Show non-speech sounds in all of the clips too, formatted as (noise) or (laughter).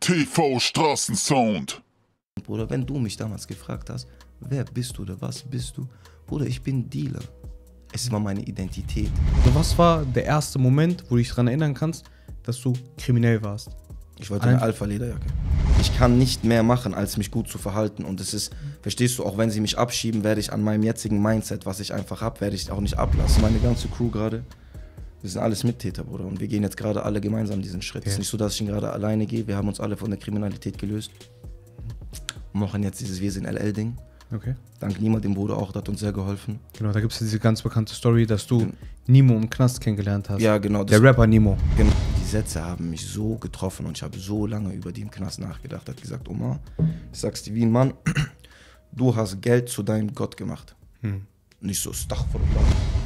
TV Straßensound. Bruder, wenn du mich damals gefragt hast, wer bist du oder was bist du? Bruder, ich bin Dealer. Es war meine Identität. Was war der erste Moment, wo du dich daran erinnern kannst, dass du kriminell warst? Ich wollte eine Alpha-Lederjacke. Ich kann nicht mehr machen, als mich gut zu verhalten. Und es ist, verstehst du, auch wenn sie mich abschieben, werde ich an meinem jetzigen Mindset, was ich einfach habe, werde ich auch nicht ablassen. Meine ganze Crew gerade, wir sind alles Mittäter, Bruder. Und wir gehen jetzt gerade alle gemeinsam diesen Schritt. Ja. Es ist nicht so, dass ich ihn gerade alleine gehe. Wir haben uns alle von der Kriminalität gelöst. Und machen jetzt dieses Wir sind LL-Ding. Okay. Dank Nima, dem Bruder auch, das hat uns sehr geholfen. Genau, da gibt es diese ganz bekannte Story, dass du Gen Nimo im Knast kennengelernt hast. Ja, genau. Der Rapper Nimo. Genau. Die Sätze haben mich so getroffen und ich habe so lange über die im Knast nachgedacht. hat gesagt, Oma, ich sag's dir wie ein Mann, (clears throat) du hast Geld zu deinem Gott gemacht. Hm. Und ich so, Stachfurullah.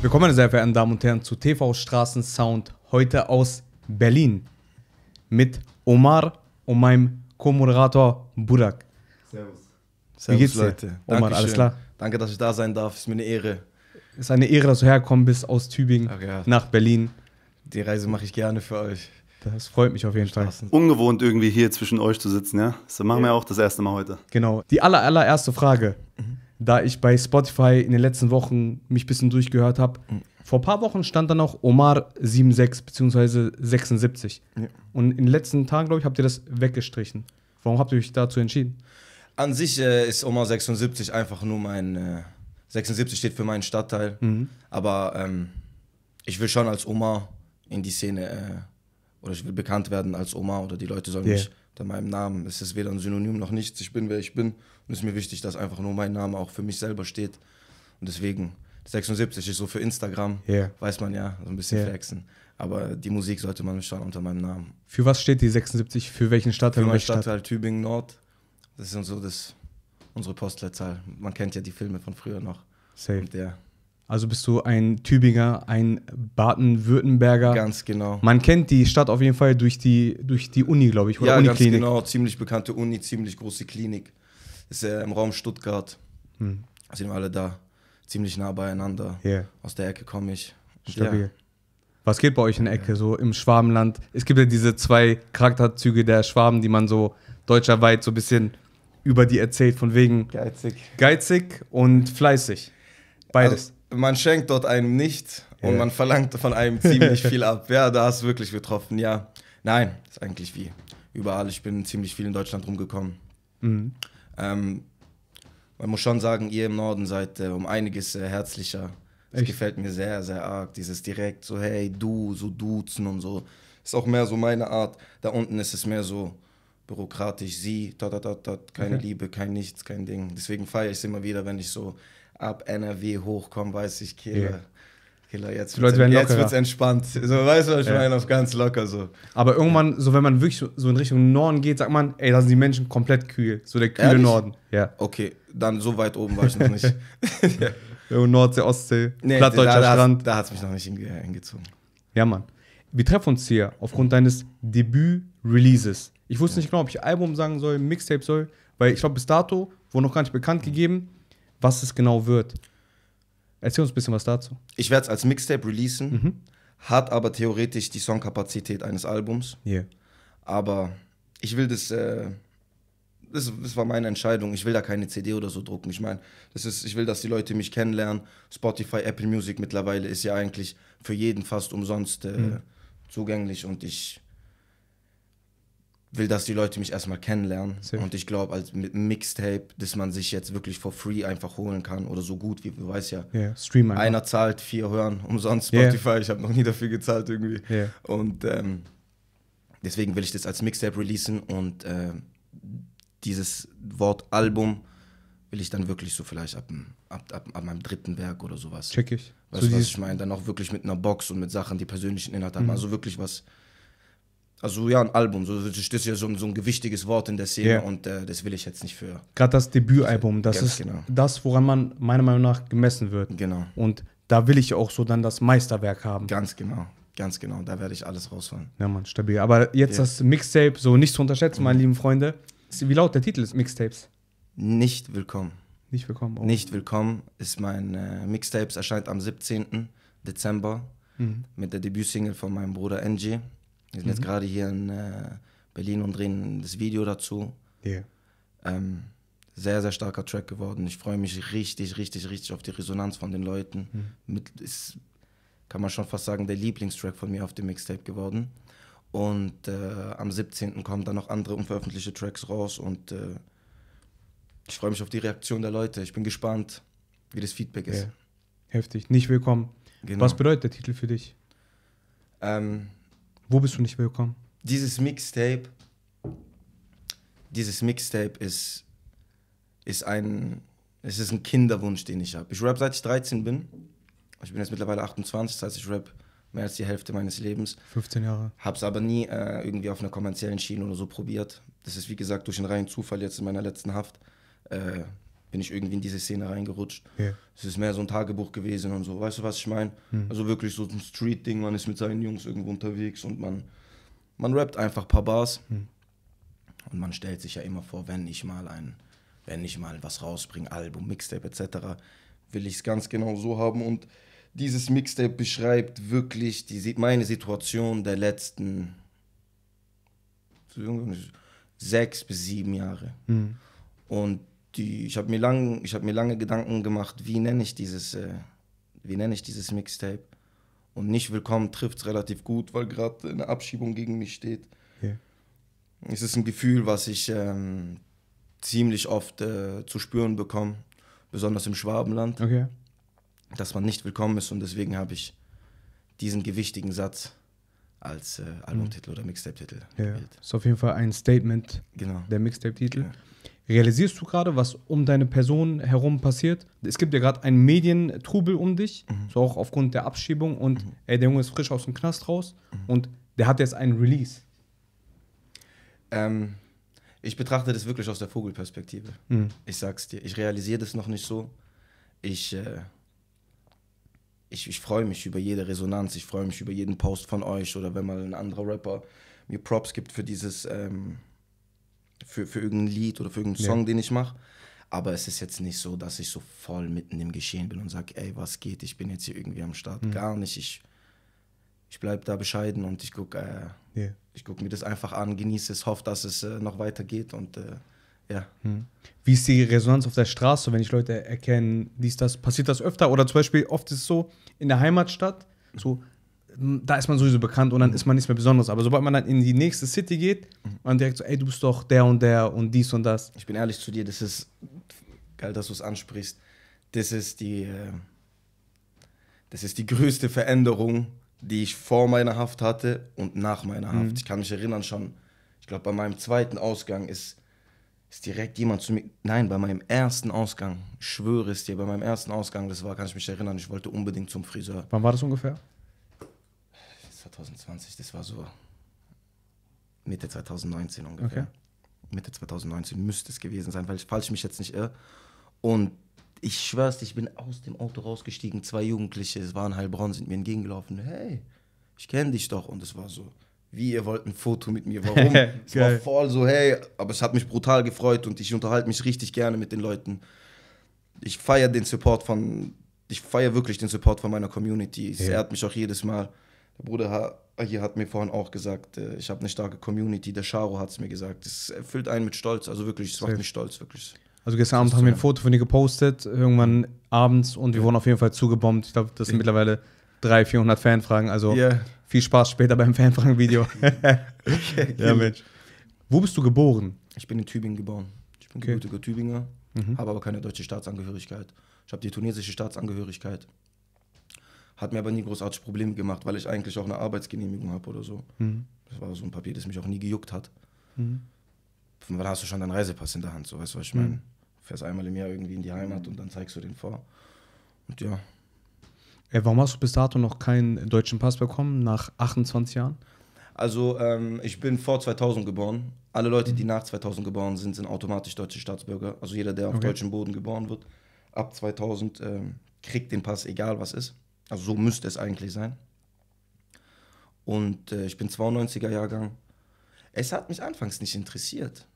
Willkommen, sehr verehrten Damen und Herren, zu TV Straßensound. Heute aus Berlin. Mit Omar und meinem Co-Moderator Burak. Servus. Servus, Wie geht's dir? Leute. Omar, Dankeschön. alles klar? Danke, dass ich da sein darf. Ist mir eine Ehre. Ist eine Ehre, dass du hergekommen bist aus Tübingen ja. nach Berlin. Die Reise mache ich gerne für euch. Das freut mich auf jeden Fall. Ungewohnt irgendwie hier zwischen euch zu sitzen, ja? Das machen ja. wir auch das erste Mal heute. Genau. Die aller, allererste Frage. Mhm da ich bei Spotify in den letzten Wochen mich ein bisschen durchgehört habe. Vor ein paar Wochen stand dann auch Omar 76 bzw. 76. Ja. Und in den letzten Tagen, glaube ich, habt ihr das weggestrichen. Warum habt ihr euch dazu entschieden? An sich äh, ist Omar 76 einfach nur mein. Äh, 76 steht für meinen Stadtteil. Mhm. Aber ähm, ich will schon als Omar in die Szene. Äh, oder ich will bekannt werden als Omar oder die Leute sollen yeah. mich unter meinem Namen. Es ist weder ein Synonym noch nichts. Ich bin, wer ich bin. Und es ist mir wichtig, dass einfach nur mein Name auch für mich selber steht. Und deswegen 76 ist so für Instagram, yeah. weiß man ja, so ein bisschen yeah. flexen. Aber die Musik sollte man schon unter meinem Namen. Für was steht die 76? Für welchen Stadtteil? Für meinen Stadtteil Stadt? Tübingen Nord. Das ist so das, unsere Postleitzahl. Man kennt ja die Filme von früher noch. Safe. der. Also bist du ein Tübinger, ein Baden-Württemberger. Ganz genau. Man kennt die Stadt auf jeden Fall durch die, durch die Uni, glaube ich, oder ja, Uniklinik. Ganz genau, ziemlich bekannte Uni, ziemlich große Klinik ist ja im Raum Stuttgart. Hm. Sind wir alle da. Ziemlich nah beieinander. Yeah. Aus der Ecke komme ich. Stabil. Ja. Was geht bei euch in der Ecke, so im Schwabenland? Es gibt ja diese zwei Charakterzüge der Schwaben, die man so deutscherweit so ein bisschen über die erzählt, von wegen geizig, geizig und fleißig. Beides. Also, man schenkt dort einem nicht und man verlangt von einem ziemlich viel ab. Ja, da hast du wirklich getroffen, ja. Nein, ist eigentlich wie überall. Ich bin ziemlich viel in Deutschland rumgekommen. Mhm. Ähm, man muss schon sagen, ihr im Norden seid äh, um einiges äh, herzlicher. Es gefällt mir sehr, sehr arg. Dieses direkt so, hey, du, so duzen und so. Ist auch mehr so meine Art. Da unten ist es mehr so bürokratisch, sie, ta ta ta, ta keine okay. Liebe, kein Nichts, kein Ding. Deswegen feiere ich es immer wieder, wenn ich so ab NRW hochkomme, weiß ich, Kehle. Yeah. Killer, jetzt wird es entspannt. So, weißt du, ich ja. meine? Auf ganz locker so. Aber irgendwann, so wenn man wirklich so in Richtung Norden geht, sagt man, ey, da sind die Menschen komplett kühl. So der kühle Ehrlich? Norden. Ja. Okay, dann so weit oben war ich noch nicht. (laughs) (laughs) ja. Nordsee, Ostsee, nee, plattdeutscher da, Strand. Da hat es mich noch nicht hingezogen. Ja, Mann. Wir treffen uns hier aufgrund deines Debüt-Releases. Ich wusste ja. nicht genau, ob ich Album sagen soll, Mixtape soll, weil ich glaube, bis dato wurde noch gar nicht bekannt gegeben, was es genau wird. Erzähl uns ein bisschen was dazu. Ich werde es als Mixtape releasen, mhm. hat aber theoretisch die Songkapazität eines Albums. Yeah. Aber ich will das, äh, das, das, war meine Entscheidung. Ich will da keine CD oder so drucken. Ich meine, ich will, dass die Leute mich kennenlernen. Spotify, Apple Music mittlerweile ist ja eigentlich für jeden fast umsonst äh, mhm. zugänglich und ich will, dass die Leute mich erstmal kennenlernen. Sehr. Und ich glaube, als mit Mixtape, dass man sich jetzt wirklich for free einfach holen kann oder so gut wie, du weißt ja. Yeah, Stream einfach. Einer zahlt, vier hören, umsonst Spotify. Yeah. Ich habe noch nie dafür gezahlt irgendwie. Yeah. Und ähm, deswegen will ich das als Mixtape releasen und äh, dieses Wort Album will ich dann wirklich so vielleicht ab, ab, ab, ab meinem dritten Werk oder sowas. Check ich. Weißt du, was ich meine? Dann auch wirklich mit einer Box und mit Sachen, die persönlichen Inhalte haben. Mhm. Also wirklich was also ja, ein Album. So, das ist ja so ein, so ein gewichtiges Wort in der Szene yeah. und äh, das will ich jetzt nicht für. Gerade das Debütalbum, das ist genau. das, woran man meiner Meinung nach gemessen wird. Genau. Und da will ich auch so dann das Meisterwerk haben. Ganz genau. Ganz genau, da werde ich alles rausholen. Ja, Mann, stabil. Aber jetzt yeah. das Mixtape, so nicht zu unterschätzen, mhm. meine lieben Freunde. Wie laut der Titel ist Mixtapes? Nicht willkommen. Nicht willkommen. Auch. Oh. Nicht willkommen ist mein äh, Mixtape, erscheint am 17. Dezember mhm. mit der Debütsingle von meinem Bruder Angie. Wir sind mhm. jetzt gerade hier in äh, Berlin und drehen das Video dazu. Yeah. Ähm, sehr, sehr starker Track geworden. Ich freue mich richtig, richtig, richtig auf die Resonanz von den Leuten. Mhm. Mit, ist, kann man schon fast sagen, der Lieblingstrack von mir auf dem Mixtape geworden. Und äh, am 17. kommen dann noch andere unveröffentlichte Tracks raus und äh, ich freue mich auf die Reaktion der Leute. Ich bin gespannt, wie das Feedback ist. Yeah. Heftig. Nicht willkommen. Genau. Was bedeutet der Titel für dich? Ähm, wo bist du nicht willkommen? Dieses Mixtape, dieses Mixtape ist, ist ein, es ist ein Kinderwunsch, den ich habe. Ich rap seit ich 13 bin. Ich bin jetzt mittlerweile 28, das heißt, ich rap mehr als die Hälfte meines Lebens. 15 Jahre. Hab's aber nie äh, irgendwie auf einer kommerziellen Schiene oder so probiert. Das ist wie gesagt durch einen reinen Zufall jetzt in meiner letzten Haft. Äh, bin ich irgendwie in diese Szene reingerutscht. Yeah. Es ist mehr so ein Tagebuch gewesen und so. Weißt du, was ich meine? Mhm. Also wirklich so ein Street-Ding, man ist mit seinen Jungs irgendwo unterwegs und man, man rappt einfach ein paar Bars. Mhm. Und man stellt sich ja immer vor, wenn ich mal ein, wenn ich mal was rausbringe, Album, Mixtape etc., will ich es ganz genau so haben. Und dieses Mixtape beschreibt wirklich die, meine Situation der letzten sechs bis sieben Jahre. Mhm. Und die, ich habe mir, lang, hab mir lange Gedanken gemacht, wie nenne ich dieses, äh, wie nenne ich dieses Mixtape. Und nicht willkommen trifft es relativ gut, weil gerade eine Abschiebung gegen mich steht. Yeah. Es ist ein Gefühl, was ich ähm, ziemlich oft äh, zu spüren bekomme, besonders im Schwabenland, okay. dass man nicht willkommen ist und deswegen habe ich diesen gewichtigen Satz als äh, Albumtitel mhm. oder Mixtape-Titel. Ja, gewählt. ist auf jeden Fall ein Statement, genau. der Mixtape-Titel. Ja. Realisierst du gerade, was um deine Person herum passiert? Es gibt ja gerade einen Medientrubel um dich, mhm. so auch aufgrund der Abschiebung und mhm. ey, der Junge ist frisch aus dem Knast raus mhm. und der hat jetzt einen Release. Ähm, ich betrachte das wirklich aus der Vogelperspektive. Mhm. Ich sag's dir, ich realisiere das noch nicht so. Ich, äh, ich, ich freue mich über jede Resonanz, ich freue mich über jeden Post von euch oder wenn mal ein anderer Rapper mir Props gibt für dieses. Ähm, für, für irgendein Lied oder für irgendeinen Song, ja. den ich mache. Aber es ist jetzt nicht so, dass ich so voll mitten im Geschehen bin und sage, ey, was geht, ich bin jetzt hier irgendwie am Start. Mhm. Gar nicht. Ich, ich bleibe da bescheiden und ich gucke äh, yeah. guck mir das einfach an, genieße es, hoffe, dass es äh, noch weitergeht und äh, ja. Mhm. Wie ist die Resonanz auf der Straße, wenn ich Leute erkennen, dies, das? Passiert das öfter? Oder zum Beispiel oft ist es so, in der Heimatstadt, so da ist man sowieso bekannt und dann ist man nichts mehr Besonderes. Aber sobald man dann in die nächste City geht, mhm. man direkt so, ey, du bist doch der und der und dies und das. Ich bin ehrlich zu dir, das ist geil, dass du es ansprichst. Das ist die, äh, das ist die größte Veränderung, die ich vor meiner Haft hatte und nach meiner mhm. Haft. Mhm. Ich kann mich erinnern schon, ich glaube, bei meinem zweiten Ausgang ist, ist direkt jemand zu mir. Nein, bei meinem ersten Ausgang, ich schwöre es dir, bei meinem ersten Ausgang, das war, kann ich mich erinnern, ich wollte unbedingt zum Friseur. Wann war das ungefähr? 2020, das war so Mitte 2019 ungefähr. Okay. Mitte 2019 müsste es gewesen sein, weil ich, falls mich jetzt nicht irre. Und ich schwör's, ich bin aus dem Auto rausgestiegen. Zwei Jugendliche, es waren Heilbronn, sind mir entgegengelaufen. Hey, ich kenne dich doch. Und es war so, wie ihr wollt ein Foto mit mir. Warum? (laughs) es war voll so, hey, aber es hat mich brutal gefreut und ich unterhalte mich richtig gerne mit den Leuten. Ich feiere den Support von, ich feiere wirklich den Support von meiner Community. Hey. Es ehrt mich auch jedes Mal. Der Bruder hier hat mir vorhin auch gesagt, äh, ich habe eine starke Community. Der Charo hat es mir gesagt. Es erfüllt einen mit Stolz. Also wirklich, es macht mich stolz, wirklich. Also gestern Abend haben wir ein Foto von dir gepostet, irgendwann abends und wir wurden auf jeden Fall zugebombt. Ich glaube, das sind mittlerweile 300, 400 Fanfragen. Also yeah. viel Spaß später beim Fanfragen-Video. (laughs) okay. (laughs) ja, Mensch. Wo bist du geboren? Ich bin in Tübingen geboren. Ich bin okay. gebürtiger Tübinger, mhm. habe aber keine deutsche Staatsangehörigkeit. Ich habe die tunesische Staatsangehörigkeit. Hat mir aber nie großartig Probleme gemacht, weil ich eigentlich auch eine Arbeitsgenehmigung habe oder so. Mhm. Das war so ein Papier, das mich auch nie gejuckt hat. Mhm. Von wann hast du schon deinen Reisepass in der Hand? So weißt du, was ich meine? Mhm. Fährst einmal im Jahr irgendwie in die Heimat und dann zeigst du den vor. Und ja. Ey, warum hast du bis dato noch keinen deutschen Pass bekommen, nach 28 Jahren? Also, ähm, ich bin vor 2000 geboren. Alle Leute, mhm. die nach 2000 geboren sind, sind automatisch deutsche Staatsbürger. Also jeder, der auf okay. deutschem Boden geboren wird, ab 2000 ähm, kriegt den Pass, egal was ist. Also so müsste es eigentlich sein. Und äh, ich bin 92er Jahrgang. Es hat mich anfangs nicht interessiert.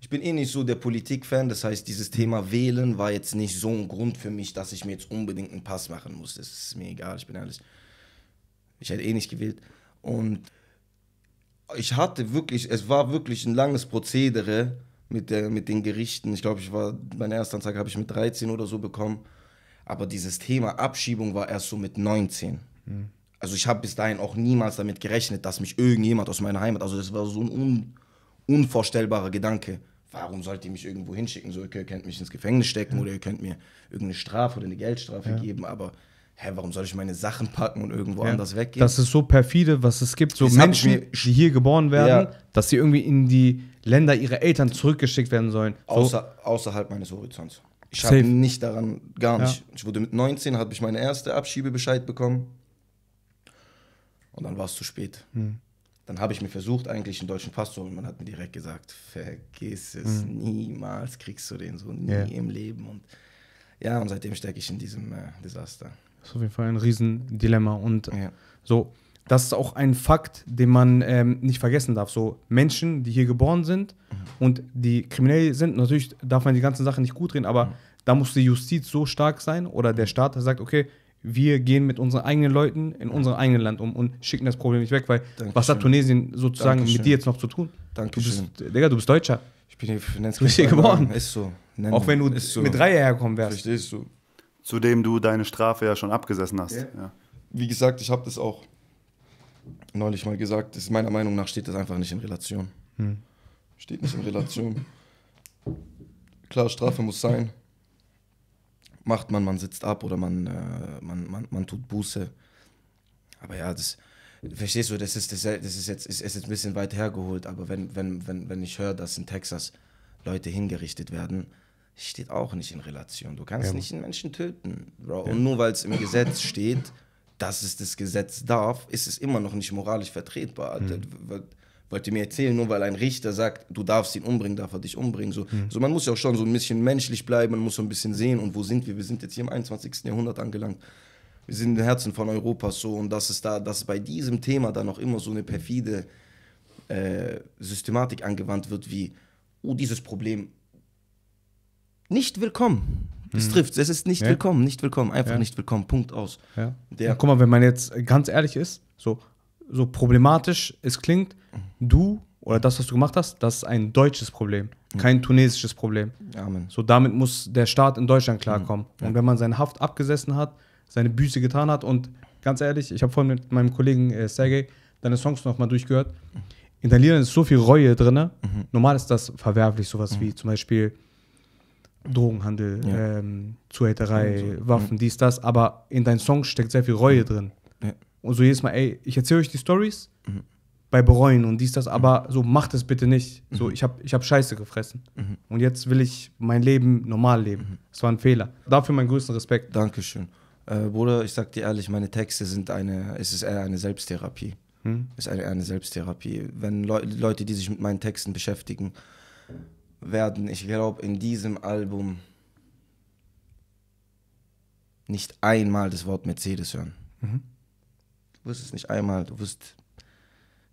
Ich bin eh nicht so der Politik-Fan, das heißt, dieses Thema Wählen war jetzt nicht so ein Grund für mich, dass ich mir jetzt unbedingt einen Pass machen muss. Das ist mir egal, ich bin ehrlich. Ich hätte eh nicht gewählt. Und ich hatte wirklich, es war wirklich ein langes Prozedere mit, der, mit den Gerichten. Ich glaube, ich war, meinen ersten Antrag habe ich mit 13 oder so bekommen. Aber dieses Thema Abschiebung war erst so mit 19. Mhm. Also ich habe bis dahin auch niemals damit gerechnet, dass mich irgendjemand aus meiner Heimat, also das war so ein un, unvorstellbarer Gedanke. Warum sollt ihr mich irgendwo hinschicken? So, ihr könnt mich ins Gefängnis stecken ja. oder ihr könnt mir irgendeine Strafe oder eine Geldstrafe ja. geben, aber hä, warum soll ich meine Sachen packen und irgendwo ja. anders weggehen? Das ist so perfide, was es gibt. So das Menschen, die hier geboren werden, ja. dass sie irgendwie in die Länder ihrer Eltern zurückgeschickt werden sollen. So. Außer, außerhalb meines Horizonts. Ich habe nicht daran, gar nicht. Ja. Ich wurde mit 19, habe ich meine erste Abschiebebescheid bekommen. Und dann war es zu spät. Mhm. Dann habe ich mir versucht, eigentlich einen deutschen Pass zu holen. Man hat mir direkt gesagt, vergiss es, mhm. niemals kriegst du den so, nie yeah. im Leben. Und ja, und seitdem stecke ich in diesem äh, Desaster. Das ist auf jeden Fall ein Riesendilemma. Und ja. so, das ist auch ein Fakt, den man ähm, nicht vergessen darf. So Menschen, die hier geboren sind mhm. und die kriminell sind, natürlich darf man die ganzen Sachen nicht gut reden, aber mhm. da muss die Justiz so stark sein oder der mhm. Staat, sagt, okay, wir gehen mit unseren eigenen Leuten in unserem eigenen Land um und schicken das Problem nicht weg, weil Dankeschön. was hat Tunesien sozusagen Dankeschön. mit dir jetzt noch zu tun? Dankeschön. Du bist, Digga, du bist Deutscher. Ich bin hier, hier geboren. Ist so. Nenn auch wenn du so. mit drei herkommen wärst. Richtig, ist so. Zudem du deine Strafe ja schon abgesessen hast. Yeah. Ja. Wie gesagt, ich habe das auch neulich mal gesagt, ist meiner Meinung nach steht das einfach nicht in Relation. Hm. Steht nicht in Relation. Klar, Strafe muss sein. Macht man, man sitzt ab oder man, äh, man, man, man tut Buße. Aber ja, das, verstehst du, das ist, das, das ist, jetzt, ist, ist jetzt ein bisschen weit hergeholt, aber wenn, wenn, wenn, wenn ich höre, dass in Texas Leute hingerichtet werden, steht auch nicht in Relation. Du kannst ja. nicht einen Menschen töten, Bro. Ja. Und nur weil es im Gesetz steht, dass es das Gesetz darf, ist es immer noch nicht moralisch vertretbar. Hm. Wollt ihr mir erzählen, nur weil ein Richter sagt, du darfst ihn umbringen, darf er dich umbringen. So, hm. so man muss ja auch schon so ein bisschen menschlich bleiben, man muss so ein bisschen sehen, und wo sind wir? Wir sind jetzt hier im 21. Jahrhundert angelangt. Wir sind im Herzen von Europas so, und dass es da, dass bei diesem Thema da noch immer so eine perfide äh, Systematik angewandt wird, wie, oh, dieses Problem nicht willkommen. Das mhm. trifft, es ist nicht ja. willkommen, nicht willkommen, einfach ja. nicht willkommen, Punkt aus. Ja. ja. guck mal, wenn man jetzt ganz ehrlich ist, so, so problematisch es klingt, mhm. du oder das, was du gemacht hast, das ist ein deutsches Problem, mhm. kein tunesisches Problem. Amen. So, damit muss der Staat in Deutschland klarkommen. Mhm. Und wenn man seine Haft abgesessen hat, seine Büße getan hat und ganz ehrlich, ich habe vorhin mit meinem Kollegen äh, Sergej deine Songs nochmal durchgehört. In deinen Liedern ist so viel Reue drin. Mhm. Normal ist das verwerflich, sowas mhm. wie zum Beispiel Drogenhandel, ja. ähm, Zuhälterei, so. Waffen, ja. dies, das, aber in deinen Songs steckt sehr viel Reue drin. Ja. Und so jedes Mal, ey, ich erzähle euch die Stories mhm. bei Bereuen und dies, das, mhm. aber so macht es bitte nicht. Mhm. So, ich habe ich hab Scheiße gefressen. Mhm. Und jetzt will ich mein Leben normal leben. Mhm. Das war ein Fehler. Dafür meinen größten Respekt. Dankeschön. Äh, Bruder, ich sag dir ehrlich, meine Texte sind eine, es ist eher eine Selbsttherapie. Hm? Ist eine, eine Selbsttherapie. Wenn Le Leute, die sich mit meinen Texten beschäftigen, werden, ich glaube, in diesem Album nicht einmal das Wort Mercedes hören. Mhm. Du wirst es nicht einmal, du wirst,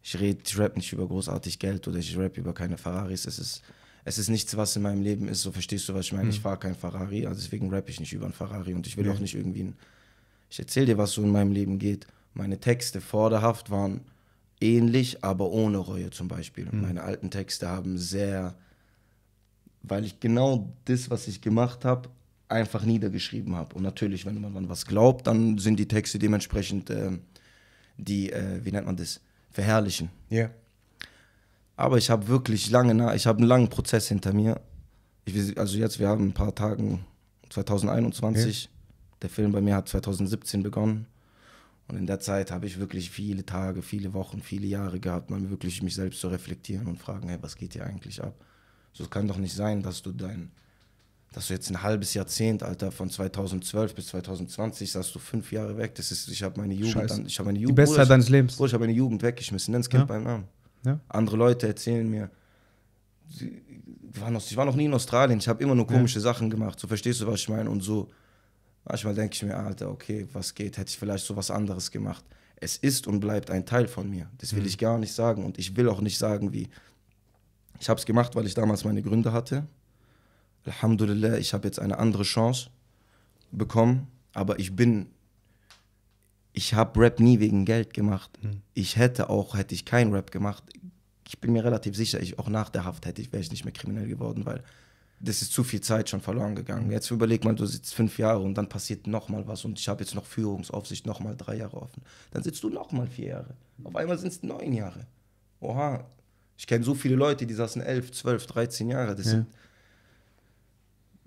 ich rede, ich rap nicht über großartig Geld oder ich rap über keine Ferraris. Es ist, es ist nichts, was in meinem Leben ist, so verstehst du, was ich meine. Mhm. Ich fahre kein Ferrari, also deswegen rap ich nicht über ein Ferrari und ich will mhm. auch nicht irgendwie ein, ich erzähle dir, was so in meinem Leben geht. Meine Texte vorderhaft waren ähnlich, aber ohne Reue zum Beispiel. Mhm. Meine alten Texte haben sehr, weil ich genau das, was ich gemacht habe, einfach niedergeschrieben habe. Und natürlich, wenn man an was glaubt, dann sind die Texte dementsprechend, äh, die, äh, wie nennt man das, verherrlichen. Ja. Yeah. Aber ich habe wirklich lange, ich habe einen langen Prozess hinter mir. Ich, also jetzt, wir haben ein paar Tagen 2021. Yeah. Der Film bei mir hat 2017 begonnen. Und in der Zeit habe ich wirklich viele Tage, viele Wochen, viele Jahre gehabt, mal wirklich mich selbst zu reflektieren und fragen, hey, was geht hier eigentlich ab? So kann doch nicht sein, dass du dein, dass du jetzt ein halbes Jahrzehnt, Alter, von 2012 bis 2020, sagst du fünf Jahre weg. Das ist, ich habe meine Jugend, an, ich habe meine Jugend. Die beste Zeit deines Lebens. Bruder, ich habe meine Jugend weggeschmissen, nenn das Kind ja. beim Namen. Ja. Andere Leute erzählen mir, sie, waren aus, ich war noch nie in Australien, ich habe immer nur komische ja. Sachen gemacht. So verstehst du, was ich meine? Und so, manchmal denke ich mir, Alter, okay, was geht? Hätte ich vielleicht so was anderes gemacht. Es ist und bleibt ein Teil von mir. Das will mhm. ich gar nicht sagen. Und ich will auch nicht sagen, wie, ich habe es gemacht, weil ich damals meine Gründe hatte. Alhamdulillah, ich habe jetzt eine andere Chance bekommen, aber ich bin, ich habe Rap nie wegen Geld gemacht. Mhm. Ich hätte auch, hätte ich kein Rap gemacht, ich bin mir relativ sicher, ich, auch nach der Haft hätte ich, wäre ich nicht mehr kriminell geworden, weil das ist zu viel Zeit schon verloren gegangen. Hm. Jetzt überleg mal, du sitzt fünf Jahre und dann passiert nochmal was und ich habe jetzt noch Führungsaufsicht, nochmal drei Jahre offen. Dann sitzt du nochmal vier Jahre. Auf einmal sind es neun Jahre. Oha, ich kenne so viele Leute, die saßen 11, 12, 13 Jahre. Das ja. sind,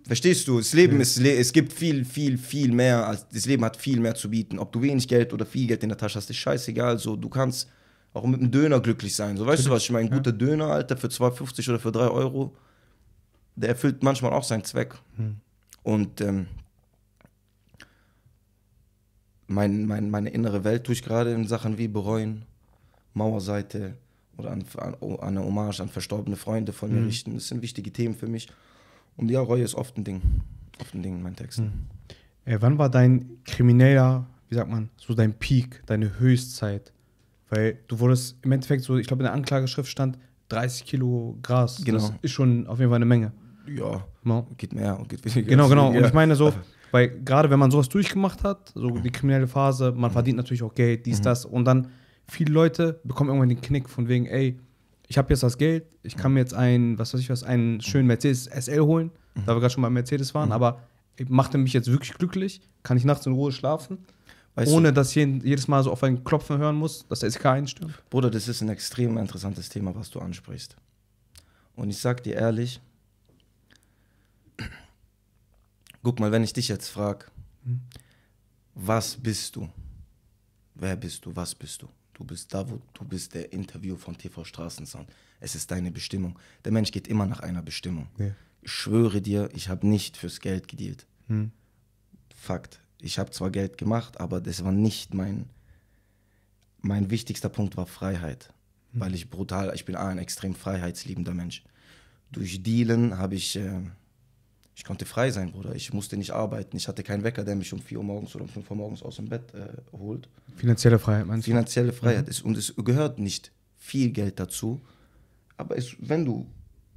verstehst du, das Leben ja. ist, es gibt viel, viel, viel mehr. Als, das Leben hat viel mehr zu bieten. Ob du wenig Geld oder viel Geld in der Tasche hast, ist scheißegal. So, du kannst auch mit einem Döner glücklich sein. So, weißt du was ich meine? Ein guter Döner, Alter, für 2,50 oder für 3 Euro, der erfüllt manchmal auch seinen Zweck. Hm. Und ähm, mein, mein, meine innere Welt tue ich gerade in Sachen wie bereuen, Mauerseite, oder an, an, eine Hommage an verstorbene Freunde von mir mhm. richten. Das sind wichtige Themen für mich. Und ja, Reue ist oft ein Ding, oft ein Ding in meinen Texten. Mhm. Äh, wann war dein krimineller, wie sagt man, so dein Peak, deine Höchstzeit? Weil du wurdest im Endeffekt so, ich glaube in der Anklageschrift stand 30 Kilo Gras. Genau. Das ist schon auf jeden Fall eine Menge. Ja, no? geht mehr und geht weniger. Genau, genau. Und ich meine so, (laughs) weil gerade wenn man sowas durchgemacht hat, so die kriminelle Phase, man mhm. verdient natürlich auch Geld, dies, mhm. das und dann viele Leute bekommen irgendwann den Knick von wegen, ey, ich habe jetzt das Geld, ich kann mir jetzt einen, was weiß ich was, einen schönen Mercedes SL holen, mhm. da wir gerade schon mal Mercedes waren, mhm. aber macht er mich jetzt wirklich glücklich? Kann ich nachts in Ruhe schlafen? Weißt ohne du, dass ich jedes Mal so auf einen Klopfen hören muss, dass der SK einstürmt? Bruder, das ist ein extrem interessantes Thema, was du ansprichst. Und ich sag dir ehrlich, guck mal, wenn ich dich jetzt frage, hm. was bist du? Wer bist du? Was bist du? Du bist da, wo du bist, der Interview von TV Straßensound. Es ist deine Bestimmung. Der Mensch geht immer nach einer Bestimmung. Yeah. Ich schwöre dir, ich habe nicht fürs Geld gedealt. Hm. Fakt. Ich habe zwar Geld gemacht, aber das war nicht mein. Mein wichtigster Punkt war Freiheit. Hm. Weil ich brutal, ich bin ein extrem freiheitsliebender Mensch. Durch Dealen habe ich. Äh, ich konnte frei sein, Bruder. Ich musste nicht arbeiten. Ich hatte keinen Wecker, der mich um 4 Uhr morgens oder um 5 Uhr morgens aus dem Bett äh, holt. Finanzielle Freiheit, meinst du? Finanzielle Freiheit. Mhm. Ist, und es gehört nicht viel Geld dazu. Aber es, wenn du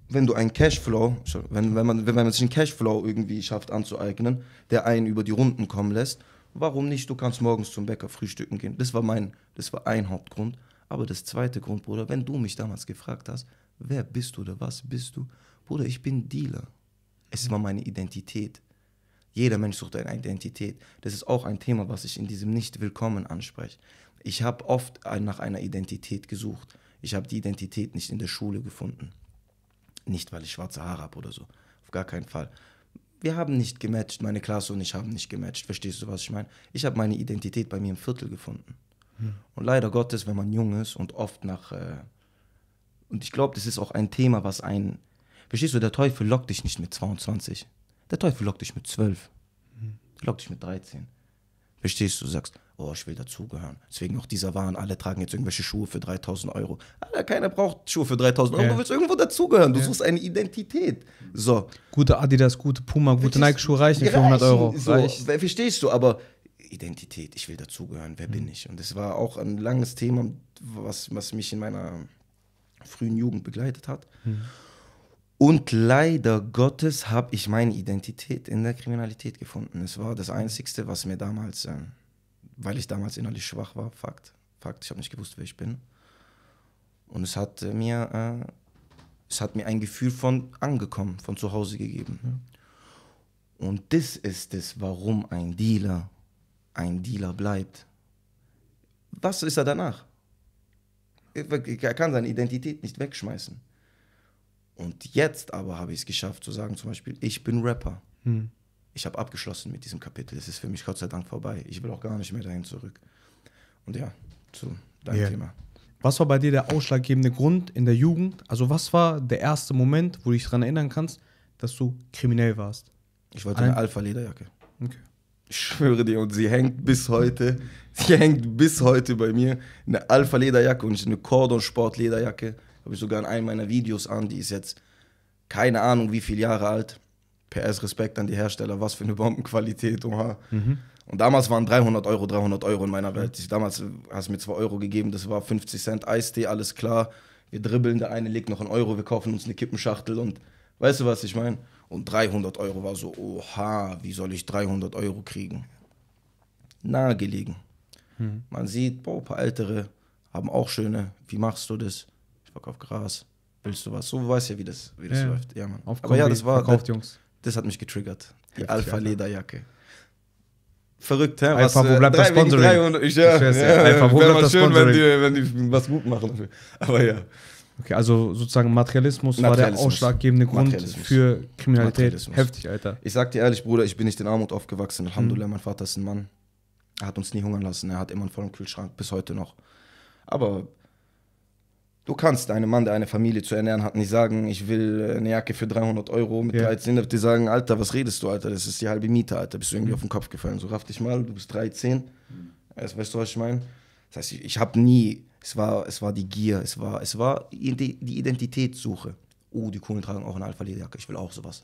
wenn du einen Cashflow, wenn, wenn, man, wenn man sich einen Cashflow irgendwie schafft anzueignen, der einen über die Runden kommen lässt, warum nicht? Du kannst morgens zum Bäcker frühstücken gehen. Das war mein, das war ein Hauptgrund. Aber das zweite Grund, Bruder, wenn du mich damals gefragt hast, wer bist du oder was bist du? Bruder, ich bin Dealer. Es ist immer meine Identität. Jeder Mensch sucht eine Identität. Das ist auch ein Thema, was ich in diesem Nicht-Willkommen anspreche. Ich habe oft nach einer Identität gesucht. Ich habe die Identität nicht in der Schule gefunden. Nicht, weil ich schwarze Haare habe oder so. Auf gar keinen Fall. Wir haben nicht gematcht, meine Klasse und ich haben nicht gematcht. Verstehst du, was ich meine? Ich habe meine Identität bei mir im Viertel gefunden. Hm. Und leider Gottes, wenn man jung ist und oft nach. Äh und ich glaube, das ist auch ein Thema, was einen Verstehst du, der Teufel lockt dich nicht mit 22. Der Teufel lockt dich mit 12. Der lockt dich mit 13. Verstehst du, du sagst, oh, ich will dazugehören. Deswegen auch dieser Wahn, alle tragen jetzt irgendwelche Schuhe für 3000 Euro. Alter, keiner braucht Schuhe für 3000 Euro, ja. du willst irgendwo dazugehören, du ja. suchst eine Identität. So. Gute Adidas, gute Puma, gute Nike-Schuhe reichen für 100 Euro. So, Reicht. verstehst du, aber Identität, ich will dazugehören, wer mhm. bin hm. ich? Und das war auch ein langes Thema, was, was mich in meiner frühen Jugend begleitet hat. Mhm. Und leider Gottes habe ich meine Identität in der Kriminalität gefunden. Es war das Einzige, was mir damals, äh, weil ich damals innerlich schwach war, Fakt, Fakt, ich habe nicht gewusst, wer ich bin. Und es hat äh, mir, äh, es hat mir ein Gefühl von angekommen, von zu Hause gegeben. Ja. Und das ist es, warum ein Dealer ein Dealer bleibt. Was ist er danach? Er kann seine Identität nicht wegschmeißen. Und jetzt aber habe ich es geschafft zu sagen, zum Beispiel, ich bin Rapper. Hm. Ich habe abgeschlossen mit diesem Kapitel. Es ist für mich Gott sei Dank vorbei. Ich will auch gar nicht mehr dahin zurück. Und ja, zu deinem yeah. Thema. Was war bei dir der ausschlaggebende Grund in der Jugend? Also was war der erste Moment, wo du dich daran erinnern kannst, dass du kriminell warst? Ich wollte Ein eine Alpha-Lederjacke. Okay. Ich schwöre dir, und sie hängt bis heute, sie hängt bis heute bei mir, eine Alpha-Lederjacke und eine Cordon-Sport-Lederjacke habe ich sogar in einem meiner Videos an, die ist jetzt keine Ahnung wie viele Jahre alt. PS Respekt an die Hersteller, was für eine Bombenqualität, oha. Mhm. Und damals waren 300 Euro, 300 Euro in meiner Welt. Ich, damals hast du mir 2 Euro gegeben, das war 50 Cent Eistee, alles klar. Wir dribbeln, der eine legt noch einen Euro, wir kaufen uns eine Kippenschachtel und weißt du, was ich meine? Und 300 Euro war so, oha, wie soll ich 300 Euro kriegen? Nahegelegen. Mhm. Man sieht, boah, ein paar Ältere haben auch schöne, wie machst du das? Bock auf Gras. Willst du was? So weißt ja, wie das, wie das ja. läuft. Ja, Mann. Auf Aber Kombi, ja, das war. Verkauft, Jungs. Das hat mich getriggert. Die Alpha-Lederjacke. Verrückt, hä? Einfach, was, wo äh, bleibt das Sponsoring? 300, ich, ja, ich weiß, ja, ja, einfach, wo bleibt das schön, Sponsoring? Wenn schön, wenn die was gut machen (laughs) Aber ja. Okay, also sozusagen Materialismus, Materialismus. war der ausschlaggebende Grund für Kriminalität. Heftig, Alter. Ich sag dir ehrlich, Bruder, ich bin nicht in Armut aufgewachsen. Mhm. Alhamdulillah, mhm. mein Vater ist ein Mann. Er hat uns nie hungern lassen. Er hat immer einen vollen Kühlschrank, bis heute noch. Aber Du kannst einem Mann, der eine Familie zu ernähren hat, nicht sagen, ich will äh, eine Jacke für 300 Euro mit ja. 13. Die sagen, Alter, was redest du, Alter? Das ist die halbe Miete, Alter. Bist du irgendwie mhm. auf den Kopf gefallen? So raff dich mal, du bist 13. Das, mhm. weißt du, was ich meine? Das heißt, ich, ich habe nie, es war, es war die Gier, es war, es war die, Identitätssuche. Oh, die Kunden tragen auch eine Alpha-Lederjacke, ich will auch sowas.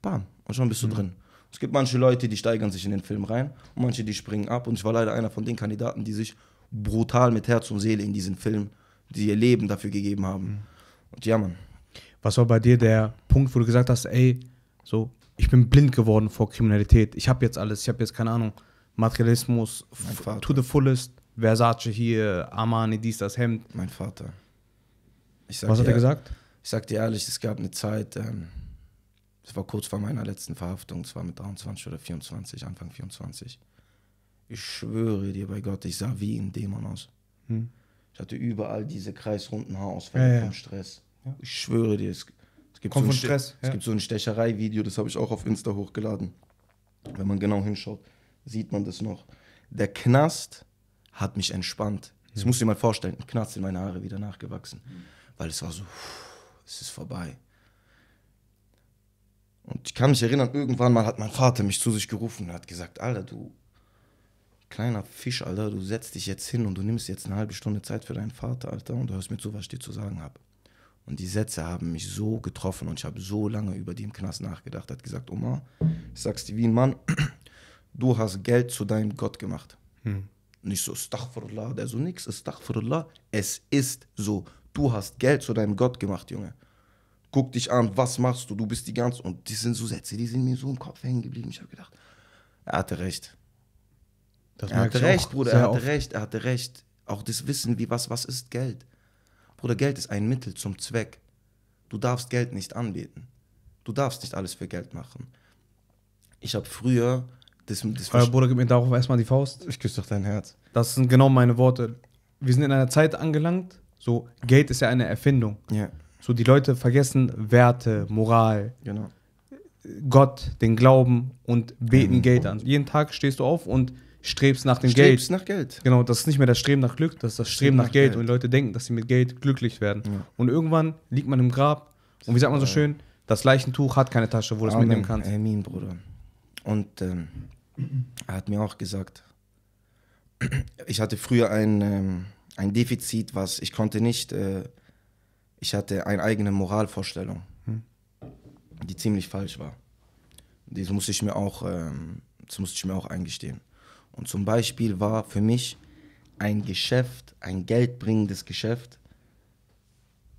Bam, und schon bist mhm. du drin. Es gibt manche Leute, die steigern sich in den Film rein und manche, die springen ab. Und ich war leider einer von den Kandidaten, die sich brutal mit Herz und Seele in diesen Film die ihr Leben dafür gegeben haben. Mhm. Und ja, Mann. Was war bei dir der Punkt, wo du gesagt hast, ey, so, ich bin blind geworden vor Kriminalität. Ich habe jetzt alles, ich habe jetzt keine Ahnung, Materialismus, to the fullest, Versace hier, Armani, dies, das Hemd. Mein Vater. Was hat er gesagt? Ich sag dir ehrlich, es gab eine Zeit, ähm, das war kurz vor meiner letzten Verhaftung, es war mit 23 oder 24, Anfang 24. Ich schwöre dir bei Gott, ich sah wie ein Dämon aus. Hm. Ich hatte überall diese kreisrunden Haarausfälle ja, vom Stress. Ich schwöre dir, es, es gibt, Kommt so ein, Stress, es gibt so ein Stecherei-Video, das habe ich auch auf Insta hochgeladen. Wenn man genau hinschaut, sieht man das noch. Der Knast hat mich entspannt. Das muss ich mal vorstellen. Ein Knast in meine Haare wieder nachgewachsen. Weil es war so, es ist vorbei. Und ich kann mich erinnern, irgendwann mal hat mein Vater mich zu sich gerufen und hat gesagt, Alter, du kleiner Fisch, Alter, du setzt dich jetzt hin und du nimmst jetzt eine halbe Stunde Zeit für deinen Vater, Alter, und du hörst mir zu, was ich dir zu sagen habe. Und die Sätze haben mich so getroffen und ich habe so lange über die im Knast nachgedacht. Hat gesagt, Oma, ich sag's dir wie ein Mann, (clears throat) du hast Geld zu deinem Gott gemacht. Hm. Nicht so, Stachfurullah, der so nix, Stachfurullah. Es ist so, du hast Geld zu deinem Gott gemacht, Junge. Guck dich an, was machst du, du bist die ganze. Und die sind so Sätze, die sind mir so im Kopf hängen geblieben. Ich habe gedacht, er hatte recht. Das er hatte recht, Bruder, er hatte oft. recht, er hatte recht. Auch das Wissen, wie was, was ist Geld. Bruder, Geld ist ein Mittel zum Zweck. Du darfst Geld nicht anbeten. Du darfst nicht alles für Geld machen. Ich habe früher das. das Euer Bruder, gib mir darauf erstmal die Faust. Ich küsse doch dein Herz. Das sind genau meine Worte. Wir sind in einer Zeit angelangt, so Geld ist ja eine Erfindung. Yeah. So die Leute vergessen Werte, Moral. Genau. Gott, den Glauben und beten mhm. Geld an. Jeden Tag stehst du auf und strebst nach dem Geld. Strebst nach Geld. Genau, das ist nicht mehr das Streben nach Glück, das ist das Streben, Streben nach, nach Geld. Geld. Und Leute denken, dass sie mit Geld glücklich werden. Ja. Und irgendwann liegt man im Grab und wie sagt man so schön, das Leichentuch hat keine Tasche, wo du es mitnehmen kannst. Amen, Bruder. Und ähm, er hat mir auch gesagt, (clears throat) ich hatte früher ein, ähm, ein Defizit, was ich konnte nicht, äh, ich hatte eine eigene Moralvorstellung, hm. die ziemlich falsch war. Das musste ich mir auch, ähm, das musste ich mir auch eingestehen. Und zum Beispiel war für mich ein Geschäft, ein geldbringendes Geschäft,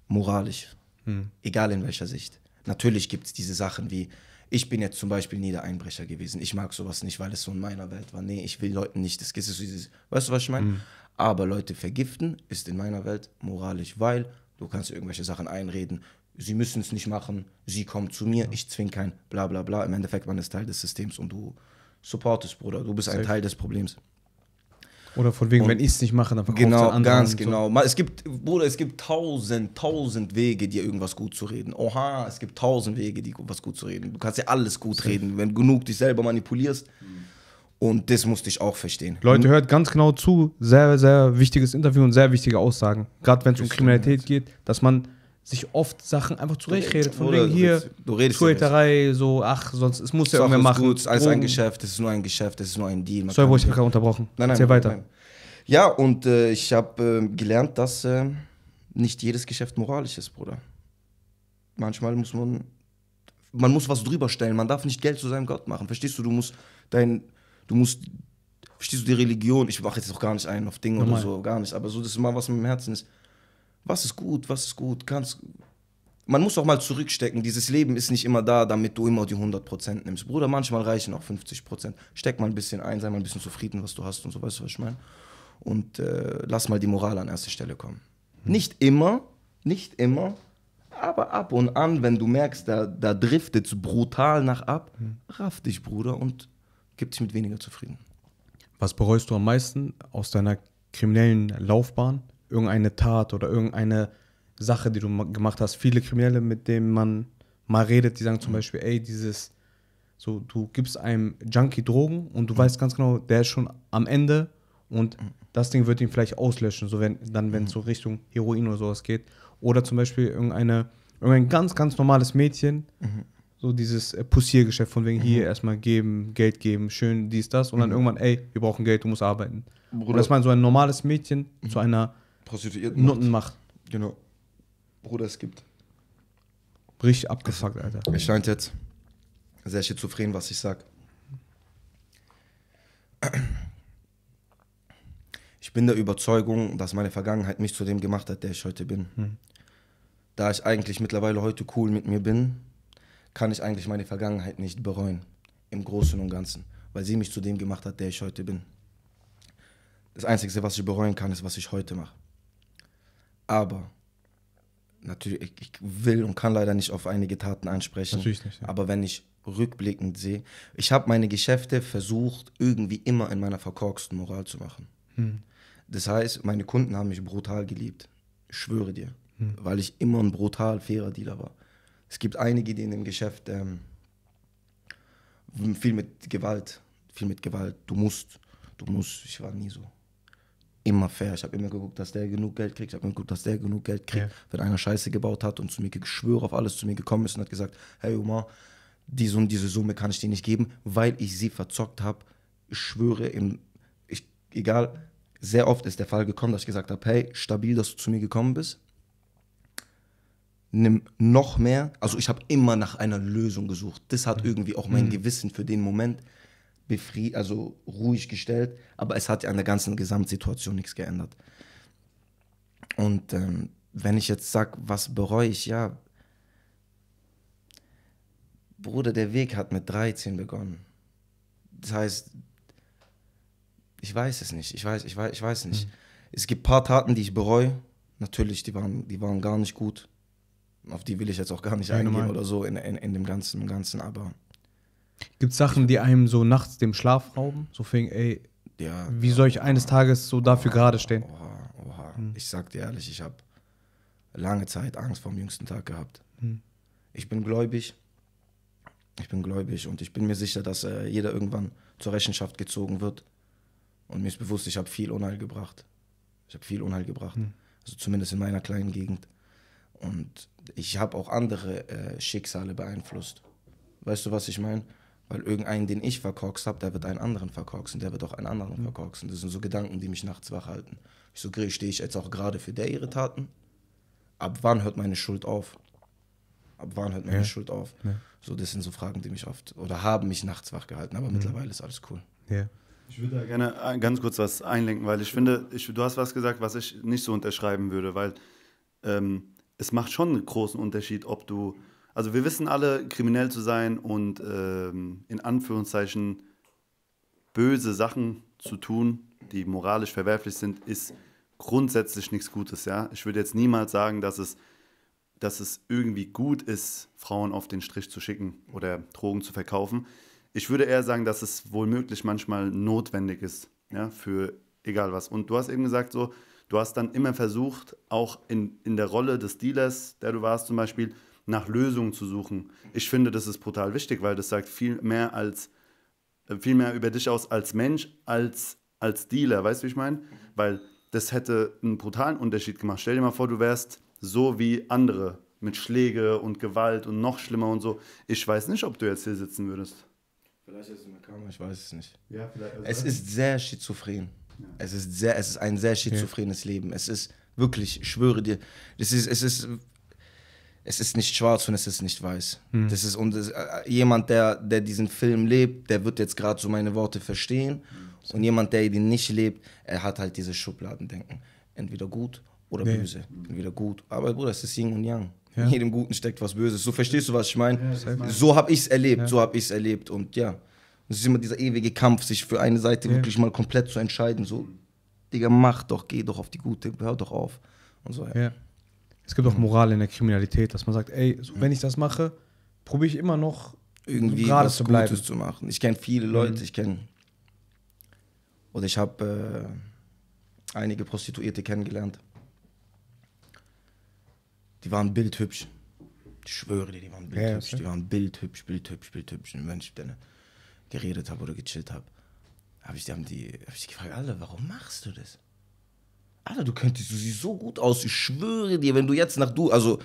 moralisch. Hm. Egal in welcher Sicht. Natürlich gibt es diese Sachen wie, ich bin jetzt zum Beispiel nie der Einbrecher gewesen. Ich mag sowas nicht, weil es so in meiner Welt war. Nee, ich will Leuten nicht. Das ist so dieses, weißt du, was ich meine? Hm. Aber Leute vergiften ist in meiner Welt moralisch, weil du kannst irgendwelche Sachen einreden. Sie müssen es nicht machen, sie kommen zu mir, ja. ich zwinge kein, bla bla bla. Im Endeffekt, man ist Teil des Systems und du supportest, Bruder. Du bist ein Teil des Problems. Oder von wegen, und wenn ich es nicht mache, dann verkauft Genau, anderen ganz genau. So. Es gibt, Bruder, es gibt tausend, tausend Wege, dir irgendwas gut zu reden. Oha, es gibt tausend Wege, dir was gut zu reden. Du kannst ja alles gut Safe. reden, wenn genug dich selber manipulierst. Und das musste ich auch verstehen. Leute, hört ganz genau zu. Sehr, sehr wichtiges Interview und sehr wichtige Aussagen. Gerade wenn es um Kriminalität geht, dass man sich oft Sachen einfach zurechtredet. Von wegen hier, du redest Schulterei, so, ach, sonst, es muss ja so, irgendwer machen. Gut, alles Drogen. ein Geschäft, es ist nur ein Geschäft, es ist nur ein Deal. Man Sorry, wo ich gerade unterbrochen. Nein, nein, Erzähl nein, weiter. Nein. Ja, und äh, ich habe äh, gelernt, dass äh, nicht jedes Geschäft moralisch ist, Bruder. Manchmal muss man, man muss was drüber stellen. Man darf nicht Geld zu seinem Gott machen. Verstehst du? Du musst dein, du musst, verstehst du die Religion? Ich mache jetzt auch gar nicht ein auf Dinge oder so, gar nicht. Aber so, das ist mal was mit dem Herzen ist was ist gut, was ist gut, kannst. Man muss auch mal zurückstecken. Dieses Leben ist nicht immer da, damit du immer die 100% nimmst. Bruder, manchmal reichen auch 50%. Steck mal ein bisschen ein, sei mal ein bisschen zufrieden, was du hast und so, weißt du, was ich meine? Und äh, lass mal die Moral an erste Stelle kommen. Hm. Nicht immer, nicht immer, aber ab und an, wenn du merkst, da, da driftet es brutal nach ab, hm. raff dich, Bruder, und gib dich mit weniger zufrieden. Was bereust du am meisten aus deiner kriminellen Laufbahn? irgendeine Tat oder irgendeine Sache, die du gemacht hast. Viele Kriminelle, mit denen man mal redet, die sagen zum mhm. Beispiel, ey, dieses, so, du gibst einem Junkie Drogen und du mhm. weißt ganz genau, der ist schon am Ende und mhm. das Ding wird ihn vielleicht auslöschen, so wenn, dann, wenn es mhm. so Richtung Heroin oder sowas geht. Oder zum Beispiel irgendeine, irgendein ganz, ganz normales Mädchen, mhm. so dieses äh, Pussiergeschäft von wegen hier mhm. erstmal geben, Geld geben, schön dies, das und dann irgendwann, ey, wir brauchen Geld, du musst arbeiten. Bruder. Und dass man so ein normales Mädchen zu einer Prostituierten Nutten macht. Genau. Bruder, es gibt. Richtig abgefuckt, Alter. Ich scheint jetzt sehr schizophren, was ich sag. Ich bin der Überzeugung, dass meine Vergangenheit mich zu dem gemacht hat, der ich heute bin. Hm. Da ich eigentlich mittlerweile heute cool mit mir bin, kann ich eigentlich meine Vergangenheit nicht bereuen. Im Großen und Ganzen. Weil sie mich zu dem gemacht hat, der ich heute bin. Das Einzige, was ich bereuen kann, ist, was ich heute mache. Aber natürlich, ich will und kann leider nicht auf einige Taten ansprechen. Natürlich nicht. Ja. Aber wenn ich rückblickend sehe, ich habe meine Geschäfte versucht, irgendwie immer in meiner verkorksten Moral zu machen. Hm. Das heißt, meine Kunden haben mich brutal geliebt. Ich schwöre dir. Hm. Weil ich immer ein brutal fairer Dealer war. Es gibt einige, die in dem Geschäft ähm, viel mit Gewalt, viel mit Gewalt, du musst, du musst, ich war nie so immer fair. Ich habe immer geguckt, dass der genug Geld kriegt. Ich habe immer geguckt, dass der genug Geld kriegt. Ja. Wenn einer Scheiße gebaut hat und zu mir geschwöre auf alles zu mir gekommen ist und hat gesagt, hey Omar, diese diese Summe kann ich dir nicht geben, weil ich sie verzockt habe. Ich schwöre, im, ich, egal, sehr oft ist der Fall gekommen, dass ich gesagt habe, hey, stabil, dass du zu mir gekommen bist. Nimm noch mehr. Also ich habe immer nach einer Lösung gesucht. Das hat mhm. irgendwie auch mein mhm. Gewissen für den Moment befried, also ruhig gestellt, aber es hat an der ganzen Gesamtsituation nichts geändert. Und ähm, wenn ich jetzt sage, was bereue ich, ja, Bruder, der Weg hat mit 13 begonnen. Das heißt, ich weiß es nicht, ich weiß, ich weiß, ich weiß nicht. Mhm. Es gibt ein paar Taten, die ich bereue, natürlich, die waren, die waren gar nicht gut. Auf die will ich jetzt auch gar nicht ja, eingehen normal. oder so in, in, in dem Ganzen, im Ganzen, aber Gibt es Sachen, die einem so nachts dem Schlaf rauben? So fing, ey, ja, wie soll ich eines Tages so dafür gerade stehen? Oha, oha. Hm. Ich sag dir ehrlich, ich habe lange Zeit Angst vor dem jüngsten Tag gehabt. Hm. Ich bin gläubig. Ich bin gläubig und ich bin mir sicher, dass äh, jeder irgendwann zur Rechenschaft gezogen wird. Und mir ist bewusst, ich habe viel Unheil gebracht. Ich habe viel Unheil gebracht. Hm. Also zumindest in meiner kleinen Gegend. Und ich habe auch andere äh, Schicksale beeinflusst. Weißt du, was ich meine? Weil irgendeinen, den ich verkorkst habe, der wird einen anderen verkorksen, der wird auch einen anderen mhm. verkorksen. Das sind so Gedanken, die mich nachts wach halten. Ich stehe ich jetzt auch gerade für der ihre Taten? Ab wann hört meine Schuld auf? Ab wann hört meine ja. Schuld auf? Ja. So, das sind so Fragen, die mich oft oder haben mich nachts wach gehalten, aber mhm. mittlerweile ist alles cool. Ja. Ich würde da gerne äh, ganz kurz was einlenken, weil ich finde, ich, du hast was gesagt, was ich nicht so unterschreiben würde, weil ähm, es macht schon einen großen Unterschied, ob du also wir wissen alle, kriminell zu sein und ähm, in Anführungszeichen böse Sachen zu tun, die moralisch verwerflich sind, ist grundsätzlich nichts Gutes. Ja? Ich würde jetzt niemals sagen, dass es, dass es irgendwie gut ist, Frauen auf den Strich zu schicken oder Drogen zu verkaufen. Ich würde eher sagen, dass es wohl manchmal notwendig ist, ja, für egal was. Und du hast eben gesagt, so, du hast dann immer versucht, auch in, in der Rolle des Dealers, der du warst zum Beispiel, nach Lösungen zu suchen. Ich finde, das ist brutal wichtig, weil das sagt viel mehr als äh, viel mehr über dich aus als Mensch, als, als Dealer, weißt du, wie ich meine? Weil das hätte einen brutalen Unterschied gemacht. Stell dir mal vor, du wärst so wie andere mit Schläge und Gewalt und noch schlimmer und so. Ich weiß nicht, ob du jetzt hier sitzen würdest. Vielleicht ist es eine Kamera, ich weiß es nicht. Ja, also es ist sehr schizophren. Ja. Es ist sehr, es ist ein sehr schizophrenes ja. Leben. Es ist wirklich, ich schwöre dir, es ist, es ist es ist nicht schwarz und es ist nicht weiß. Hm. Das ist und das, äh, äh, jemand, der, der diesen Film lebt, der wird jetzt gerade so meine Worte verstehen. So. Und jemand, der ihn nicht lebt, er hat halt dieses Schubladendenken. Entweder gut oder nee. böse. Entweder gut. Aber Bruder, es ist Yin und Yang. Ja. In jedem Guten steckt was Böses. So verstehst du, was ich meine? Ja, so habe ich es erlebt. Ja. So habe ich es erlebt. Und ja, es ist immer dieser ewige Kampf, sich für eine Seite wirklich mal komplett zu entscheiden. So, Digga, mach doch, geh doch auf die gute, hör doch auf. Und so. Ja. Es gibt auch mhm. Moral in der Kriminalität, dass man sagt, ey, so, wenn ich das mache, probiere ich immer noch irgendwie so was zu bleiben. Gutes zu machen. Ich kenne viele mhm. Leute, mhm. ich kenne oder ich habe äh, einige Prostituierte kennengelernt. Die waren bildhübsch. Ich schwöre dir, die waren bildhübsch. Ja, die waren bildhübsch, bildhübsch, bildhübsch. Und wenn ich dann geredet habe oder gechillt habe, habe ich, die, hab ich gefragt, Alter, warum machst du das? Alter, du könntest, du siehst so gut aus, ich schwöre dir, wenn du jetzt nach du, also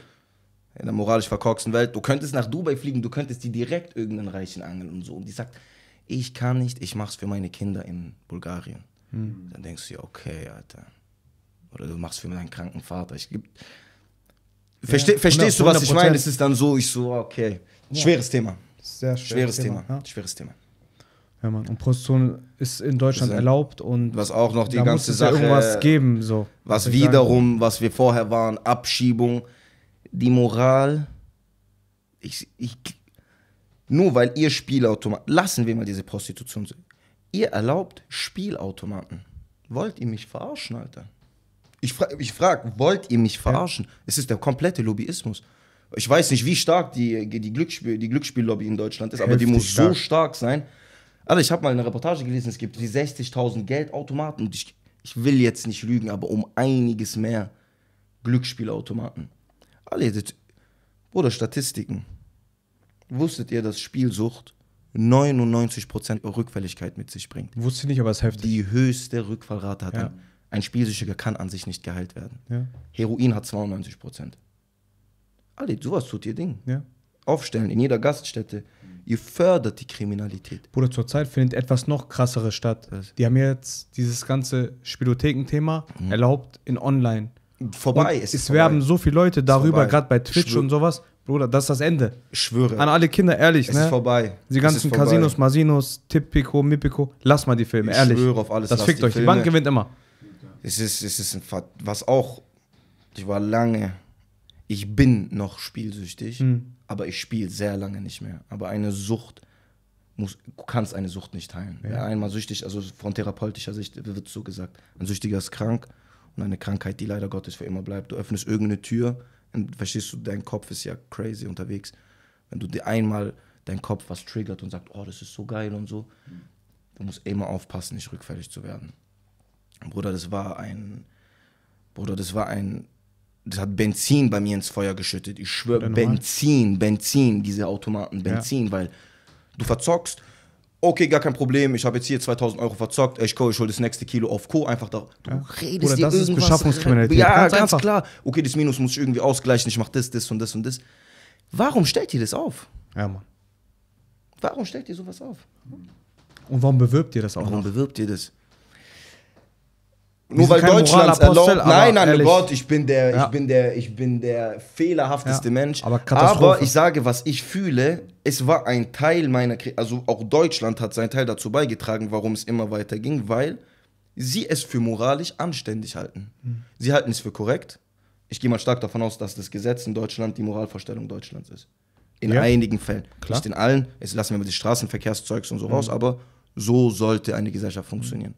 in der moralisch verkorksten Welt, du könntest nach Dubai fliegen, du könntest die direkt irgendeinen Reichen angeln und so. Und die sagt, ich kann nicht, ich mach's für meine Kinder in Bulgarien. Hm. Dann denkst du ja, okay, Alter. Oder du machst für meinen kranken Vater. Ich geb, Verste verstehst 100%. du, was ich meine? Es ist dann so, ich so, okay. Ja. Schweres Thema. Sehr schweres, schweres Thema. Thema. Ja. Schweres Thema. Ja, Mann. Und Prostitution ist in Deutschland ist ja erlaubt und. Was auch noch die ganze Sache. Ja irgendwas geben, so. Was wiederum, was wir vorher waren, Abschiebung, die Moral. Ich, ich, nur weil ihr Spielautomaten. Lassen wir mal diese Prostitution. Ihr erlaubt Spielautomaten. Wollt ihr mich verarschen, Alter? Ich, fra ich frage, wollt ihr mich verarschen? Ja. Es ist der komplette Lobbyismus. Ich weiß nicht, wie stark die, die, Glücksspiel, die Glücksspiellobby in Deutschland ist, Heftig aber die muss stark. so stark sein, aber also, ich habe mal eine Reportage gelesen, es gibt die 60.000 Geldautomaten. Und ich, ich will jetzt nicht lügen, aber um einiges mehr Glücksspielautomaten. Alle, oder Statistiken. Wusstet ihr, dass Spielsucht 99% Rückfälligkeit mit sich bringt? Wusste ich nicht, aber es ist heftig. Die höchste Rückfallrate hat ja. ein, ein Spielsüchtiger kann an sich nicht geheilt werden. Ja. Heroin hat 92%. Alle, sowas tut ihr Ding. Ja. Aufstellen in jeder Gaststätte. Ihr fördert die Kriminalität. Bruder, zurzeit findet etwas noch krasseres statt. Was? Die haben jetzt dieses ganze Spielothekenthema mhm. erlaubt in online. Vorbei und ist es. Vorbei. werben so viele Leute darüber, gerade bei Twitch Schwör und sowas. Bruder, das ist das Ende. Ich schwöre. An alle Kinder, ehrlich, es ne? ist vorbei. Die ganzen vorbei. Casinos, Masinos, Tippico, Mipico. Lass mal die Filme, ich ehrlich. Ich schwöre auf alles. Das fickt die euch. Filme. Die Bank gewinnt immer. Es ist, es ist ein Fakt. Was auch, ich war lange, ich bin noch spielsüchtig. Mhm aber ich spiele sehr lange nicht mehr. Aber eine Sucht muss, kannst eine Sucht nicht heilen. Ja. einmal süchtig, also von therapeutischer Sicht wird so gesagt, ein Süchtiger ist krank und eine Krankheit, die leider Gottes für immer bleibt. Du öffnest irgendeine Tür und verstehst du, dein Kopf ist ja crazy unterwegs. Wenn du dir einmal dein Kopf was triggert und sagt, oh, das ist so geil und so, du musst immer aufpassen, nicht rückfällig zu werden. Bruder, das war ein, Bruder, das war ein das hat Benzin bei mir ins Feuer geschüttet. Ich schwöre, Benzin, Benzin, diese Automaten, Benzin, ja. weil du verzockst. Okay, gar kein Problem, ich habe jetzt hier 2000 Euro verzockt, ich, komm, ich hole das nächste Kilo auf Co. Einfach da. Du ja. redest Oder dir das irgendwas. ist Beschaffungskriminalität. Ja, ganz, ganz klar. Okay, das Minus muss ich irgendwie ausgleichen, ich mache das, das und das und das. Warum stellt ihr das auf? Ja, Mann. Warum stellt ihr sowas auf? Und warum bewirbt ihr das auch? Warum noch? bewirbt ihr das? Nur weil Deutschland es erlaubt. Nein, nein, oh ehrlich. Gott, ich bin der, ja. ich bin der, ich bin der fehlerhafteste ja. Mensch. Aber, aber, ich sage, was ich fühle, es war ein Teil meiner, also auch Deutschland hat seinen Teil dazu beigetragen, warum es immer weiter ging, weil sie es für moralisch anständig halten. Mhm. Sie halten es für korrekt. Ich gehe mal stark davon aus, dass das Gesetz in Deutschland die Moralvorstellung Deutschlands ist. In ja. einigen Fällen. Klar. Nicht in allen. Jetzt lassen wir mal die Straßenverkehrszeugs und so mhm. raus, aber so sollte eine Gesellschaft funktionieren.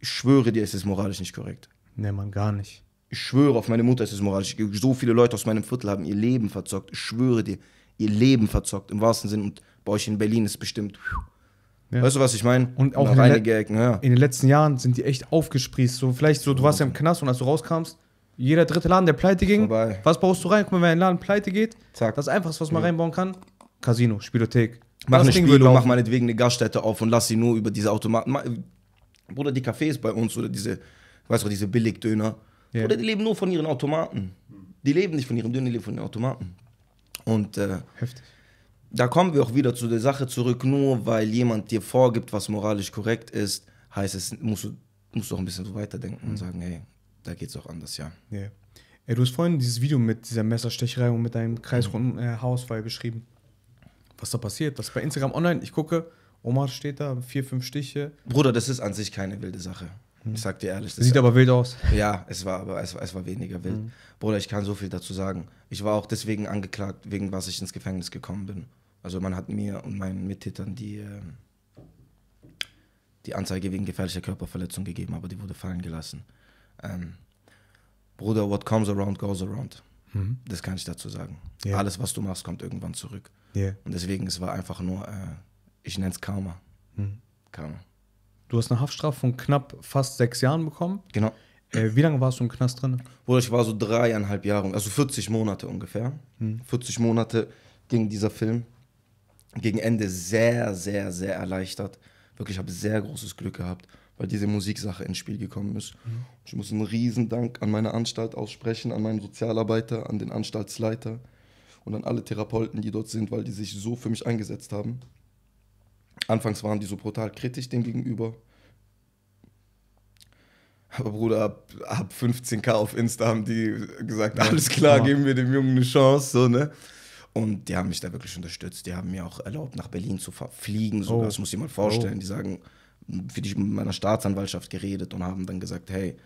Ich schwöre dir, es ist moralisch nicht korrekt. Nee, Mann, gar nicht. Ich schwöre auf meine Mutter, es ist moralisch. So viele Leute aus meinem Viertel haben ihr Leben verzockt. Ich schwöre dir, ihr Leben verzockt im wahrsten Sinn. Und bei euch in Berlin ist bestimmt. Ja. Weißt du, was ich meine? Und auch in, den Gag, ja. in den letzten Jahren sind die echt aufgesprießt. So, vielleicht so, du warst ja im Knast und als du rauskamst, jeder dritte Laden, der pleite ging, Vorbei. was baust du rein? Guck mal, wenn ein Laden pleite geht, Zack. das Einfachste, was man ja. reinbauen kann, Casino, Spielothek. Mach das eine Spielung, mach meinetwegen eine Gaststätte auf und lass sie nur über diese Automaten. Bruder, die Cafés bei uns oder diese, weißt du, diese Billigdöner, yeah. Bruder, die leben nur von ihren Automaten. Die leben nicht von ihren Döner, die leben von den Automaten. Und äh, Heftig. da kommen wir auch wieder zu der Sache zurück, nur weil jemand dir vorgibt, was moralisch korrekt ist, heißt es, musst du, musst du auch ein bisschen so weiterdenken mhm. und sagen, hey, da geht es auch anders, ja. Yeah. Ey, du hast vorhin dieses Video mit dieser Messerstecherei und mit deinem kreisrunden mhm. äh, Hausfall beschrieben. Was da passiert? Das ist bei Instagram online. Ich gucke, Omar steht da, vier, fünf Stiche. Bruder, das ist an sich keine wilde Sache. Hm. Ich sag dir ehrlich. Sieht aber wild aus. Ja, es war aber es, es war weniger wild. Mhm. Bruder, ich kann so viel dazu sagen. Ich war auch deswegen angeklagt, wegen was ich ins Gefängnis gekommen bin. Also man hat mir und meinen Mittätern die, ähm, die Anzeige wegen gefährlicher Körperverletzung gegeben, aber die wurde fallen gelassen. Ähm, Bruder, what comes around goes around. Mhm. Das kann ich dazu sagen. Yeah. Alles, was du machst, kommt irgendwann zurück. Yeah. Und deswegen, es war einfach nur äh, ich nenne es Karma. Mhm. Karma. Du hast eine Haftstrafe von knapp fast sechs Jahren bekommen. Genau. Äh, wie lange warst du im Knast drin? Bruder, ich war so dreieinhalb Jahre, also 40 Monate ungefähr. Mhm. 40 Monate ging dieser Film. Gegen Ende sehr, sehr, sehr erleichtert. Wirklich, habe sehr großes Glück gehabt, weil diese Musiksache ins Spiel gekommen ist. Mhm. Ich muss einen riesen Dank an meine Anstalt aussprechen, an meinen Sozialarbeiter, an den Anstaltsleiter und an alle Therapeuten, die dort sind, weil die sich so für mich eingesetzt haben. Anfangs waren die so brutal kritisch dem gegenüber. Aber Bruder, ab, ab 15k auf Insta haben die gesagt, alles klar, geben wir dem Jungen eine Chance, so, ne? Und die haben mich da wirklich unterstützt. Die haben mir auch erlaubt, nach Berlin zu fliegen sogar. Oh. Das muss ich mal vorstellen. Oh. Die sagen, für dich mit meiner Staatsanwaltschaft geredet und haben dann gesagt, hey,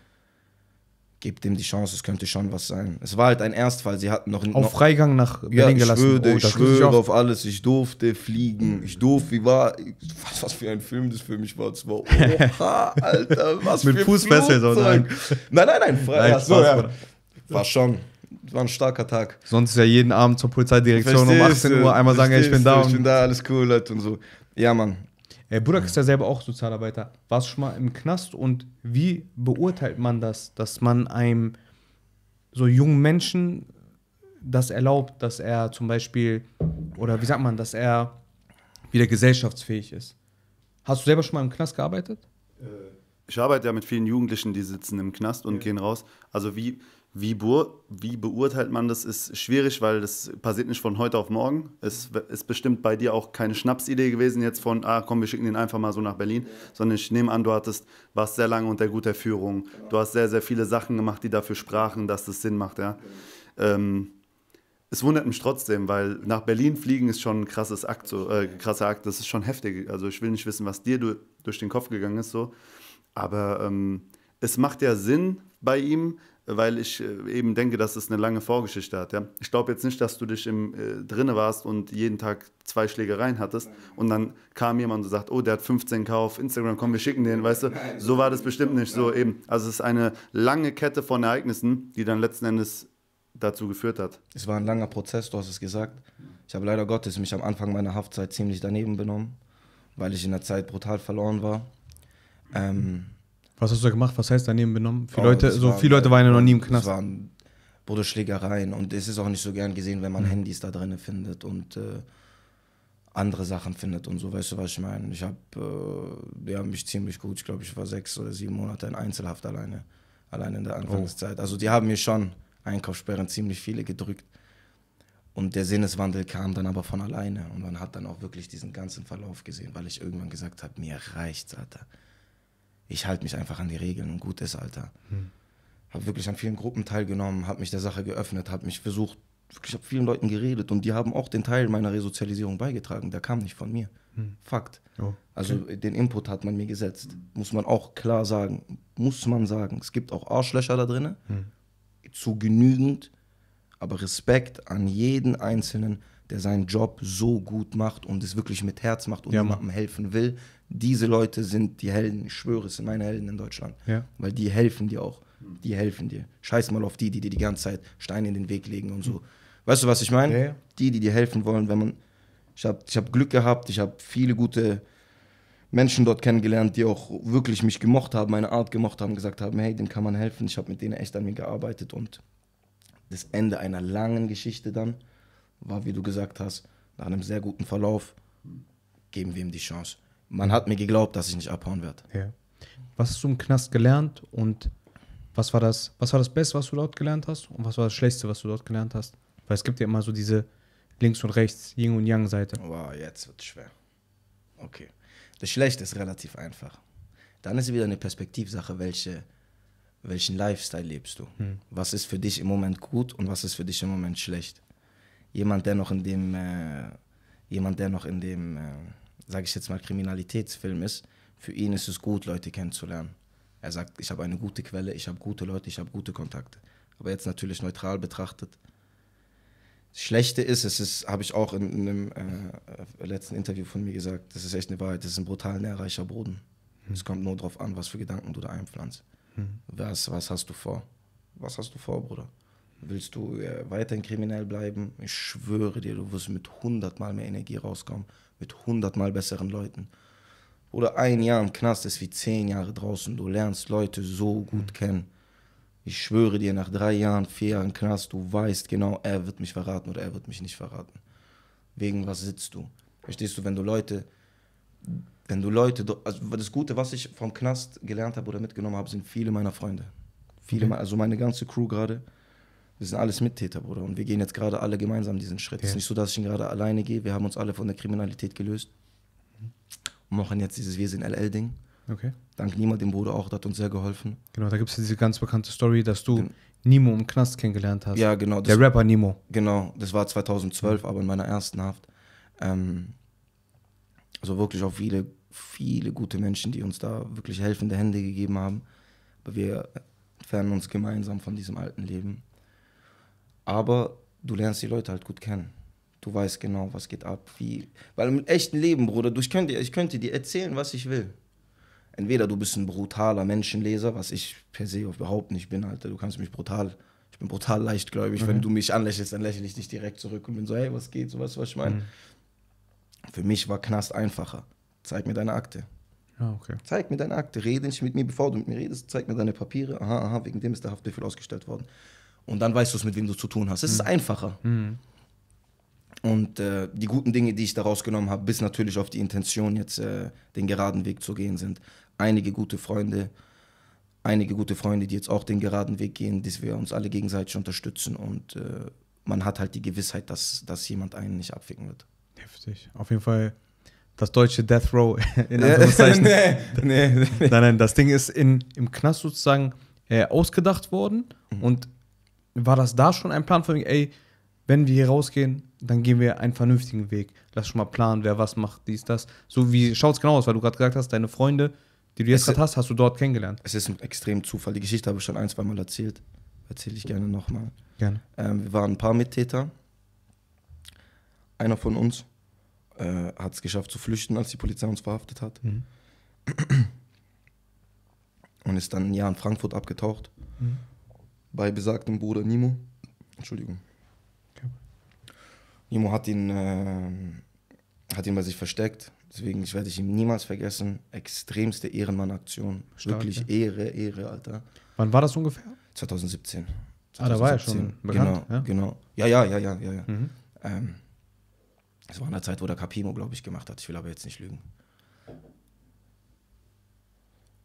gebt dem die Chance, es könnte schon was sein. Es war halt ein Erstfall, sie hatten noch... Auf noch, Freigang nach Berlin ja, gelassen. Schwöre, oh, ich schwöre auf alles, ich durfte fliegen, ich durfte, wie war, was, was für ein Film das für mich war, das war, oha, (laughs) Alter, was Mit für Fußfessel sozusagen. Nein, nein, nein, frei, nein, so, ja. War schon, war ein starker Tag. Sonst ist ja jeden Abend zur Polizeidirektion um 18 Uhr einmal sagen, ey, ich bin da. Ich bin da, alles cool, Leute, und so. Ja, Mann, ja, Burak ist ja selber auch Sozialarbeiter. Warst du schon mal im Knast und wie beurteilt man das, dass man einem so jungen Menschen das erlaubt, dass er zum Beispiel, oder wie sagt man, dass er wieder gesellschaftsfähig ist? Hast du selber schon mal im Knast gearbeitet? Äh, ich arbeite ja mit vielen Jugendlichen, die sitzen im Knast und ja. gehen raus. Also wie, wie, wie, beurteilt man das, ist schwierig, weil das passiert nicht von heute auf morgen. Es ist bestimmt bei dir auch keine Schnapsidee gewesen jetzt von, ah komm, wir schicken den einfach mal so nach Berlin, sondern ich nehme an, du hattest, warst sehr lange unter guter Führung. Du hast sehr, sehr viele Sachen gemacht, die dafür sprachen, dass das Sinn macht. Ja? Ähm, es wundert mich trotzdem, weil nach Berlin fliegen ist schon ein krasses Akt, so, äh, krasser Akt. Das ist schon heftig. Also ich will nicht wissen, was dir durch den Kopf gegangen ist. so. Aber ähm, es macht ja Sinn bei ihm, weil ich äh, eben denke, dass es eine lange Vorgeschichte hat. Ja? Ich glaube jetzt nicht, dass du dich im, äh, drinne warst und jeden Tag zwei Schlägereien hattest Nein. und dann kam jemand und sagt, oh, der hat 15 K auf Instagram, komm, wir schicken den, weißt du? Nein, so war das bestimmt nicht so eben. Also es ist eine lange Kette von Ereignissen, die dann letzten Endes dazu geführt hat. Es war ein langer Prozess, du hast es gesagt. Ich habe leider Gottes mich am Anfang meiner Haftzeit ziemlich daneben benommen, weil ich in der Zeit brutal verloren war. Ähm, was hast du da gemacht? Was heißt daneben benommen? Viele oh, Leute, so waren, viele Leute waren ja noch nie im Knast. Es waren wurde Schlägereien und es ist auch nicht so gern gesehen, wenn man mhm. Handys da drinnen findet und äh, andere Sachen findet und so, weißt du, was ich meine? Ich habe äh, die haben mich ziemlich gut, ich glaube, ich war sechs oder sieben Monate in Einzelhaft alleine, allein in der oh. Anfangszeit. Oh. Also die haben mir schon Einkaufssperren ziemlich viele gedrückt. Und der Sinneswandel kam dann aber von alleine. Und man hat dann auch wirklich diesen ganzen Verlauf gesehen, weil ich irgendwann gesagt habe, mir reicht's, Alter ich halte mich einfach an die Regeln und gut ist, Alter. Hm. Habe wirklich an vielen Gruppen teilgenommen, habe mich der Sache geöffnet, habe mich versucht, wirklich habe vielen Leuten geredet und die haben auch den Teil meiner Resozialisierung beigetragen. Der kam nicht von mir. Hm. Fakt. Oh, okay. Also den Input hat man mir gesetzt. Muss man auch klar sagen. Muss man sagen. Es gibt auch Arschlöcher da drinnen. Hm. Zu genügend. Aber Respekt an jeden Einzelnen, der seinen Job so gut macht und es wirklich mit Herz macht und ja, jemandem helfen will, diese Leute sind die Helden, ich schwöre es, sind meine Helden in Deutschland. Ja. Weil die helfen dir auch. Die helfen dir. Scheiß mal auf die, die dir die ganze Zeit Steine in den Weg legen und so. Weißt du, was ich meine? Ja, ja. Die, die dir helfen wollen, wenn man. Ich habe ich hab Glück gehabt, ich habe viele gute Menschen dort kennengelernt, die auch wirklich mich gemocht haben, meine Art gemocht haben, gesagt haben, hey, dem kann man helfen. Ich habe mit denen echt an mir gearbeitet und das Ende einer langen Geschichte dann war, wie du gesagt hast, nach einem sehr guten Verlauf, geben wir ihm die Chance man hat mir geglaubt, dass ich nicht abhauen werde. Ja. Was hast du im Knast gelernt und was war das, was war das Beste, was du dort gelernt hast und was war das Schlechteste, was du dort gelernt hast? Weil es gibt ja immer so diese links und rechts, Yin und Yang Seite. Wow, jetzt wird es schwer. Okay. Das Schlechte ist relativ einfach. Dann ist es wieder eine Perspektivsache, welche, welchen Lifestyle lebst du? Hm. Was ist für dich im Moment gut und was ist für dich im Moment schlecht? Jemand, der noch in dem, äh, jemand, der noch in dem äh, sage ich jetzt mal, Kriminalitätsfilm ist, für ihn ist es gut, Leute kennenzulernen. Er sagt, ich habe eine gute Quelle, ich habe gute Leute, ich habe gute Kontakte. Aber jetzt natürlich neutral betrachtet. Das Schlechte ist, es ist, habe ich auch in, in einem äh, letzten Interview von mir gesagt, das ist echt eine Wahrheit, das ist ein brutal nährreicher Boden. Hm. Es kommt nur darauf an, was für Gedanken du da einpflanzt. Hm. Was, was hast du vor? Was hast du vor, Bruder? Willst du äh, weiterhin kriminell bleiben? Ich schwöre dir, du wirst mit hundertmal mehr Energie rauskommen, mit hundertmal besseren Leuten. Oder ein Jahr im Knast ist wie zehn Jahre draußen. Du lernst Leute so gut mhm. kennen. Ich schwöre dir, nach drei Jahren, vier Jahren Knast, du weißt genau, er wird mich verraten oder er wird mich nicht verraten. Wegen was sitzt du? Verstehst du, wenn du Leute, wenn du Leute, also das Gute, was ich vom Knast gelernt habe oder mitgenommen habe, sind viele meiner Freunde. Viele, okay. Mhm. also meine ganze Crew gerade, wir sind alles Mittäter, Bruder. Und wir gehen jetzt gerade alle gemeinsam diesen Schritt. Es ist nicht so, dass ich ihn gerade alleine gehe. Wir haben uns alle von der Kriminalität gelöst. Und machen jetzt dieses Wir sind LL-Ding. Okay. Dank Nima, dem Bruder auch, das hat uns sehr geholfen. Genau, da gibt es ja diese ganz bekannte Story, dass du Gen Nimo im Knast kennengelernt hast. Ja, genau. der Rapper Nimo. Genau, das war 2012, mhm. aber in meiner ersten Haft. Ähm, also wirklich auch viele, viele gute Menschen, die uns da wirklich helfende Hände gegeben haben. Aber wir entfernen uns gemeinsam von diesem alten Leben aber du lernst die Leute halt gut kennen. Du weißt genau, was geht ab, wie. Weil im echten Leben, Bruder, du, ich, könnte, ich könnte dir erzählen, was ich will. Entweder du bist ein brutaler Menschenleser, was ich per se überhaupt nicht bin, Alter. Du kannst mich brutal ich bin brutal leichtgläubig. Mhm. Wenn du mich anlächelst, dann lächle ich dich direkt zurück und bin so, hey, was geht, so was, was ich meine. Mhm. Für mich war Knast einfacher. Zeig mir deine Akte. Ah, okay. Zeig mir deine Akte, rede nicht mit mir, bevor du mit mir redest, zeig mir deine Papiere. Aha, aha, wegen dem ist der Haftbefehl ausgestellt worden. Und dann weißt du es, mit wem du zu tun hast. Es mhm. ist einfacher. Mhm. Und äh, die guten Dinge, die ich daraus genommen habe, bis natürlich auf die Intention, jetzt äh, den geraden Weg zu gehen, sind einige gute Freunde, einige gute Freunde, die jetzt auch den geraden Weg gehen, dass wir uns alle gegenseitig unterstützen und äh, man hat halt die Gewissheit, dass, dass jemand einen nicht abficken wird. Heftig. Auf jeden Fall das deutsche Death Row (laughs) in äh, Anführungszeichen. (laughs) nee, nee, nee. Nein, nein, das Ding ist in, im Knast sozusagen äh, ausgedacht worden mhm. und war das da schon ein Plan von, mir, ey, wenn wir hier rausgehen, dann gehen wir einen vernünftigen Weg. Lass schon mal planen, wer was macht, dies, das. So wie schaut es genau aus, weil du gerade gesagt hast, deine Freunde, die du jetzt gerade hast, hast du dort kennengelernt. Es ist ein extrem Zufall. Die Geschichte habe ich schon ein, zwei Mal erzählt. Erzähle ich gerne nochmal. Gerne. Ähm, wir waren ein paar Mittäter. Einer von uns äh, hat es geschafft zu flüchten, als die Polizei uns verhaftet hat. Mhm. Und ist dann ein Jahr in Frankfurt abgetaucht. Mhm bei besagtem Bruder Nimo. Entschuldigung. Nimo hat ihn, äh, hat ihn bei sich versteckt. Deswegen, ich werde ich ihn niemals vergessen. Extremste Ehrenmann-Aktion. Wirklich Ehre, Ehre, Alter. Wann war das ungefähr? 2017. 2017. Ah, da war er schon bekannt. Genau, ja? genau. Ja, ja, ja, ja, ja. ja. Mhm. Ähm, das war in der Zeit, wo der Capimo, glaube ich, gemacht hat. Ich will aber jetzt nicht lügen.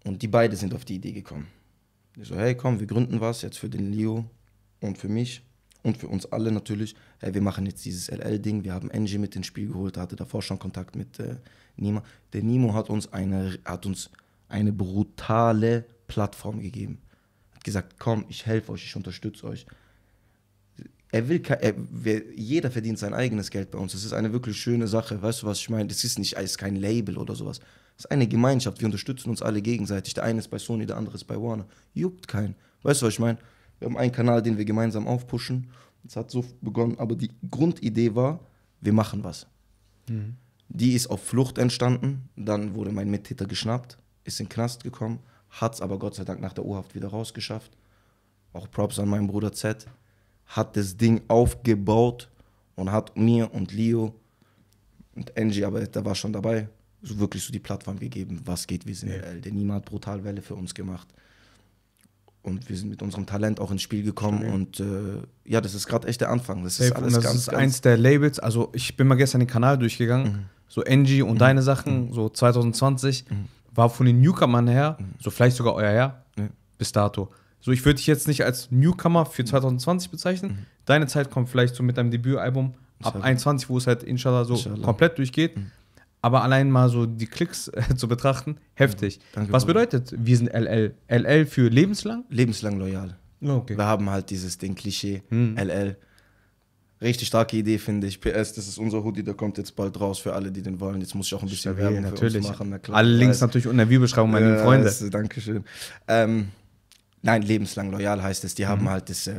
Und die beiden sind auf die Idee gekommen. Ich so, hey, komm, wir gründen was jetzt für den Leo und für mich und für uns alle natürlich. Hey, wir machen jetzt dieses LL-Ding. Wir haben Angie mit ins Spiel geholt, hatte davor schon Kontakt mit äh, Nima. Der Nimo hat uns eine, hat uns eine brutale Plattform gegeben. Hat gesagt, komm, ich helfe euch, ich unterstütze euch. Er will, er, wer, jeder verdient sein eigenes Geld bei uns. Das ist eine wirklich schöne Sache. Weißt du, was ich meine? Das ist nicht, ist kein Label oder sowas. Das ist eine Gemeinschaft. Wir unterstützen uns alle gegenseitig. Der eine ist bei Sony, der andere ist bei Warner. Juckt keinen. Weißt du, was ich meine? Wir haben einen Kanal, den wir gemeinsam aufpushen. Es hat so begonnen, aber die Grundidee war, wir machen was. Mhm. Die ist auf Flucht entstanden. Dann wurde mein Mittäter geschnappt, ist in den Knast gekommen, hat es aber Gott sei Dank nach der Urhaft wieder rausgeschafft. Auch Props an meinen Bruder Z. Hat das Ding aufgebaut und hat mir und Leo und Angie, aber der war schon dabei, so wirklich so die Plattform gegeben, was geht, wir sind ja. der Niemand brutal Welle für uns gemacht. Und wir sind mit unserem Talent auch ins Spiel gekommen. Ja. Und äh, ja, das ist gerade echt der Anfang. Das ist alles und das ganz, ist eins der Labels. Also, ich bin mal gestern den Kanal durchgegangen. Mhm. So Angie und mhm. deine Sachen, mhm. so 2020, mhm. war von den Newcomern her, mhm. so vielleicht sogar euer Herr, ja. bis dato. So, ich würde dich jetzt nicht als Newcomer für 2020 mhm. bezeichnen. Deine Zeit kommt vielleicht so mit deinem Debütalbum ab 21, wo es halt inshallah so inshallah. komplett durchgeht. Mhm aber allein mal so die Klicks äh, (laughs) zu betrachten, heftig. Danke, Was bedeutet, wir sind LL? LL für lebenslang? Lebenslang loyal. Ah, okay. Wir haben halt dieses Ding, Klischee, hm. LL. Richtig starke Idee, finde ich. PS, das ist unser Hoodie, der kommt jetzt bald raus für alle, die den wollen. Jetzt muss ich auch ein bisschen Werbung natürlich. für machen. Klar, alle Links natürlich unter der Videobeschreibung, meine äh, Freunde. Ist, Dankeschön. Ähm, nein, lebenslang loyal heißt es. Die mhm. haben halt das, äh,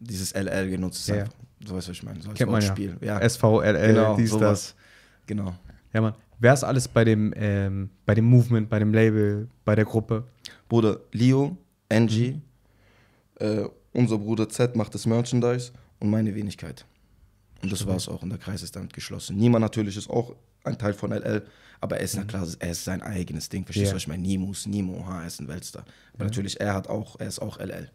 dieses LL genutzt. Ja. So weißt du, was ich meine. So Kennt man ja. ja. SVLL, genau, dies, sowas. das. Genau. Ja, Mann. Wer ist alles bei dem, ähm, bei dem Movement, bei dem Label, bei der Gruppe? Bruder, Leo, Angie, äh, unser Bruder Z macht das Merchandise und meine Wenigkeit. Und das war es auch. Und der Kreis ist damit geschlossen. Niemand natürlich ist auch ein Teil von LL, aber er ist, mhm. na klar, er ist sein eigenes Ding. Verstehst du, yeah. was ich meine? Nimus, Nimo, ha, er ist ein Weltstar. Aber ja. natürlich, er hat auch, er ist auch LL.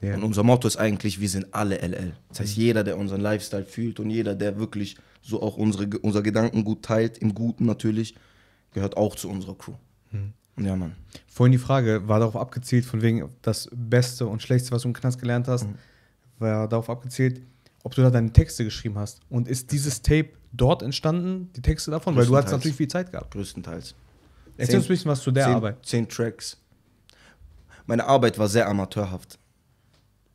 Ja. Und unser Motto ist eigentlich, wir sind alle LL. Das heißt, mhm. jeder, der unseren Lifestyle fühlt und jeder, der wirklich so auch unsere, unser Gedankengut teilt, im Guten natürlich, gehört auch zu unserer Crew. Hm. Ja, Mann. Vorhin die Frage, war darauf abgezielt, von wegen das Beste und Schlechteste, was du im Knast gelernt hast, mhm. war darauf abgezielt, ob du da deine Texte geschrieben hast. Und ist dieses Tape dort entstanden, die Texte davon? Weil du hast natürlich viel Zeit gehabt. Größtenteils. Erzähl zehn, uns ein bisschen was zu der zehn, Arbeit. Zehn Tracks. Meine Arbeit war sehr amateurhaft.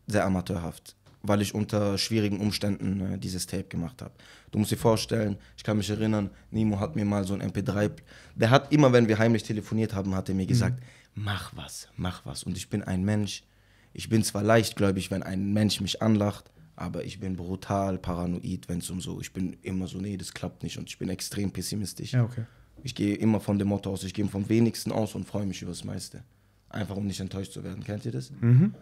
Sehr amateurhaft weil ich unter schwierigen Umständen äh, dieses Tape gemacht habe. Du musst dir vorstellen, ich kann mich erinnern, Nemo hat mir mal so ein MP3, der hat immer, wenn wir heimlich telefoniert haben, hat er mir mhm. gesagt, mhm. mach was, mach was. Und ich bin ein Mensch, ich bin zwar leichtgläubig, wenn ein Mensch mich anlacht, aber ich bin brutal paranoid, wenn es um so, ich bin immer so, nee, das klappt nicht und ich bin extrem pessimistisch. Ja, okay. Ich gehe immer von dem Motto aus, ich gehe vom wenigsten aus und freue mich über das meiste. Einfach um nicht enttäuscht zu werden. Kennt ihr das? Mhm.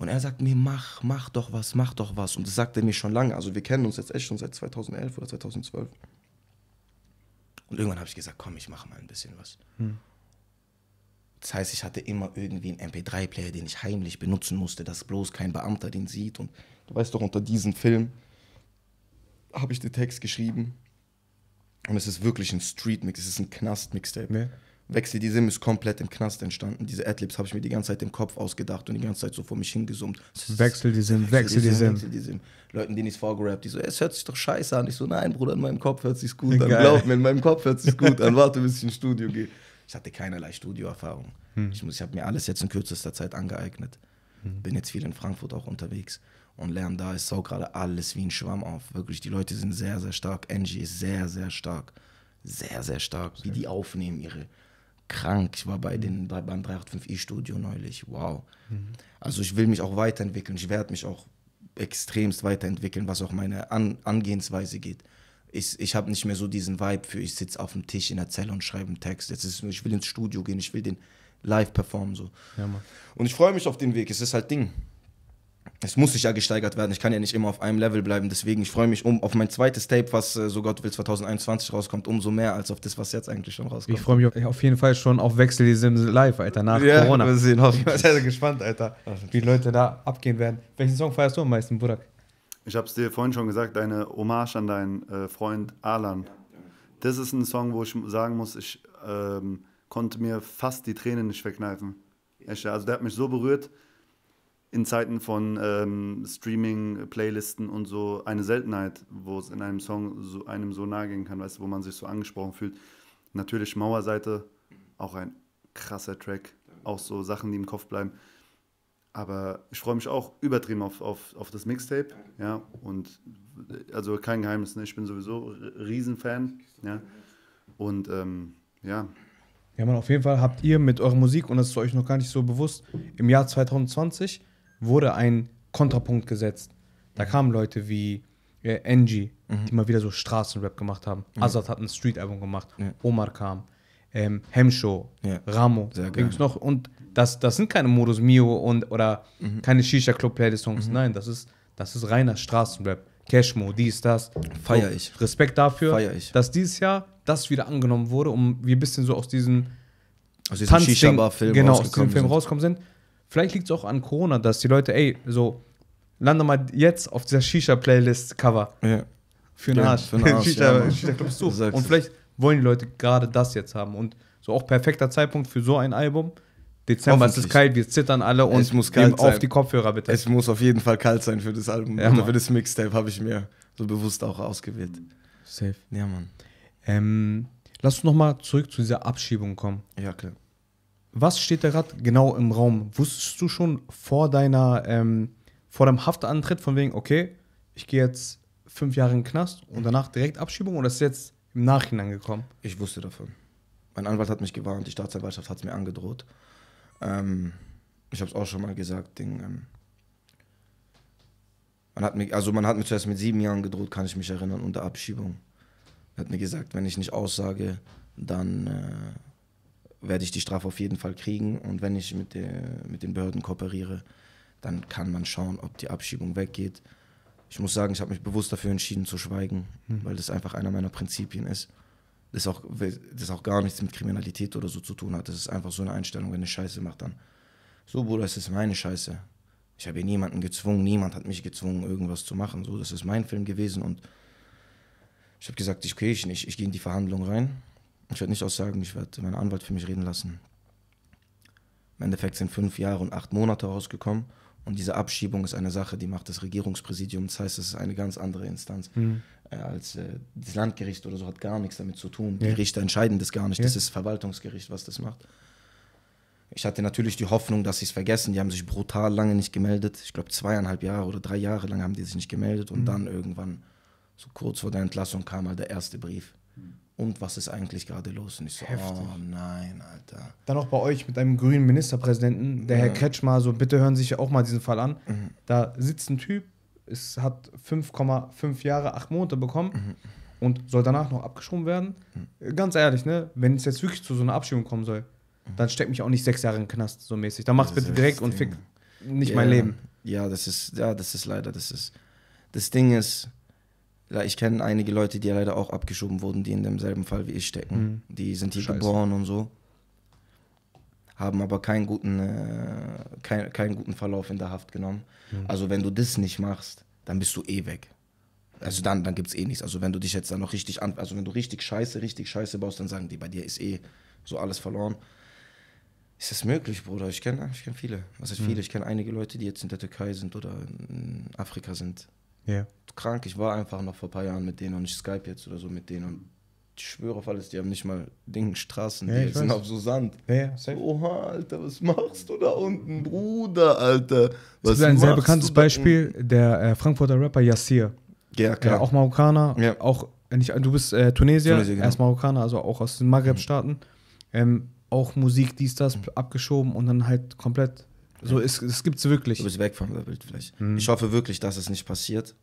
Und er sagt mir, mach, mach doch was, mach doch was. Und das sagt er mir schon lange. Also wir kennen uns jetzt echt schon seit 2011 oder 2012. Und irgendwann habe ich gesagt, komm, ich mache mal ein bisschen was. Hm. Das heißt, ich hatte immer irgendwie einen MP3-Player, den ich heimlich benutzen musste, dass bloß kein Beamter den sieht. Und du weißt doch, unter diesem Film habe ich den Text geschrieben. Und es ist wirklich ein Street-Mix, es ist ein Knast-Mixtape. Nee. Wechsel die Sim ist komplett im Knast entstanden. Diese Adlibs habe ich mir die ganze Zeit im Kopf ausgedacht und die ganze Zeit so vor mich hingesummt. Wechsel die Sim, Wechsel die Sim. Wechsel die Sim. Leuten, denen ich es vorgerappt, die so, es hört sich doch scheiße an. Ich so, nein, Bruder, in meinem Kopf hört sich gut an. Glaub mir, in meinem Kopf hört sich gut an. (laughs) Warte, bis ich ins Studio gehe. Ich hatte keinerlei Studioerfahrung. Hm. Ich, ich habe mir alles jetzt in kürzester Zeit angeeignet. Hm. Bin jetzt viel in Frankfurt auch unterwegs und lerne da. Ich saug gerade alles wie ein Schwamm auf. Wirklich, die Leute sind sehr, sehr stark. Angie ist sehr, sehr stark. Sehr, sehr stark, wie die aufnehmen ihre krank. Ich war bei den, mhm. beim 385i-Studio neulich. Wow. Mhm. Also ich will mich auch weiterentwickeln. Ich werde mich auch extremst weiterentwickeln, was auch meine An Angehensweise geht. Ich, ich habe nicht mehr so diesen Vibe für, ich sitze auf dem Tisch in der Zelle und schreibe einen Text. Jetzt ist, ich will ins Studio gehen, ich will den live performen. So. Ja, und ich freue mich auf den Weg. Es ist halt Ding es muss sich ja gesteigert werden. Ich kann ja nicht immer auf einem Level bleiben. Deswegen, ich freue mich um auf mein zweites Tape, was äh, so Gott will 2021 rauskommt, umso mehr als auf das, was jetzt eigentlich schon rauskommt. Ich freue mich auf, jeden Fall schon auf Wechsel die Sims live, Alter, nach ja, Corona. Wir sehen, hoffen. Ich bin sehr gespannt, Alter, wie die Leute da abgehen werden. Welchen Song feierst du am meisten, Burak? Ich habe es dir vorhin schon gesagt, deine Hommage an deinen äh, Freund Alan. Das ist ein Song, wo ich sagen muss, ich ähm, konnte mir fast die Tränen nicht verkneifen. Echt, also der hat mich so berührt in Zeiten von ähm, Streaming-Playlisten und so eine Seltenheit, wo es in einem Song so, einem so nahe gehen kann, weißt wo man sich so angesprochen fühlt. Natürlich Mauerseite, auch ein krasser Track, auch so Sachen, die im Kopf bleiben. Aber ich freue mich auch übertrieben auf, auf, auf das Mixtape. Ja, und also kein Geheimnis, ne? ich bin sowieso Riesenfan. Ja, und ähm, ja. Ja, man, auf jeden Fall habt ihr mit eurer Musik, und das ist euch noch gar nicht so bewusst, im Jahr 2020 wurde ein Kontrapunkt gesetzt. Da kamen Leute wie äh, Angie, mhm. die mal wieder so Straßenrap gemacht haben. Mhm. Azad hat ein Street-Album gemacht. Ja. Omar kam. Ähm, Hemshow, ja. Ramo. Ging's noch. Und das, das sind keine Modus Mio und, oder mhm. keine Shisha-Club-Playlist-Songs. Mhm. Nein, das ist, das ist reiner Straßenrap. Cashmo, dies, das. Feier ich. Und Respekt dafür, Feier ich. dass dieses Jahr das wieder angenommen wurde, um wir ein bisschen so aus diesem aus diesem shisha Tanzding, genau, aus diesem Film sind. rauskommen sind. Vielleicht liegt es auch an Corona, dass die Leute, ey, so, lande mal jetzt auf dieser Shisha-Playlist-Cover. Ja. Für den ja, Arsch. Für den Arsch. Shisha, ja. Shisha Club Und vielleicht wollen die Leute gerade das jetzt haben. Und so auch perfekter Zeitpunkt für so ein Album. Dezember es ist kalt, wir zittern alle und es muss kalt sein. auf die Kopfhörer bitte. Es muss auf jeden Fall kalt sein für das Album. Ja, also für das Mixtape habe ich mir so bewusst auch ausgewählt. Safe. Ja, Mann. Ähm, lass uns nochmal zurück zu dieser Abschiebung kommen. Ja, klar was steht da gerade genau im Raum? Wusstest du schon vor deiner, ähm, vor deinem Haftantritt von wegen, okay, ich gehe jetzt fünf Jahre in den Knast und danach direkt Abschiebung oder ist es jetzt im Nachhinein gekommen? Ich wusste davon. Mein Anwalt hat mich gewarnt, die Staatsanwaltschaft hat es mir angedroht. Ähm, ich habe es auch schon mal gesagt, Ding. Ähm, man hat mir, also man hat mir zuerst mit sieben Jahren gedroht, kann ich mich erinnern, unter Abschiebung. Er hat mir gesagt, wenn ich nicht aussage, dann äh, werde ich die Strafe auf jeden Fall kriegen. Und wenn ich mit, der, mit den Behörden kooperiere, dann kann man schauen, ob die Abschiebung weggeht. Ich muss sagen, ich habe mich bewusst dafür entschieden zu schweigen, mhm. weil das einfach einer meiner Prinzipien ist. Das auch, das auch gar nichts mit Kriminalität oder so zu tun hat. Das ist einfach so eine Einstellung, wenn ich Scheiße mache, dann so, Bruder, es ist meine Scheiße. Ich habe hier niemanden gezwungen, niemand hat mich gezwungen, irgendwas zu machen. So, das ist mein Film gewesen und ich habe gesagt, ich, okay, ich ich gehe in die Verhandlung rein ich werde nicht aussagen, ich werde meinen Anwalt für mich reden lassen. Im Endeffekt sind fünf Jahre und acht Monate rausgekommen. Und diese Abschiebung ist eine Sache, die macht das Regierungspräsidium. Das heißt, es ist eine ganz andere Instanz mhm. Äh, als äh, das Landgericht oder so, hat gar nichts damit zu tun. Ja. Die Richter entscheiden das gar nicht. Ja. Das ist das Verwaltungsgericht, was das macht. Ich hatte natürlich die Hoffnung, dass sie es vergessen. Die haben sich brutal lange nicht gemeldet. Ich glaube, zweieinhalb Jahre oder drei Jahre lang haben die sich nicht gemeldet. Und mhm. dann irgendwann, so kurz vor der Entlassung, kam halt der erste Brief und was ist eigentlich gerade los? Und ich so, Heftig. oh nein, Alter. Dann auch bei euch mit einem grünen Ministerpräsidenten, der ja. Herr mhm. Kretschmer, so bitte hören Sie sich auch mal diesen Fall an. Mhm. Da sitzt ein Typ, es hat 5,5 Jahre, 8 Monate bekommen mhm. und soll danach noch abgeschoben werden. Mhm. Ganz ehrlich, ne, wenn es jetzt wirklich zu so einer Abschiebung kommen soll, mhm. dann steckt mich auch nicht sechs Jahre in den Knast, so mäßig. Dann mach's bitte direkt und fick nicht yeah. mein Leben. Ja, das ist, ja, das ist leider, das ist, das Ding ist, ich kenne einige Leute, die leider auch abgeschoben wurden, die in demselben Fall wie ich stecken. Mhm. Die sind hier Scheiße. geboren und so, haben aber keinen guten, äh, kein, keinen guten Verlauf in der Haft genommen. Mhm. Also wenn du das nicht machst, dann bist du eh weg. Also dann, dann gibt es eh nichts. Also wenn du dich jetzt dann noch richtig an, also wenn du richtig scheiße, richtig scheiße baust, dann sagen die, bei dir ist eh so alles verloren. Ist das möglich, Bruder? Ich kenne ich kenn viele. Was heißt mhm. viele? Ich kenne einige Leute, die jetzt in der Türkei sind oder in Afrika sind Yeah. Krank, ich war einfach noch vor ein paar Jahren mit denen und ich Skype jetzt oder so mit denen und ich schwöre auf alles, die haben nicht mal Dingen Straßen, ja, die sind auf so Sand. Ja, ja, Oha, Alter, was machst du da unten, Bruder, Alter? Was das ist ein sehr bekanntes Beispiel, der äh, Frankfurter Rapper Yassir. Ja, äh, klar. Äh, auch Marokkaner, ja. auch äh, nicht, du bist äh, Tunesier, Tunesier genau. er ist Marokkaner, also auch aus den Maghreb-Staaten. Mhm. Ähm, auch Musik, dies, das, mhm. abgeschoben und dann halt komplett so, es, es gibt's wirklich. Du bist weg von der Bildfläche. Mhm. Ich hoffe wirklich, dass es nicht passiert.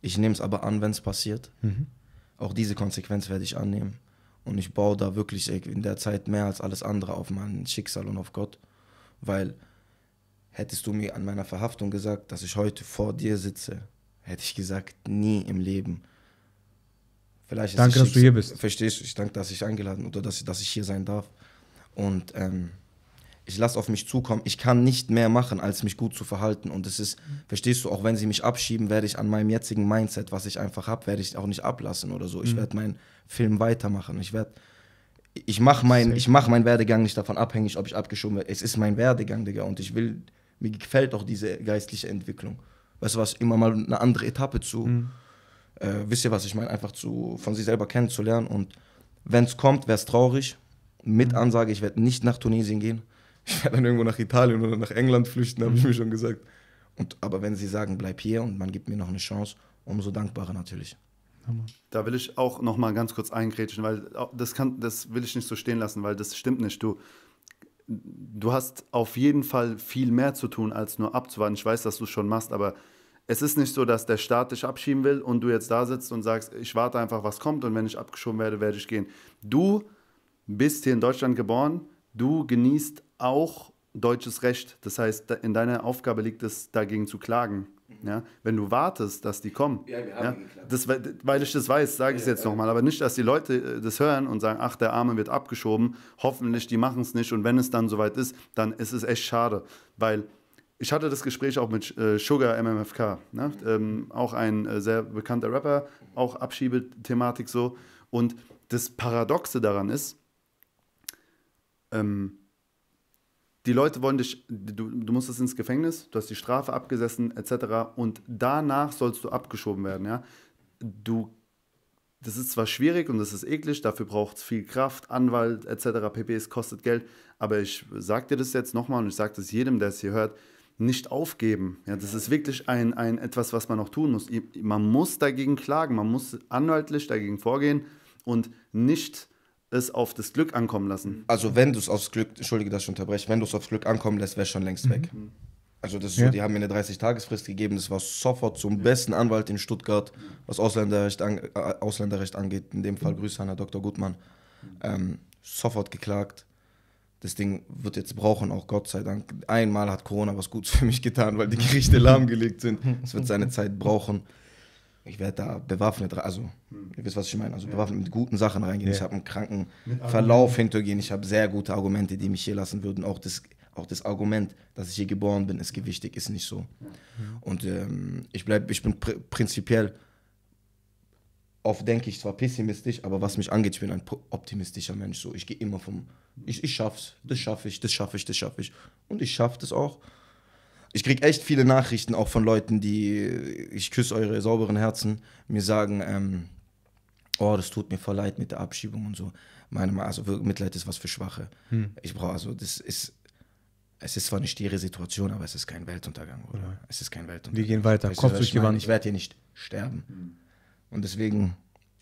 Ich nehme es aber an, wenn es passiert. Mhm. Auch diese Konsequenz werde ich annehmen. Und ich baue da wirklich e- in der Zeit mehr als alles andere auf mein Schicksal und auf Gott. Weil hättest du mir an meiner Verhaftung gesagt, dass ich heute vor dir sitze, hätte ich gesagt, nie im Leben. Vielleicht ist danke, dass du hier bist. Verstehst du? Ich danke, dass ich eingeladen oder dass, dass ich hier sein darf. Und ähm, ich lasse auf mich zukommen, ich kann nicht mehr machen, als mich gut zu verhalten. Und es ist, mhm. verstehst du, auch wenn sie mich abschieben, werde ich an meinem jetzigen Mindset, was ich einfach habe, werde ich auch nicht ablassen oder so. Mhm. Ich werde meinen Film weitermachen. Ich werde, ich mache mein, mach meinen Werdegang nicht davon abhängig, ob ich abgeschoben werde. Es ist mein Werdegang, Digga. Und ich will, mir gefällt auch diese geistliche Entwicklung. Weißt du was, immer mal eine andere Etappe zu, mhm. äh, wisst ihr was, ich meine, einfach zu, von sich selber kennenzulernen. Und wenn es kommt, wäre es traurig. Mit mhm. Ansage, ich werde nicht nach Tunesien gehen ich werde dann irgendwo nach Italien oder nach England flüchten, habe ich mhm. mir schon gesagt. Und, aber wenn sie sagen, bleib hier und man gibt mir noch eine Chance, umso dankbarer natürlich. Da will ich auch noch mal ganz kurz eingrätschen, weil äh, das, kann, das will ich nicht so stehen lassen, weil das stimmt nicht. Du, du hast auf jeden Fall viel mehr zu tun, als nur abzuwarten. Ich weiß, dass du es schon machst, aber es ist nicht so, dass der Staat dich abschieben will und du jetzt da sitzt und sagst, ich warte einfach, was kommt und wenn ich abgeschoben werde, werde ich gehen. Du bist hier in Deutschland geboren, du genießt auch deutsches Recht. Das heißt, in deiner Aufgabe liegt es, dagegen zu klagen. Mhm. Ja, wenn du wartest, dass die kommen, ja, ja, das, weil ich das weiß, sage ich es jetzt nochmal, aber nicht, dass die Leute äh, das hören und sagen, ach, der Arme wird abgeschoben, hoffentlich, die machen es nicht und wenn es dann soweit ist, dann ist es echt schade, weil ich hatte das Gespräch auch mit äh, Sugar MMFK, ne? Mhm. ähm, auch ein äh, sehr bekannter Rapper, auch Abschiebethematik so und das Paradoxe daran ist, ähm, die Leute wollen dich, du, du musstest ins Gefängnis, du hast die Strafe abgesessen, etc. Und danach sollst du abgeschoben werden, ja. Du, das ist zwar schwierig und das ist eklig, dafür braucht es viel Kraft, Anwalt, etc. pp. Es kostet Geld, aber ich sage dir das jetzt nochmal und ich sage das jedem, der es hier hört, nicht aufgeben. Ja, das ist wirklich ein, ein etwas, was man noch tun muss. Man muss dagegen klagen, man muss anwaltlich dagegen vorgehen und nicht es auf das Glück ankommen lassen. Also wenn du es aufs Glück, entschuldige, dass ich unterbreche, wenn du es aufs Glück ankommen lässt, wäre schon längst mhm. weg. Also das ja. so, die haben mir eine 30-Tagesfrist gegeben, das war sofort zum ja. besten Anwalt in Stuttgart, was Ausländerrecht, an, äh, Ausländerrecht angeht. In dem Fall Grüße an Herrn Dr. Gutmann. Ähm, sofort geklagt. Das Ding wird jetzt brauchen, auch Gott sei Dank. Einmal hat Corona was Gutes für mich getan, weil die Gerichte (laughs) lahmgelegt sind. Es wird seine Zeit brauchen ich werde da bewaffnet, also hm. ihr wisst, was ich meine, also ja. bewaffnet mit guten Sachen reingehen. Ja. Ich habe einen kranken Verlauf hintergehen, ich habe sehr gute Argumente, die mich hier lassen würden. Auch das, auch das Argument, dass ich hier geboren bin, ist gewichtig, ist nicht so. Ja. Und ähm, ich, bleib, ich bin pr prinzipiell, oft denke ich zwar pessimistisch, aber was mich angeht, ich bin ein optimistischer Mensch. So. Ich gehe immer vom, ich, ich schaff's, das schaffe ich, das schaffe ich, das schaffe ich. Und ich schaffe das auch ich kriege echt viele Nachrichten auch von Leuten, die, ich küsse eure sauberen Herzen, mir sagen, ähm, oh, das tut mir voll leid mit der Abschiebung und so. Meine also Mitleid ist was für Schwache. Hm. Ich brauche, also das ist, es ist zwar eine stiere Situation, aber es ist kein Weltuntergang, oder? Ja. Es ist kein Weltuntergang. Wir gehen weiter, Kopf durch die Wand. Ich werde hier nicht sterben. Hm. Und deswegen,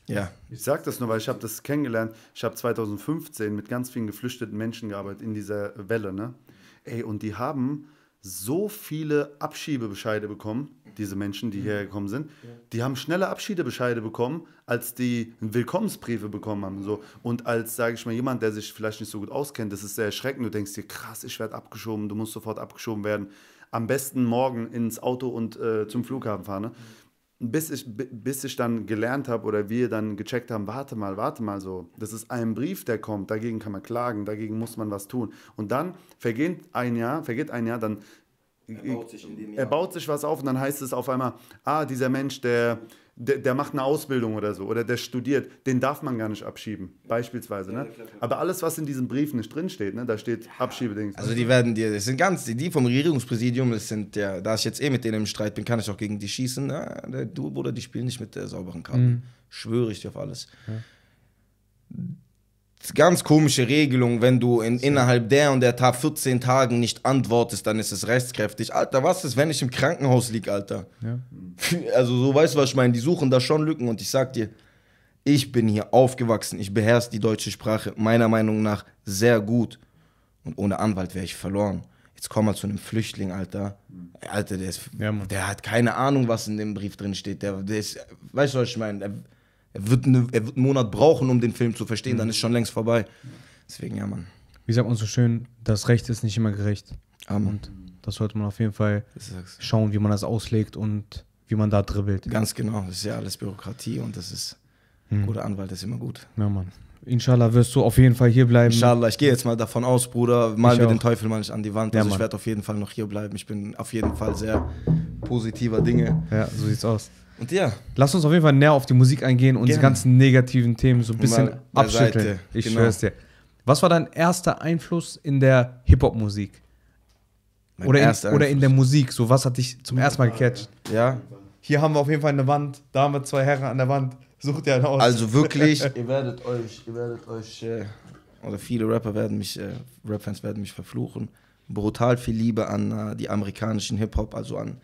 ja. Ich sage das nur, weil ich habe das kennengelernt. Ich habe 2015 mit ganz vielen geflüchteten Menschen gearbeitet in dieser Welle, ne? Ey, und die haben so viele Abschiebebescheide bekommen, diese Menschen, die mhm. hierher gekommen sind. Die haben schneller Abschiedebescheide bekommen, als die Willkommensbriefe bekommen haben. So. Und als, sage ich mal, jemand, der sich vielleicht nicht so gut auskennt, das ist sehr erschreckend. Du denkst dir, krass, ich werde abgeschoben, du musst sofort abgeschoben werden. Am besten morgen ins Auto und äh, zum Flughafen fahren. Ne? Mhm bis ich, bis ich dann gelernt habe oder wir dann gecheckt haben, warte mal, warte mal so, das ist ein Brief, der kommt, dagegen kann man klagen, dagegen muss man was tun. Und dann vergeht ein Jahr, vergeht ein Jahr, dann er baut sich, er baut sich was auf und dann heißt es auf einmal, ah, dieser Mensch, der der, der, macht eine Ausbildung oder so oder der studiert, den darf man gar nicht abschieben, ja. beispielsweise. Ne? Aber alles, was in diesem Brief nicht drinsteht, ne? da steht ja. Abschiebedings. Also die werden dir, das sind ganz, die, die vom Regierungspräsidium, das sind ja, da ich jetzt eh mit denen im Streit bin, kann ich auch gegen die schießen. Na, ne? der, du, Bruder, die spielen nicht mit der sauberen Karte. Mhm. Schwöre ich dir auf alles. Ja ganz komische Regelung, wenn du in, innerhalb der und der Tag 14 Tagen nicht antwortest, dann ist es rechtskräftig. Alter, was ist, wenn ich im Krankenhaus lieg, Alter? Ja. (laughs) Also so weißt du, was ich meine, die suchen da schon Lücken und ich sag dir, ich bin hier aufgewachsen, ich beherrsche die deutsche Sprache meiner Meinung nach sehr gut und ohne Anwalt wäre ich verloren. Jetzt komm mal zu einem Flüchtling, Alter. Alter, der ist, ja, der hat keine Ahnung, was in dem Brief drin steht. Der, der ist, weißt du, was ich meine? Er wird, ne, er wird einen Monat brauchen, um den Film zu verstehen, mhm. dann ist schon längst vorbei. Deswegen, ja, Mann. Wie sagt man so schön, das Recht ist nicht immer gerecht. Amen. Und das sollte man auf jeden Fall schauen, wie man das auslegt und wie man da dribbelt. Ganz genau, das ist ja alles Bürokratie und das ist, mhm. guter Anwalt ist immer gut. Ja, Mann. Inshallah wirst du auf jeden Fall hier bleiben. Inshallah, ich gehe jetzt mal davon aus, Bruder, mal mir den Teufel mal nicht an die Wand. Ja, also ich werde auf jeden Fall noch hier bleiben. Ich bin auf jeden Fall sehr positiver Dinge. Ja, so sieht's aus. Und ja. Lass uns auf jeden Fall näher auf die Musik eingehen und Gerne. die ganzen negativen Themen so ein bisschen abschütteln. Seite. Ich genau. schwör's dir. Was war dein erster Einfluss in der Hip-Hop-Musik? Oder, in, oder in der Musik? So, was hat dich zum ersten Mal gecatcht? Ja. Hier haben wir auf jeden Fall eine Wand, da haben wir zwei Herren an der Wand. Sucht ihr einen aus. Also wirklich, (laughs) ihr werdet euch, ihr werdet euch, äh, oder viele Rapper werden mich, äh, Rap-Fans werden mich verfluchen. Brutal viel Liebe an äh, die amerikanischen Hip-Hop, also an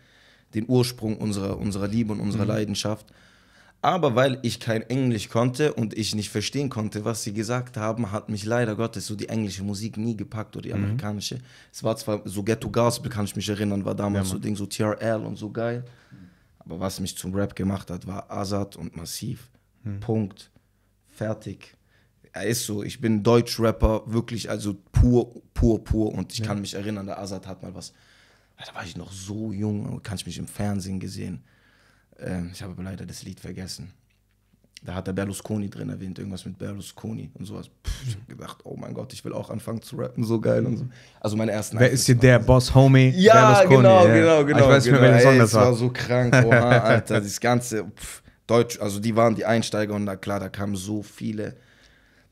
den Ursprung unserer, unserer Liebe und unserer mhm. Leidenschaft. Aber weil ich kein Englisch konnte und ich nicht verstehen konnte, was sie gesagt haben, hat mich leider Gottes so die englische Musik nie gepackt oder die mhm. amerikanische. Es war zwar so Ghetto Gospel, kann ich mich erinnern, war damals ja, so Ding, so TRL und so geil. Aber was mich zum Rap gemacht hat, war Azad und Massiv. Mhm. Punkt. Fertig. Er ist so, ich bin Deutsch-Rapper, wirklich, also pur, pur, pur. Und ich ja. kann mich erinnern, der Azad hat mal was da war ich noch so jung, kann ich mich im Fernsehen gesehen. Ähm, ich habe aber leider das Lied vergessen. Da hat der Berlusconi drin erwähnt, irgendwas mit Berlusconi und sowas. Pff, ich habe gedacht, oh mein Gott, ich will auch anfangen zu rappen, so geil und so. Also meine ersten. Wer ist hier der Boss Homie? Ja, genau, Berlusconi, genau, ja. genau, genau. Ich weiß genau. nicht mehr, genau. welchen Song das war. Das war so krank, oha, (laughs) Alter, das ganze pff, Deutsch, also die waren die Einsteiger und da klar, da kamen so viele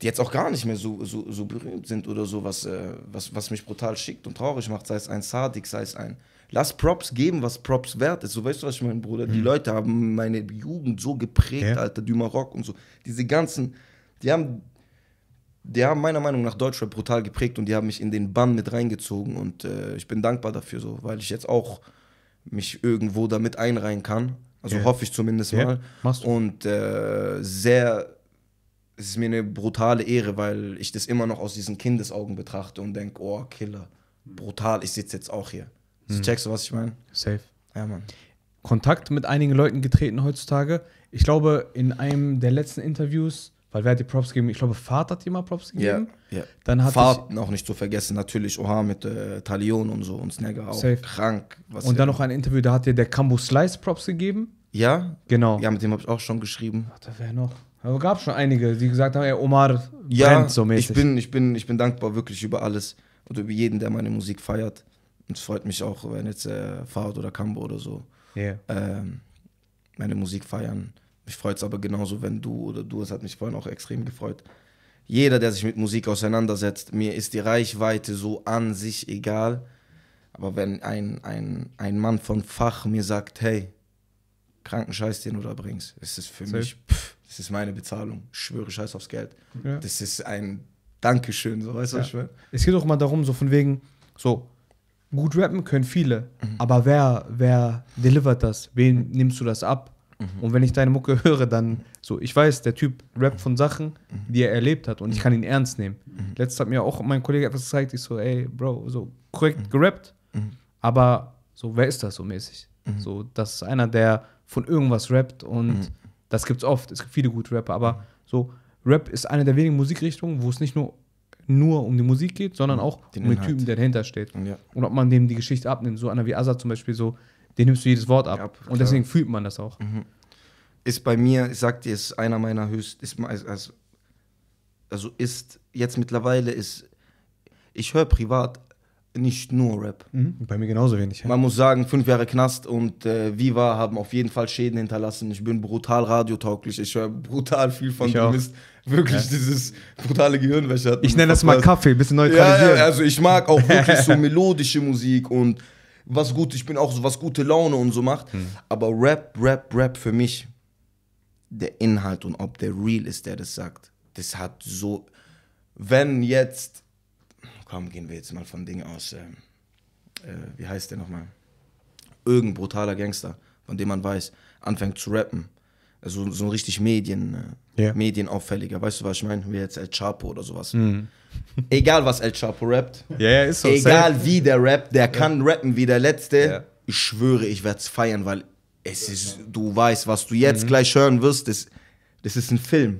die jetzt auch gar nicht mehr so, so, so berühmt sind oder so, was, äh, was, was mich brutal schickt und traurig macht, sei es ein Sadik, sei es ein. Lass Props geben, was Props wert ist. So weißt du, was ich meine, Bruder? Mhm. Die hm. Leute haben meine Jugend so geprägt, ja. Alter, Dümarock und so. Diese ganzen, die haben, die haben meiner Meinung nach Deutschland brutal geprägt und die haben mich in den Bann mit reingezogen und äh, ich bin dankbar dafür, so, weil ich jetzt auch mich irgendwo damit einreihen kann. Also ja. hoffe ich zumindest ja. mal. Machst du. Und äh, sehr es ist mir eine brutale Ehre, weil ich das immer noch aus diesen Kindesaugen betrachte und denke, oh, Killer, brutal, ich sitze jetzt auch hier. Mhm. Checkst du, was ich meine? Safe. Ja, Mann. Kontakt mit einigen Leuten getreten heutzutage. Ich glaube, in einem der letzten Interviews, weil wer hat die Props gegeben? Ich glaube, Fahrt hat dir mal Props gegeben. Ja, yeah, yeah. Fahrt auch nicht zu vergessen, natürlich Oha mit äh, Talion und so und Snagger auch. Safe. Krank. und dann noch ein Interview, da hat dir der Cambo Slice Props gegeben. Ja? Genau. Ja, mit dem habe ich auch schon geschrieben. Warte, wer noch. Aber gab schon einige, die gesagt haben, ey, Omar ja, brennt so mäßig. Ich bin, ich, bin, ich bin dankbar wirklich über alles und über jeden, der meine Musik feiert. Und es freut mich auch, wenn jetzt äh, Fahad oder Kambo oder so yeah. ähm, meine Musik feiern. Mich freut es aber genauso, wenn du oder du, es hat mich vorhin auch extrem gefreut. Jeder, der sich mit Musik auseinandersetzt, mir ist die Reichweite so an sich egal. Aber wenn ein, ein, ein Mann von Fach mir sagt, hey, kranken Scheiß, den du da bringst, ist es für Safe. mich. Pff, das ist meine Bezahlung. Ich schwöre, scheiß aufs Geld. Ja. Das ist ein Dankeschön, so weißt du, ja. was ich meine? Es geht auch mal darum, so von wegen, so, gut rappen können viele, mhm. aber wer, wer delivert das? Wem nimmst du das ab? Mhm. Und wenn ich deine Mucke (laughs) höre, dann so, ich weiß, der Typ rappt von Sachen, mhm. die er erlebt hat und ich kann ihn ernst nehmen. Mhm. Letztens hat mir auch mein Kollege etwas gezeigt, ich so, ey, Bro, so korrekt mhm. gerappt, mhm. aber so, wer ist das so mäßig? So, das ist einer, der von irgendwas rappt und das gibt's oft. Es gibt viele gute Rapper, aber mhm. so Rap ist eine der wenigen Musikrichtungen, wo es nicht nur nur um die Musik geht, sondern mhm. auch den um den Typen, der dahinter steht. Ja. Und ob man dem die Geschichte abnimmt. So einer wie Azad zum Beispiel, so, den nimmst du jedes Wort ab. Ja, und deswegen fühlt man das auch. Mhm. Ist bei mir, ich sag dir, ist einer meiner höchst, ist, also, also ist jetzt mittlerweile ist, ich höre privat nicht nur Rap. Mhm. Bei mir genauso wenig. Ja. Man muss sagen, fünf Jahre Knast und äh, Viva haben auf jeden Fall Schäden hinterlassen. Ich bin brutal radiotauglich. Ich höre brutal viel von dem Mist. Wirklich ja. dieses brutale Gehirnwäsche. ich nenne das mal Kaffee, bisschen neutralisieren. Ja, also ich mag auch (laughs) wirklich so melodische Musik und was gut, ich bin auch so, was gute Laune und so macht. Mhm. Aber Rap, Rap, Rap für mich, der Inhalt und ob der real ist, der das sagt, das hat so, wenn jetzt komm, gehen wir jetzt mal von Ding aus, äh, äh, wie heißt der nochmal? Irgendein brutaler Gangster, von dem man weiß, anfängt zu rappen. Also so ein richtig Medien, yeah. Äh, medienauffälliger, weißt du, was ich meine? Wie jetzt El Chapo oder sowas. Mm. (laughs) Egal, was El Chapo rappt. Ja, yeah, ist so. Egal, safe. wie der rappt, der yeah. kann rappen wie der Letzte. Ich schwöre, ich werde es feiern, weil es ist, du weißt, was du jetzt mhm. gleich hören wirst, das, das ist ein Film.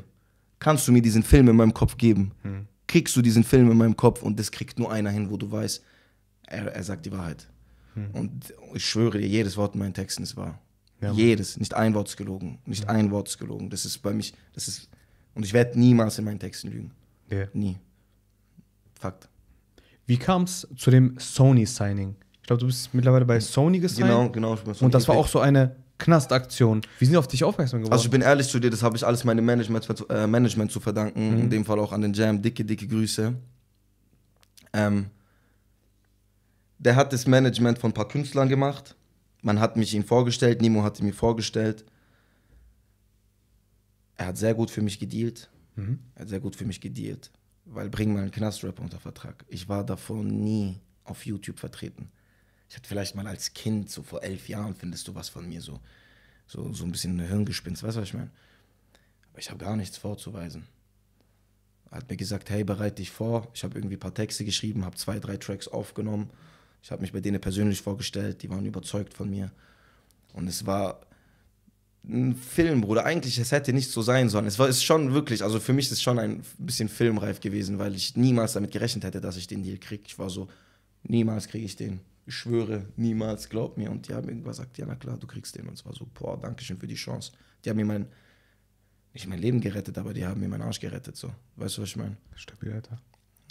Kannst du mir diesen Film in meinem Kopf geben? Mhm kriegst du diesen Film in meinem Kopf und das kriegt nur einer hin, wo du weißt, er, er sagt die Wahrheit. Hm. Und ich schwöre dir, jedes Wort in meinen Texten ist wahr. Ja. Jedes, nicht ein Wort ist gelogen, nicht ja. Hm. ein Wort ist gelogen. Das ist bei mich, das ist, und ich werde niemals in meinen Texten lügen. Yeah. Nie. Fakt. Wie kam es zu dem Sony-Signing? Ich glaube, du bist mittlerweile bei hm. Sony gesigned. Genau, genau. Sony und das war auch so eine Knastaktion. Wie sind auf dich aufmerksam geworden? Also ich bin ehrlich zu dir, das habe ich alles meinem Management, äh, Management zu verdanken. Mhm. In dem Fall auch an den Jam. Dicke, dicke Grüße. Ähm, der hat das Management von ein paar Künstlern gemacht. Man hat mich ihm vorgestellt, Nemo hat ihn mir vorgestellt. Er hat sehr gut für mich gedealt. Mhm. Er hat sehr gut für mich gedealt. Weil bring mal einen Knastrap unter Vertrag. Ich war davor nie auf YouTube vertreten hatte vielleicht mal als Kind, so vor elf Jahren, findest du was von mir, so, so, so ein bisschen ein Hirngespinst, weißt du, was ich meine? Aber ich habe gar nichts vorzuweisen. Er hat mir gesagt, hey, bereite dich vor. Ich habe irgendwie ein paar Texte geschrieben, habe zwei, drei Tracks aufgenommen. Ich habe mich bei denen persönlich vorgestellt, die waren überzeugt von mir. Und es war ein Film, Bruder. Eigentlich, es hätte nicht so sein sollen. Es war es schon wirklich, also für mich ist es schon ein bisschen filmreif gewesen, weil ich niemals damit gerechnet hätte, dass ich den Deal kriege. Ich war so, niemals kriege ich den ich schwöre, niemals, glaub mir. Und die haben irgendwann gesagt, ja, na klar, du kriegst den. Und zwar so, boah, Dankeschön für die Chance. Die haben mir mein, nicht mein Leben gerettet, aber die haben mir meinen Arsch gerettet, so. Weißt du, was ich meine? Stabil, Alter.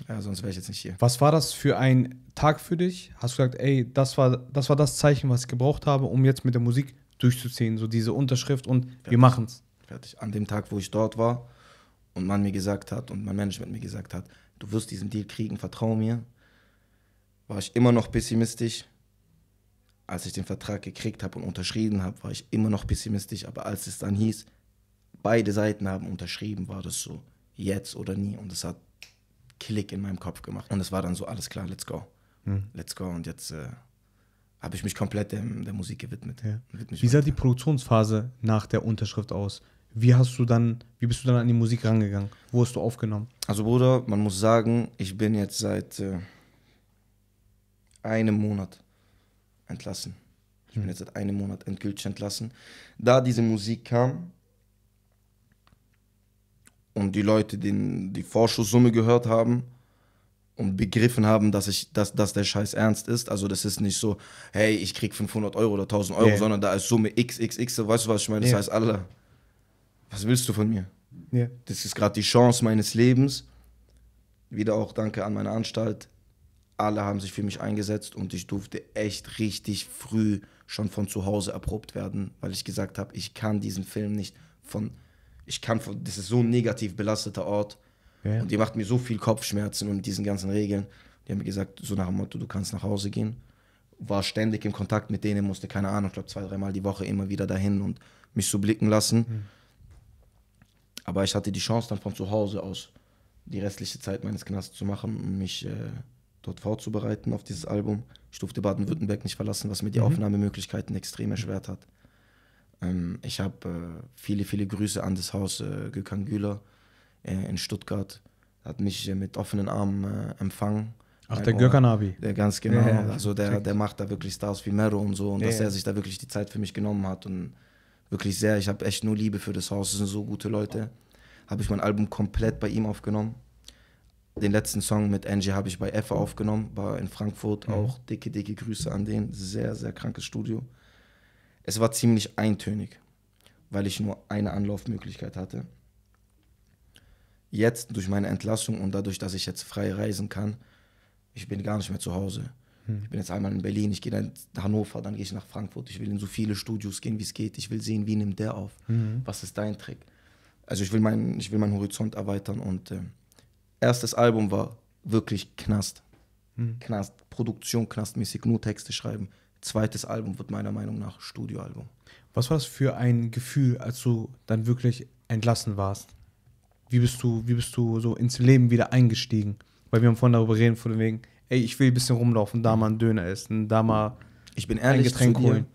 Ja, sonst wäre ich jetzt nicht hier. Was war das für ein Tag für dich? Hast du gesagt, ey, das war das, war das Zeichen, was ich gebraucht habe, um jetzt mit der Musik durchzuziehen, so diese Unterschrift und Fertig. wir machen's. Fertig. An dem Tag, wo ich dort war und man mir gesagt hat und mein Management mir gesagt hat, du wirst diesen Deal kriegen, vertrau mir, war ich immer noch pessimistisch. Als ich den Vertrag gekriegt habe und unterschrieben habe, war ich immer noch pessimistisch. Aber als es dann hieß, beide Seiten haben unterschrieben, war das so, jetzt oder nie. Und es hat Klick in meinem Kopf gemacht. Und es war dann so, alles klar, let's go. Hm. Let's go. Und jetzt äh, habe ich mich komplett der, der Musik gewidmet. Ja. Wie sah weiter. die Produktionsphase nach der Unterschrift aus? Wie hast du dann, wie bist du dann an die Musik rangegangen? Wo hast du aufgenommen? Also Bruder, man muss sagen, ich bin jetzt seit äh, einem Monat entlassen. Ich bin hm. jetzt seit einem Monat endgültig entlassen. Da diese Musik kam und die Leute den, die Vorschusssumme gehört haben und begriffen haben, dass, ich, dass, dass der Scheiß ernst ist. Also das ist nicht so, hey, ich krieg 500 Euro oder 1000 Euro, yeah. sondern da ist Summe XXX, weißt du, was ich meine? Das yeah. heißt, Allah, was willst du von mir? Yeah. Das ist gerade die Chance meines Lebens. Wieder auch danke an meine Anstalt, alle haben sich für mich eingesetzt und ich durfte echt richtig früh schon von zu Hause erprobt werden, weil ich gesagt habe, ich kann diesen Film nicht von, ich kann von, das ist so ein negativ belasteter Ort ja. und die macht mir so viel Kopfschmerzen und diesen ganzen Regeln. Die haben mir gesagt, so nach dem Motto, du kannst nach Hause gehen. War ständig in Kontakt mit denen, musste, keine Ahnung, ich glaube zwei, dreimal die Woche immer wieder dahin und mich so blicken lassen. Mhm. Aber ich hatte die Chance dann von zu Hause aus die restliche Zeit meines Knasts zu machen und mich äh, dort vorzubereiten auf dieses Album, Ich durfte Baden-Württemberg nicht verlassen, was mir die mhm. Aufnahmemöglichkeiten extrem erschwert hat. Ähm, ich habe äh, viele, viele Grüße an das Haus äh, Gökhan Güler äh, in Stuttgart. Hat mich äh, mit offenen Armen äh, empfangen. Ach, der Gökanabi. Der ganz genau. Ja, ja. also der, der macht da wirklich Stars wie Mero und so. Und ja, dass er sich da wirklich die Zeit für mich genommen hat. Und wirklich sehr, ich habe echt nur Liebe für das Haus. Das sind so gute Leute. Habe ich mein Album komplett bei ihm aufgenommen. Den letzten Song mit Angie habe ich bei Effe aufgenommen, war in Frankfurt. Mhm. Auch dicke, dicke Grüße an den. Sehr, sehr krankes Studio. Es war ziemlich eintönig, weil ich nur eine Anlaufmöglichkeit hatte. Jetzt durch meine Entlassung und dadurch, dass ich jetzt frei reisen kann, ich bin gar nicht mehr zu Hause. Hm. Ich bin jetzt einmal in Berlin, ich gehe dann nach Hannover, dann gehe ich nach Frankfurt. Ich will in so viele Studios gehen, wie es geht. Ich will sehen, wie nimmt der auf. Mhm. Was ist dein Trick? Also ich will meinen, ich will meinen Horizont erweitern und äh, erstes Album war wirklich Knast. Mhm. Knast, Produktion knastmäßig, nur Texte schreiben. Zweites Album wird meiner Meinung nach Studioalbum. Was war es für ein Gefühl, als du dann wirklich entlassen warst? Wie bist du, wie bist du so ins Leben wieder eingestiegen? Weil wir haben vorhin darüber reden, von wegen, ey, ich will ein bisschen rumlaufen, da mal einen Döner essen, da mal ich bin ehrlich ein Getränk dir, holen.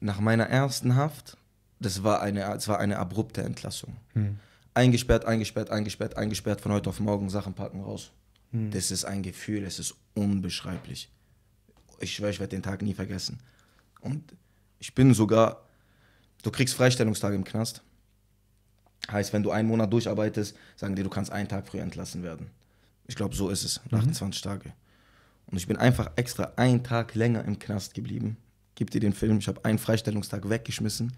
Nach meiner ersten Haft, das war eine, das war eine abrupte Entlassung. Hm eingesperrt, eingesperrt, eingesperrt, eingesperrt, von heute auf morgen Sachen packen raus. Hm. Das ist ein Gefühl, es ist unbeschreiblich. Ich schwöre, ich werde den Tag nie vergessen. Und ich bin sogar, du kriegst Freistellungstage im Knast. Heißt, wenn du einen Monat durcharbeitest, sagen die, du kannst einen Tag früher entlassen werden. Ich glaube, so ist es, mhm. 28 Tage. Und ich bin einfach extra einen Tag länger im Knast geblieben. Gib dir den Film, ich habe einen Freistellungstag weggeschmissen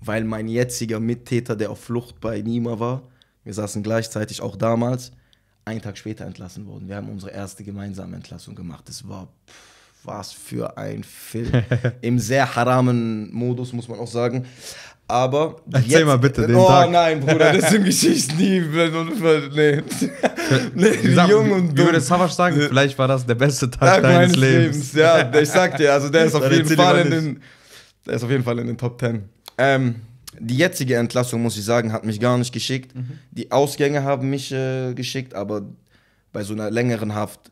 weil mein jetziger Mittäter, der auf Flucht bei Nima war, wir saßen gleichzeitig auch damals, einen Tag später entlassen wurden. Wir haben unsere erste gemeinsame Entlassung gemacht. Das war was für ein Film. (laughs) Im sehr haramen Modus, muss man auch sagen. Aber. Erzähl jetzt, mal bitte den oh, Tag. Oh nein, Bruder, das sind (laughs) Geschichten, die. Nee. nee die sag, jung und dumm. Wie würde Savas sagen, vielleicht war das der beste Tag, Tag deines Lebens. Lebens. Ja, ich sag dir, also der (laughs) ist auf jeden Fall in den. Der ist auf jeden Fall in den Top 10. Ähm, die jetzige Entlassung, muss ich sagen, hat mich gar nicht geschickt. Mhm. Die Ausgänge haben mich äh, geschickt, aber bei so einer längeren Haft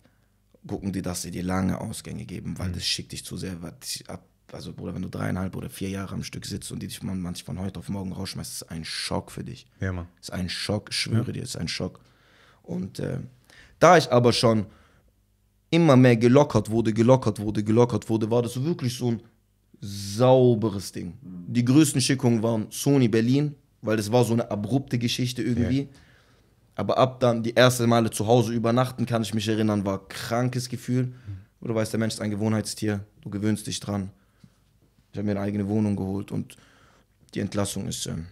gucken die, dass sie dir lange Ausgänge geben, weil mhm. das schickt dich zu sehr ab. Also, Bruder, wenn du dreieinhalb oder vier Jahre am Stück sitzt und die dich manchmal von heute auf morgen rausschmeißt, ist ein Schock für dich. Ja, Mann. Ist ein Schock, ich schwöre ja. dir, ist ein Schock. Und äh, da ich aber schon immer mehr gelockert wurde, gelockert wurde, gelockert wurde, war das wirklich so ein sauberes Ding. Die größten Schickungen waren Sony Berlin, weil das war so eine abrupte Geschichte irgendwie. Ja. Aber ab dann, die ersten Male zu Hause übernachten, kann ich mich erinnern, war krankes Gefühl. Oder du weißt, der Mensch ist ein Gewohnheitstier, du gewöhnst dich dran. Ich habe mir eine eigene Wohnung geholt und die Entlassung ist ähm,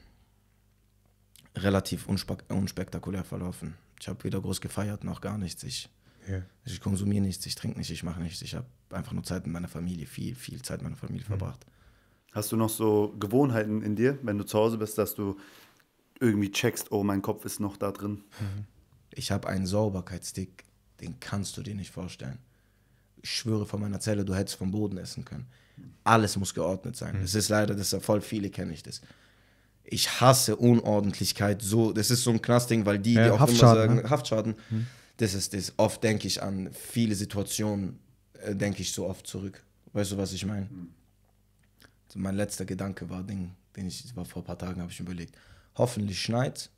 relativ unspe unspektakulär verlaufen. Ich habe weder groß gefeiert noch gar nichts. Ich, yeah. ich konsumiere nichts, ich trinke nichts, ich mache nichts. Ich habe einfach nur Zeit mit meiner Familie, viel, viel Zeit mit meiner Familie mhm. verbracht. Hast du noch so Gewohnheiten in dir, wenn du zu Hause bist, dass du irgendwie checkst, oh, mein Kopf ist noch da drin? Mhm. Ich habe einen Sauberkeitsstick, den kannst du dir nicht vorstellen. Ich schwöre von meiner Zelle, du hättest vom Boden essen können. Alles muss geordnet sein. Es mhm. ist leider, das ja voll viele kenne ich das ich hasse Unordentlichkeit so. Das ist so ein Knastding, weil die, die auch Haftschaden, immer sagen, ne? Haftschaden, mhm. das ist das. Oft denke ich an viele Situationen, äh, denke ich so oft zurück. Weißt du, was ich meine? Also mein letzter Gedanke war, den, den ich war vor ein paar Tagen habe ich überlegt. Hoffentlich schneit.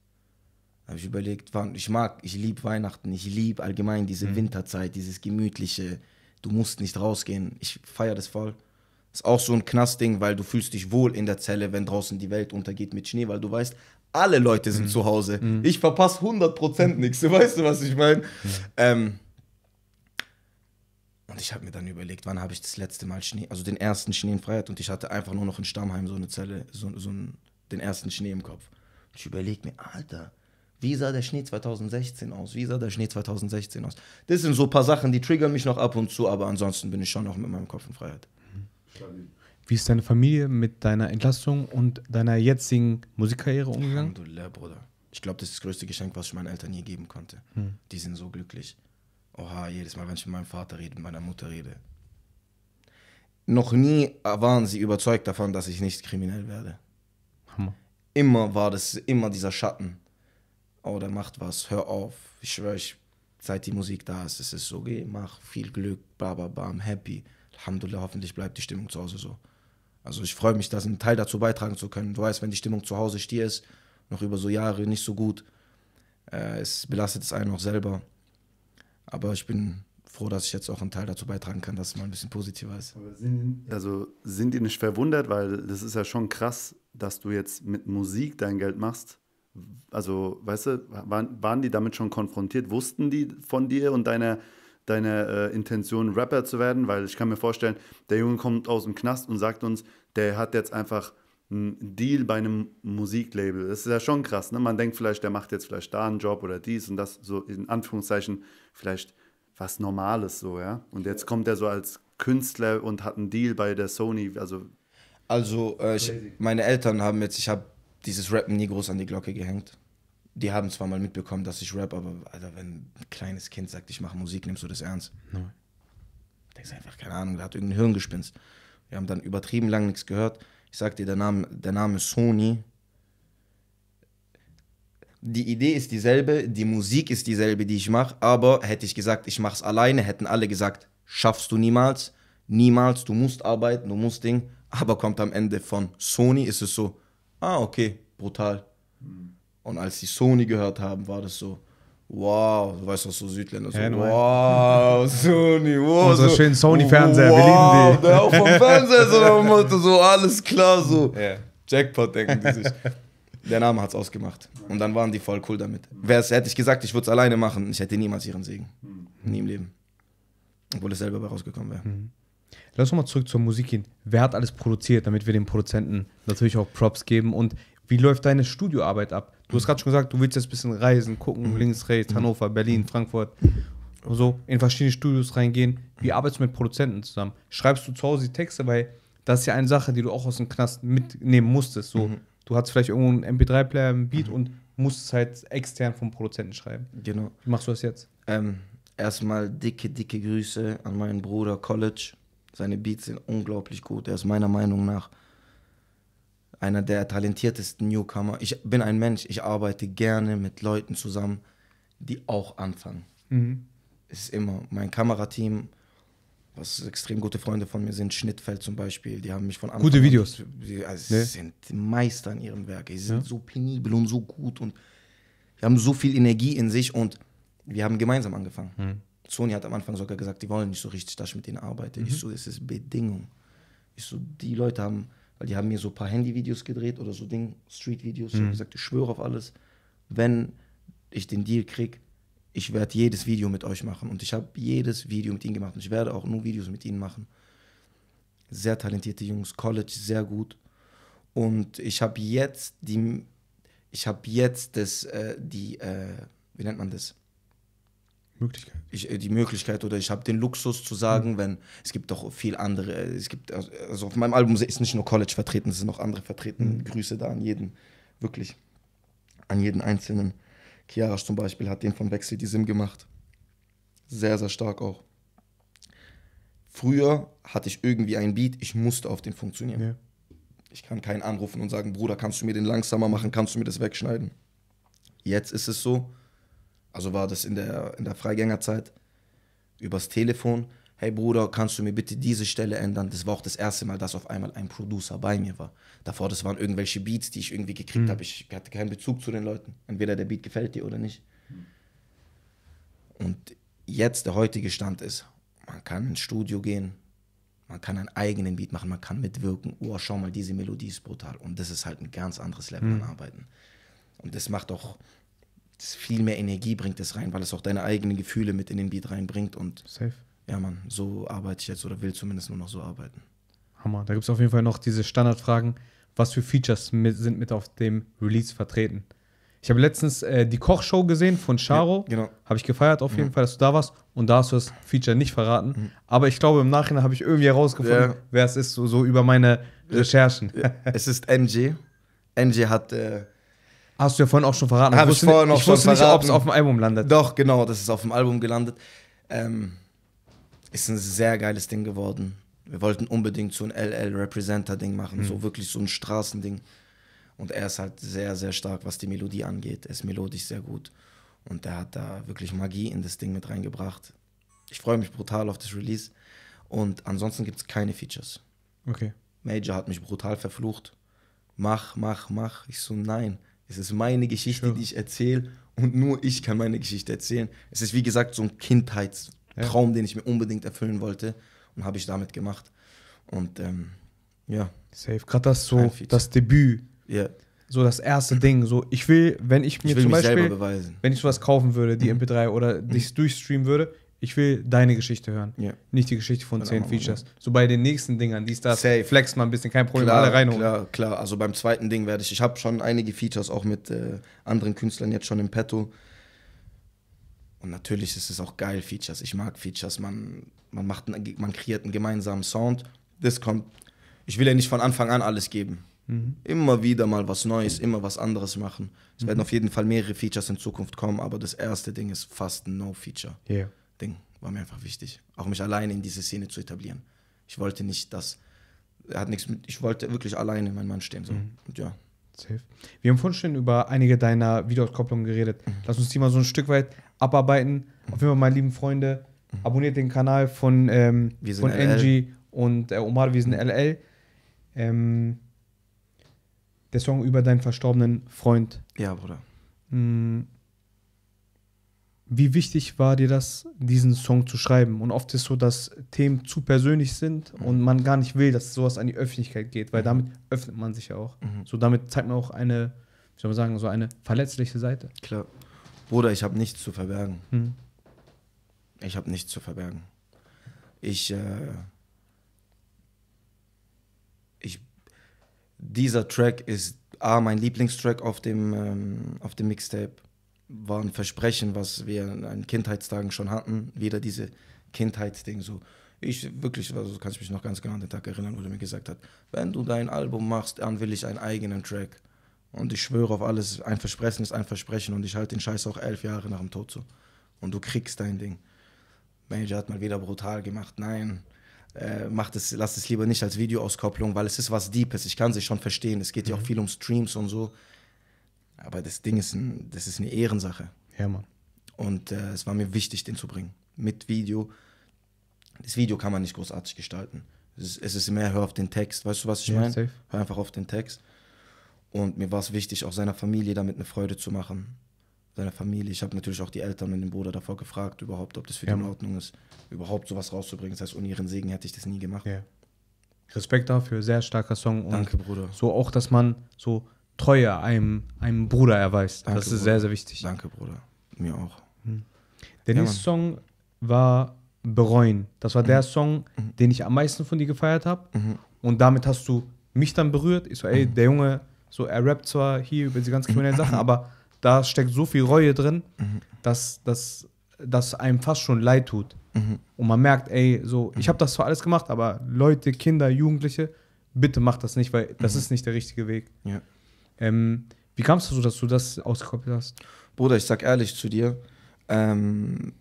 Habe ich überlegt, ich mag, ich liebe Weihnachten, ich liebe allgemein diese mhm. Winterzeit, dieses gemütliche, du musst nicht rausgehen. Ich feiere das voll. Ist auch so ein Knastding, weil du fühlst dich wohl in der Zelle, wenn draußen die Welt untergeht mit Schnee, weil du weißt, alle Leute sind mhm. zu Hause. Mhm. Ich verpasse 100% nichts. (laughs) Weißt du, was ich meine? Ähm, und ich habe mir dann überlegt, wann habe ich das letzte Mal Schnee, also den ersten Schnee in Freiheit. Und ich hatte einfach nur noch in Stammheim so eine Zelle, so, so einen, den ersten Schnee im Kopf. Und ich überlege mir, Alter, wie sah der Schnee 2016 aus? Wie sah der Schnee 2016 aus? Das sind so ein paar Sachen, die triggern mich noch ab und zu, aber ansonsten bin ich schon noch mit meinem Kopf in Freiheit. Wie ist deine Familie mit deiner Entlastung und deiner jetzigen Musikkarriere umgegangen? Alhamdulillah, Bruder. Ich glaube, das ist das größte Geschenk, was ich meinen Eltern je geben konnte. Hm. Die sind so glücklich. Oha, jedes Mal, wenn ich mit meinem Vater rede, mit meiner Mutter rede. Noch nie waren sie überzeugt davon, dass ich nicht kriminell werde. Hammer. Immer war das, immer dieser Schatten. Oh, der macht was, hör auf. Ich schwöre, ich, seit die Musik da ist, ist es so, geh, mach viel Glück, bla bla bam, happy. Alhamdulillah, hoffentlich bleibt die Stimmung zu Hause so. Also ich freue mich, dass einen Teil dazu beitragen zu können. Du weißt, wenn die Stimmung zu Hause stier ist, noch über so Jahre nicht so gut, äh, es belastet es einen auch selber. Aber ich bin froh, dass ich jetzt auch einen Teil dazu beitragen kann, dass es mal ein bisschen positiver ist. also sind die nicht verwundert, weil das ist ja schon krass, dass du jetzt mit Musik dein Geld machst. Also, weißt du, waren, waren die damit schon konfrontiert? Wussten die von dir und deiner, deiner äh, Intention, Rapper zu werden? Weil ich kann mir vorstellen, der Junge kommt aus dem Knast und sagt uns, der hat jetzt einfach einen Deal bei einem Musiklabel. Das ist ja schon krass. Ne? Man denkt vielleicht, der macht jetzt vielleicht da einen Job oder dies und das, so in Anführungszeichen vielleicht was Normales so, ja. Und jetzt kommt er so als Künstler und hat einen Deal bei der Sony, also. Also, äh, ich, meine Eltern haben jetzt, ich habe dieses Rappen nie groß an die Glocke gehängt. Die haben zwar mal mitbekommen, dass ich rap, aber Alter, wenn ein kleines Kind sagt, ich mache Musik, nimmst du das ernst? Nein. No. Denkst einfach, keine Ahnung, der hat irgendein Hirngespinst. Wir haben dann übertrieben lang nichts gehört. Ich sag dir, der Name, der Name Sony die Idee ist dieselbe, die Musik ist dieselbe, die ich mache, aber hätte ich gesagt, ich mache es alleine, hätten alle gesagt, schaffst du niemals, niemals, du musst arbeiten, du musst Ding, aber kommt am Ende von Sony ist es so, ah okay, brutal. Und als die Sony gehört haben, war das so, wow, du weißt was so Südländer so, hey, wow, (laughs) Sony, wow. Unser so, schön Sony-Fernseher, wow, wir lieben die. Der auch vom Fernseher so, so alles klar, so. Yeah. (laughs) Jackpot denken die sich. (laughs) Der Name hat's ausgemacht. Und dann waren die voll cool damit. Wär's, hätte ich gesagt, ich würde es alleine machen, ich hätte niemals ihren Segen. Mhm. Nie im Leben. Obwohl es selber bei rausgekommen wäre. Mhm. Lass uns mal zurück zur Musik gehen. Wer hat alles produziert, damit wir den Produzenten natürlich auch Props geben? Und wie läuft deine Studioarbeit ab? Du hast gerade schon gesagt, du willst jetzt ein bisschen reisen, gucken, mhm. links, rechts, mhm. Hannover, Berlin, Frankfurt so, in verschiedene Studios reingehen. Wie arbeitest du mit Produzenten zusammen? Schreibst du zu Hause die Texte, weil das ist ja eine Sache, die du auch aus dem Knast mitnehmen musstest. So, mhm du hast vielleicht irgendwo einen MP3-Player, einen Beat mhm. und musst es halt extern vom Produzenten schreiben. Genau. Wie machst du das jetzt? Ähm, erstmal dicke, dicke Grüße an meinen Bruder College. Seine Beats sind unglaublich gut. Er ist meiner Meinung nach einer der talentiertesten Newcomer. Ich bin ein Mensch, ich arbeite gerne mit Leuten zusammen, die auch anfangen. Mhm. Ist immer mein Kamerateam, was extrem gute Freunde von mir sind, Schnittfeld zum Beispiel, die haben mich von Anfang Gute Videos. Äh, sie also nee. sind Meister in ihrem Werk. Sie sind ja. so penibel und so gut und die haben so viel Energie in sich und wir haben gemeinsam angefangen. Mhm. Sony hat am Anfang sogar gesagt, die wollen nicht so richtig, dass ich mit denen arbeite. Mhm. Ich so, es ist Bedingung. Ich so, die Leute haben, weil die haben mir so ein paar Handyvideos gedreht oder so Ding, Street-Videos. Mhm. Ich habe gesagt, ich schwöre auf alles, wenn ich den Deal kriege, ich werde jedes Video mit euch machen. Und ich habe jedes Video mit ihnen gemacht. Und ich werde auch nur Videos mit ihnen machen. Sehr talentierte Jungs, College sehr gut. Und ich habe jetzt die, ich habe jetzt das, äh, die, äh, wie nennt man das? Möglichkeit. Ich, äh, die Möglichkeit oder ich habe den Luxus zu sagen, mhm. wenn es gibt doch viel andere, äh, es gibt, also, also auf meinem Album ist nicht nur College vertreten, es sind noch andere vertreten. Mhm. Grüße da an jeden, wirklich, an jeden Einzelnen. Kiaras zum Beispiel hat den von Wechsel die Sim gemacht. Sehr, sehr stark auch. Früher hatte ich irgendwie einen Beat, ich musste auf den funktionieren. Ja. Ich kann keinen anrufen und sagen, Bruder, kannst du mir den langsamer machen, kannst du mir das wegschneiden. Jetzt ist es so, also war das in der, in der Freigängerzeit, übers Telefon, hey Bruder, kannst du mir bitte diese Stelle ändern? Das war auch das erste Mal, dass auf einmal ein Producer bei mir war. Davor, das waren irgendwelche Beats, die ich irgendwie gekriegt mhm. habe. Ich hatte keinen Bezug zu den Leuten. Entweder der Beat gefällt dir oder nicht. Und jetzt der heutige Stand ist, man kann ins Studio gehen, man kann einen eigenen Beat machen, man kann mitwirken. Oh, schau mal, diese Melodie ist brutal. Und das ist halt ein ganz anderes Level mhm. an hm. Arbeiten. Und das macht auch das viel mehr Energie bringt es rein, weil es auch deine eigenen Gefühle mit in den Beat reinbringt und Safe ja, Mann, so arbeite ich jetzt oder will zumindest nur noch so arbeiten. Hammer. Da gibt es auf jeden Fall noch diese Standardfragen. Was für Features mit, sind mit auf dem Release vertreten? Ich habe letztens äh, die Kochshow gesehen von Charo. Ja, genau. Habe ich gefeiert auf jeden ja. Mhm. Fall, dass du da warst. Und da hast du das Feature nicht verraten. Mhm. Aber ich glaube, im Nachhinein habe ich irgendwie herausgefunden, ja. wer es ist, so, so über meine äh, Recherchen. Äh, es ist MG. MG hat. Äh hast du ja vorhin auch schon verraten. Hab ich, ich wusste, ich vorhin auch ich schon wusste verraten. nicht, ob es auf dem Album landet. Doch, genau, das ist auf dem Album gelandet. Ähm, ist ein sehr geiles Ding geworden. Wir wollten unbedingt so ein LL-Representer-Ding machen, mhm. so wirklich so ein Straßending. Und er ist halt sehr, sehr stark, was die Melodie angeht. Er ist melodisch sehr gut. Und er hat da wirklich Magie in das Ding mit reingebracht. Ich freue mich brutal auf das Release. Und ansonsten gibt es keine Features. Okay. Major hat mich brutal verflucht. Mach, mach, mach. Ich so, nein. Es ist meine Geschichte, sure. die ich erzähle. Und nur ich kann meine Geschichte erzählen. Es ist wie gesagt so ein Kindheits- ja. Traum, den ich mir unbedingt erfüllen wollte und habe ich damit gemacht. Und ähm, ja. Safe. Gerade das so, das Debüt. Yeah. So das erste Ding. So, ich will, wenn ich mir ich will zum Beispiel, wenn ich sowas kaufen würde, die MP3 mhm. oder mhm. dich durchstreamen würde, ich will deine Geschichte hören. Yeah. Nicht die Geschichte von zehn Features. Ja. So bei den nächsten Dingern, die ist das, Safe. flex mal ein bisschen, kein Problem, klar, alle reinholen. Klar, klar. Also beim zweiten Ding werde ich, ich habe schon einige Features auch mit äh, anderen Künstlern jetzt schon im Petto. Und natürlich ist es auch geil, Features. Ich mag Features. Man, man, macht, einen, man kreiert einen gemeinsamen Sound. Das kommt. Ich will ja nicht von Anfang an alles geben. Mhm. Immer wieder mal was Neues, immer was anderes machen. Es mhm. werden auf jeden Fall mehrere Features in Zukunft kommen, aber das erste Ding ist fast ein No-Feature-Ding. Yeah. War mir einfach wichtig. Auch mich alleine in diese Szene zu etablieren. Ich wollte nicht, dass. Hat nichts mit, ich wollte wirklich alleine mein Mann stehen. So. Mhm. Und ja. Safe. Wir haben vorhin schon über einige deiner Videoauskopplungen geredet. Mhm. Lass uns die mal so ein Stück weit abarbeiten. Auf jeden Fall, meine lieben Freunde, abonniert den Kanal von, ähm, von Angie und äh, Omar, wir sind LL. Ähm, der Song über deinen verstorbenen Freund. Ja, Bruder. Hm. Wie wichtig war dir das, diesen Song zu schreiben? Und oft ist es so, dass Themen zu persönlich sind mhm. und man gar nicht will, dass sowas an die Öffentlichkeit geht, weil mhm. damit öffnet man sich ja auch. Mhm. So damit zeigt man auch eine, wie soll man sagen, so eine verletzliche Seite. Klar. Bruder, ich habe nichts zu verbergen. Mhm. Ich habe nichts zu verbergen. Ich, äh, ich, dieser Track ist A, mein Lieblingstrack auf dem, ähm, auf dem Mixtape. War ein Versprechen, was wir an Kindheitstagen schon hatten. Wieder diese Kindheitsding so. Ich wirklich, also kann ich mich noch ganz genau an den Tag erinnern, wo er mir gesagt hat, wenn du dein Album machst, dann will ich einen eigenen Track. Und ich schwöre auf alles, ein Versprechen ist ein Versprechen und ich halte den Scheiß auch elf Jahre nach dem Tod zu. Und du kriegst dein Ding. Manager hat mal wieder brutal gemacht. Nein, äh, macht es, lasst es lieber nicht als Videoauskopplung, weil es ist was Deepes. Ich kann es schon verstehen. Es geht mhm. ja auch mhm. viel um Streams und so. Aber das Ding ist, ein, das ist eine Ehrensache. Ja, Mann. Und äh, es war mir wichtig, den zu bringen. Mit Video. Das Video kann man nicht großartig gestalten. Es ist, es ist mehr, hör auf den Text. Weißt du, was ich ja, meine? Hör einfach auf den Text. Und mir war es wichtig, auch seiner Familie damit eine Freude zu machen. Seiner Familie. Ich habe natürlich auch die Eltern und den Bruder davor gefragt, überhaupt, ob das für ja. die in Ordnung ist, überhaupt sowas rauszubringen. Das heißt, ohne ihren Segen hätte ich das nie gemacht. Ja. Respekt dafür, sehr starker Song. Und Danke, Bruder. So auch, dass man so Treue einem, einem Bruder erweist. Danke, das ist Bruder. sehr, sehr wichtig. Danke, Bruder. Mir auch. Mhm. Der ja, nächste Song war Bereuen. Das war mhm. der Song, mhm. den ich am meisten von dir gefeiert habe. Mhm. Und damit hast du mich dann berührt. Ich so, ey, mhm. der Junge so, er rappt zwar hier über diese ganz kriminellen Sachen, (clears throat) aber da steckt so viel Reue drin, mhm. dass das dass einem fast schon leid tut. Mhm. Und man merkt, ey, so, ich habe das zwar alles gemacht, aber Leute, Kinder, Jugendliche, bitte macht das nicht, weil das mhm. ist nicht der richtige Weg. Ja. Ähm, wie kamst du so, dass du das ausgekoppelt hast? Bruder, ich sag ehrlich zu dir, ähm,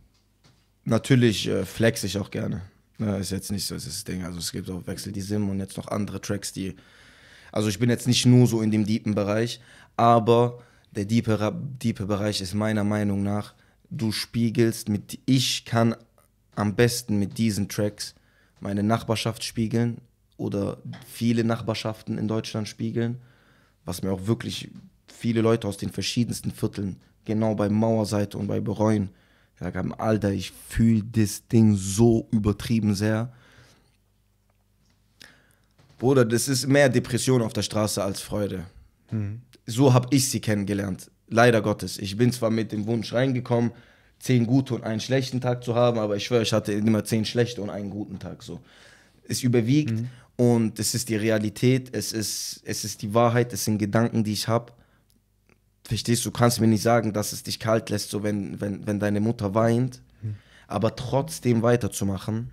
natürlich äh, flex ich auch gerne. Ja, ne, ist jetzt nicht so das Ding. Also es gibt auch Wechsel die Sim und jetzt noch andere Tracks, die also ich bin jetzt nicht nur so in dem deepen Bereich, aber der diepe, diepe Bereich ist meiner Meinung nach, du spiegelst mit, ich kann am besten mit diesen Tracks meine Nachbarschaft spiegeln oder viele Nachbarschaften in Deutschland spiegeln, was mir auch wirklich viele Leute aus den verschiedensten Vierteln, genau bei Mauerseite und bei Bereuen, sagen, Alter, ich fühle das Ding so übertrieben sehr. Bruder, das ist mehr Depression auf der Straße als Freude. Mhm. So habe ich sie kennengelernt. Leider Gottes. Ich bin zwar mit dem Wunsch reingekommen, zehn gute und einen schlechten Tag zu haben, aber ich schwöre, ich hatte immer zehn schlechte und einen guten Tag. So. Es überwiegt mhm. und es ist die Realität, es ist, es ist die Wahrheit, es sind Gedanken, die ich habe. Verstehst du, kannst mir nicht sagen, dass es dich kalt lässt, so wenn, wenn, wenn deine Mutter weint, mhm. aber trotzdem weiterzumachen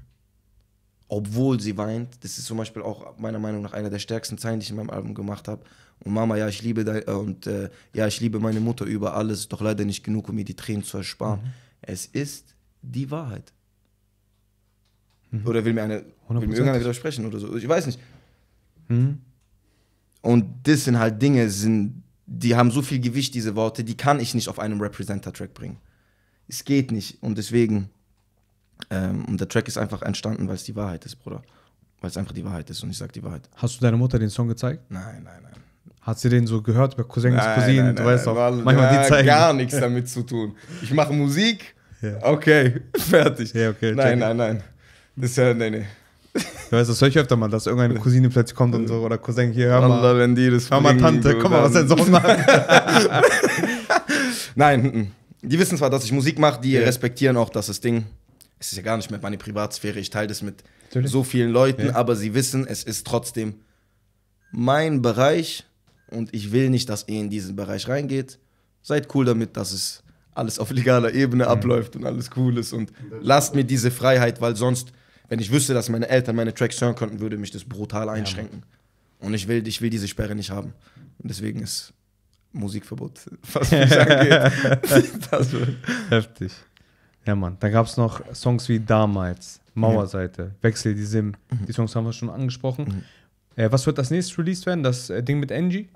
obwohl sie weint. Das ist zum Beispiel auch meiner Meinung nach einer der stärksten Zeilen, die ich in meinem Album gemacht habe. Und Mama, ja, ich liebe dein, äh, und äh, ja, ich liebe meine Mutter über alles, doch leider nicht genug, um mir die Tränen zu ersparen. Mhm. Es ist die Wahrheit. Mhm. Oder will mir eine, will mir irgendeiner widersprechen oder so. Ich weiß nicht. Mhm. Und das sind halt Dinge, sind, die haben so viel Gewicht, diese Worte, die kann ich nicht auf einem Representer-Track bringen. Es geht nicht. Und deswegen ähm, und der Track ist einfach entstanden, weil es die Wahrheit ist, Bruder. Weil es einfach die Wahrheit ist und ich sag die Wahrheit. Hast du deiner Mutter den Song gezeigt? Nein, nein, nein. Hat sie den so gehört bei Cousins, nein, Cousinen? Nein, du nein, weißt nein, auch, manchmal ja, die zeigen. gar nichts damit zu tun. Ich mache Musik, ja. okay, (laughs) fertig. Ja, okay, nein, nein, nein. Das ist ja, nee, nee. Du weißt, das höre ich öfter mal, dass irgendeine (laughs) Cousine plötzlich kommt und so, oder Cousin, hier, hör mal. wenn die das hör mal, Tante, komm mal, was dein Sohn macht. (laughs) nein, die wissen zwar, dass ich Musik mache, die yeah. respektieren auch, dass das Ding es ist ja gar nicht mehr meine Privatsphäre, ich teile das mit Natürlich. so vielen Leuten, ja. aber sie wissen, es ist trotzdem mein Bereich und ich will nicht, dass ihr in diesen Bereich reingeht. Seid cool damit, dass es alles auf legaler Ebene mhm. abläuft und alles cool ist und lasst mir diese Freiheit, weil sonst, wenn ich wüsste, dass meine Eltern meine Tracks hören könnten, würde mich das brutal einschränken. Ja, und ich will, ich will diese Sperre nicht haben. Und deswegen ist Musikverbot, (laughs) was mich (laughs) angeht. (laughs) das wird heftig. Ja, Mann. Da gab es noch Songs wie Damals, Mauerseite, ja. Wechsel die Sim. Mhm. Die Songs haben wir schon angesprochen. Mhm. Äh, was wird das nächste released werden? Das äh, Ding mit Angie?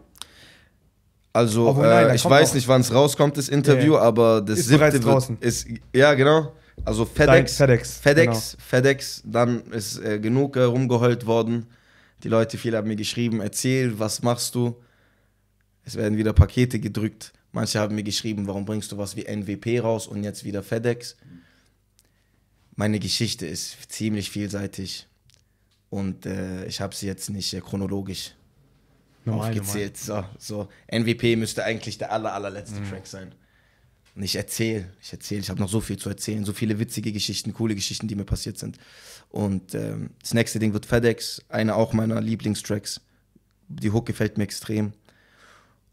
Also, oh, nein, äh, ich weiß nicht, wann es rauskommt, das Interview, yeah. aber das ist siebte draußen. ist, ja, genau. Also FedEx, Dein FedEx, FedEx, genau. FedEx, dann ist äh, genug äh, rumgeheult worden. Die Leute, viele haben mir geschrieben, erzähl, was machst du? Es werden wieder Pakete gedrückt. Manche haben mir geschrieben, warum bringst du was wie NWP raus und jetzt wieder FedEx? Meine Geschichte ist ziemlich vielseitig und äh, ich habe sie jetzt nicht äh, chronologisch normal, aufgezählt. Normal. So, so, NWP müsste eigentlich der aller, allerletzte mhm. Track sein. Und ich erzähle, ich erzähle, ich habe noch so viel zu erzählen, so viele witzige Geschichten, coole Geschichten, die mir passiert sind. Und ähm, das nächste Ding wird FedEx, einer auch meiner Lieblingstracks. Die Hook gefällt mir extrem.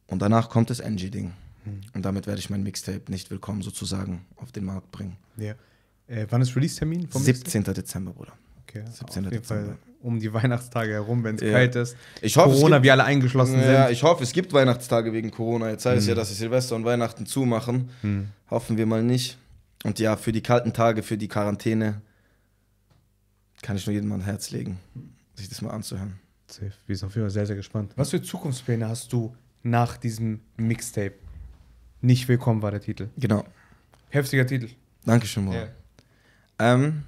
Und danach kommt das Angie-Ding. Mhm. Und damit werde ich mein Mixtape nicht willkommen sozusagen auf den Markt bringen. Ja. Äh, wann ist Release-Termin? 17. Dezember, Bruder. Okay, 17. Auf jeden Dezember. Fall um die Weihnachtstage herum, wenn es ja. kalt ist. Ich hoffe, Corona, gibt, wir alle eingeschlossen ja, sind. Ja, ich hoffe, es gibt Weihnachtstage wegen Corona. Jetzt heißt es mhm. ja, dass sie Silvester und Weihnachten zumachen. Mhm. Hoffen wir mal nicht. Und ja, für die kalten Tage, für die Quarantäne kann ich nur jedem mal ein Herz legen, sich das mal anzuhören. Safe. Wir sind auf jeden Fall sehr, sehr gespannt. Was für Zukunftspläne hast du nach diesem Mixtape? Nicht willkommen war der Titel. Genau. Heftiger Titel. Dankeschön, Moral. Yeah. Ähm,